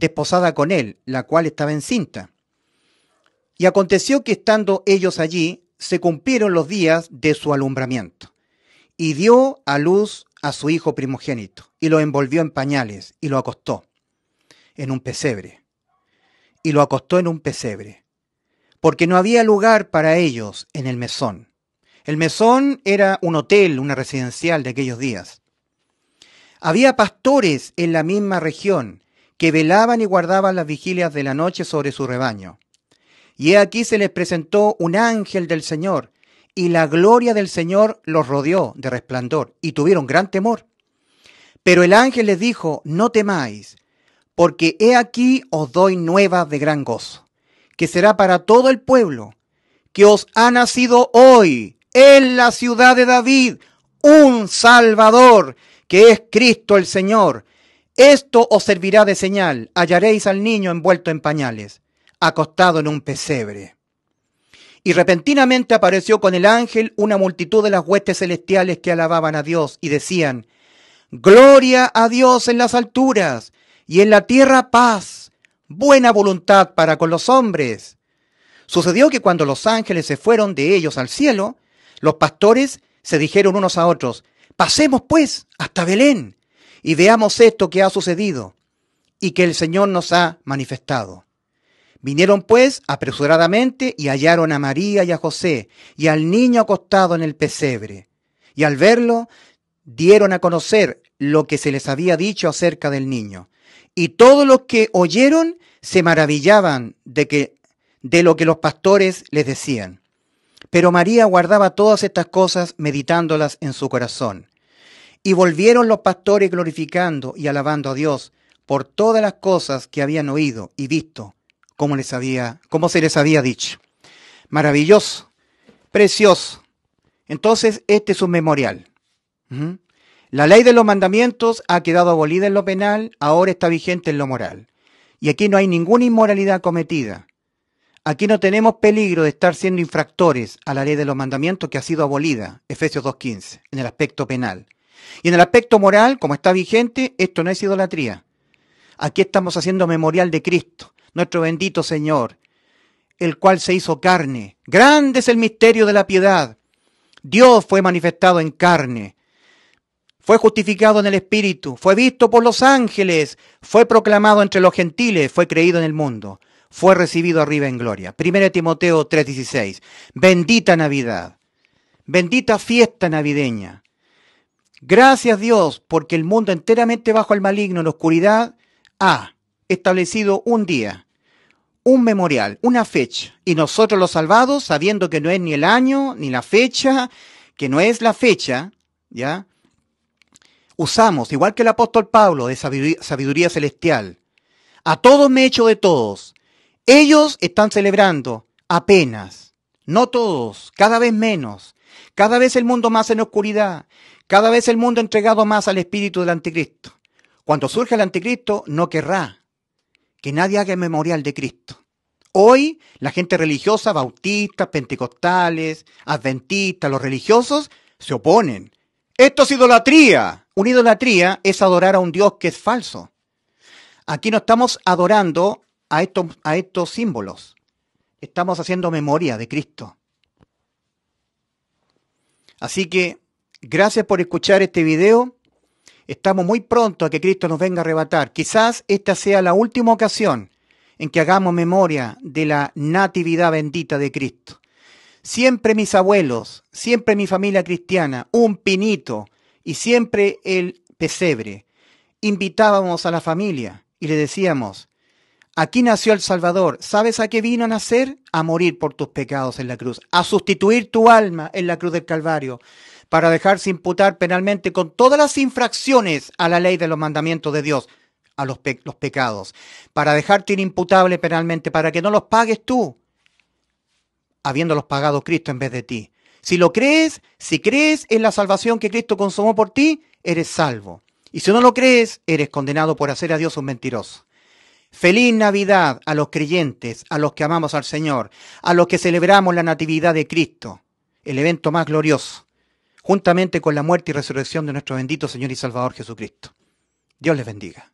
desposada con él, la cual estaba encinta. Y aconteció que estando ellos allí, se cumplieron los días de su alumbramiento. Y dio a luz a su hijo primogénito, y lo envolvió en pañales, y lo acostó en un pesebre. Y lo acostó en un pesebre, porque no había lugar para ellos en el mesón. El mesón era un hotel, una residencial de aquellos días. Había pastores en la misma región que velaban y guardaban las vigilias de la noche sobre su rebaño. Y he aquí se les presentó un ángel del Señor, y la gloria del Señor los rodeó de resplandor, y tuvieron gran temor. Pero el ángel les dijo, no temáis, porque he aquí os doy nueva de gran gozo, que será para todo el pueblo, que os ha nacido hoy en la ciudad de David un Salvador, que es Cristo el Señor. Esto os servirá de señal. Hallaréis al niño envuelto en pañales, acostado en un pesebre. Y repentinamente apareció con el ángel una multitud de las huestes celestiales que alababan a Dios y decían, Gloria a Dios en las alturas y en la tierra paz, buena voluntad para con los hombres. Sucedió que cuando los ángeles se fueron de ellos al cielo, los pastores se dijeron unos a otros, Pasemos pues hasta Belén y veamos esto que ha sucedido y que el Señor nos ha manifestado. Vinieron pues apresuradamente y hallaron a María y a José y al niño acostado en el pesebre. Y al verlo, dieron a conocer lo que se les había dicho acerca del niño. Y todos los que oyeron se maravillaban de, que, de lo que los pastores les decían. Pero María guardaba todas estas cosas meditándolas en su corazón. Y volvieron los pastores glorificando y alabando a Dios por todas las cosas que habían oído y visto, como, les había, como se les había dicho. Maravilloso, precioso. Entonces, este es un memorial. La ley de los mandamientos ha quedado abolida en lo penal, ahora está vigente en lo moral. Y aquí no hay ninguna inmoralidad cometida. Aquí no tenemos peligro de estar siendo infractores a la ley de los mandamientos que ha sido abolida, Efesios 2.15, en el aspecto penal. Y en el aspecto moral, como está vigente, esto no es idolatría. Aquí estamos haciendo memorial de Cristo, nuestro bendito Señor, el cual se hizo carne. Grande es el misterio de la piedad. Dios fue manifestado en carne. Fue justificado en el Espíritu, fue visto por los ángeles, fue proclamado entre los gentiles, fue creído en el mundo, fue recibido arriba en gloria. 1 Timoteo 3:16. Bendita Navidad, bendita fiesta navideña. Gracias Dios, porque el mundo enteramente bajo el maligno en la oscuridad ha establecido un día, un memorial, una fecha, y nosotros los salvados, sabiendo que no es ni el año, ni la fecha, que no es la fecha, ¿ya? Usamos, igual que el apóstol Pablo, de sabiduría, celestial. A todos me echo de todos. Ellos están celebrando apenas, no todos, cada vez menos, cada vez el mundo más en oscuridad, cada vez el mundo entregado más al espíritu del anticristo. Cuando surge el anticristo, no querrá que nadie haga memorial de Cristo. Hoy, la gente religiosa, bautistas, pentecostales, adventistas, los religiosos, se oponen. Esto es idolatría. Una idolatría es adorar a un Dios que es falso. Aquí no estamos adorando a estos, a estos símbolos. Estamos haciendo memoria de Cristo. Así que Gracias por escuchar este video. Estamos muy pronto a que Cristo nos venga a arrebatar. Quizás esta sea la última ocasión en que hagamos memoria de la natividad bendita de Cristo. Siempre mis abuelos, siempre mi familia cristiana, un pinito y siempre el pesebre. Invitábamos a la familia y le decíamos, aquí nació el Salvador, ¿sabes a qué vino a nacer? A morir por tus pecados en la cruz, a sustituir tu alma en la cruz del Calvario para dejarse imputar penalmente con todas las infracciones a la ley de los mandamientos de Dios, a los, pecados, para dejarte inimputable penalmente, para que no los pagues tú, habiéndolos pagado Cristo en vez de ti. Si lo crees, si crees en la salvación que Cristo consumó por ti, eres salvo. Y si no lo crees, eres condenado por hacer a Dios un mentiroso. Feliz Navidad a los creyentes, a los que amamos al Señor, a los que celebramos la Natividad de Cristo, el evento más glorioso juntamente con la muerte y resurrección de nuestro bendito Señor y Salvador Jesucristo. Dios les bendiga.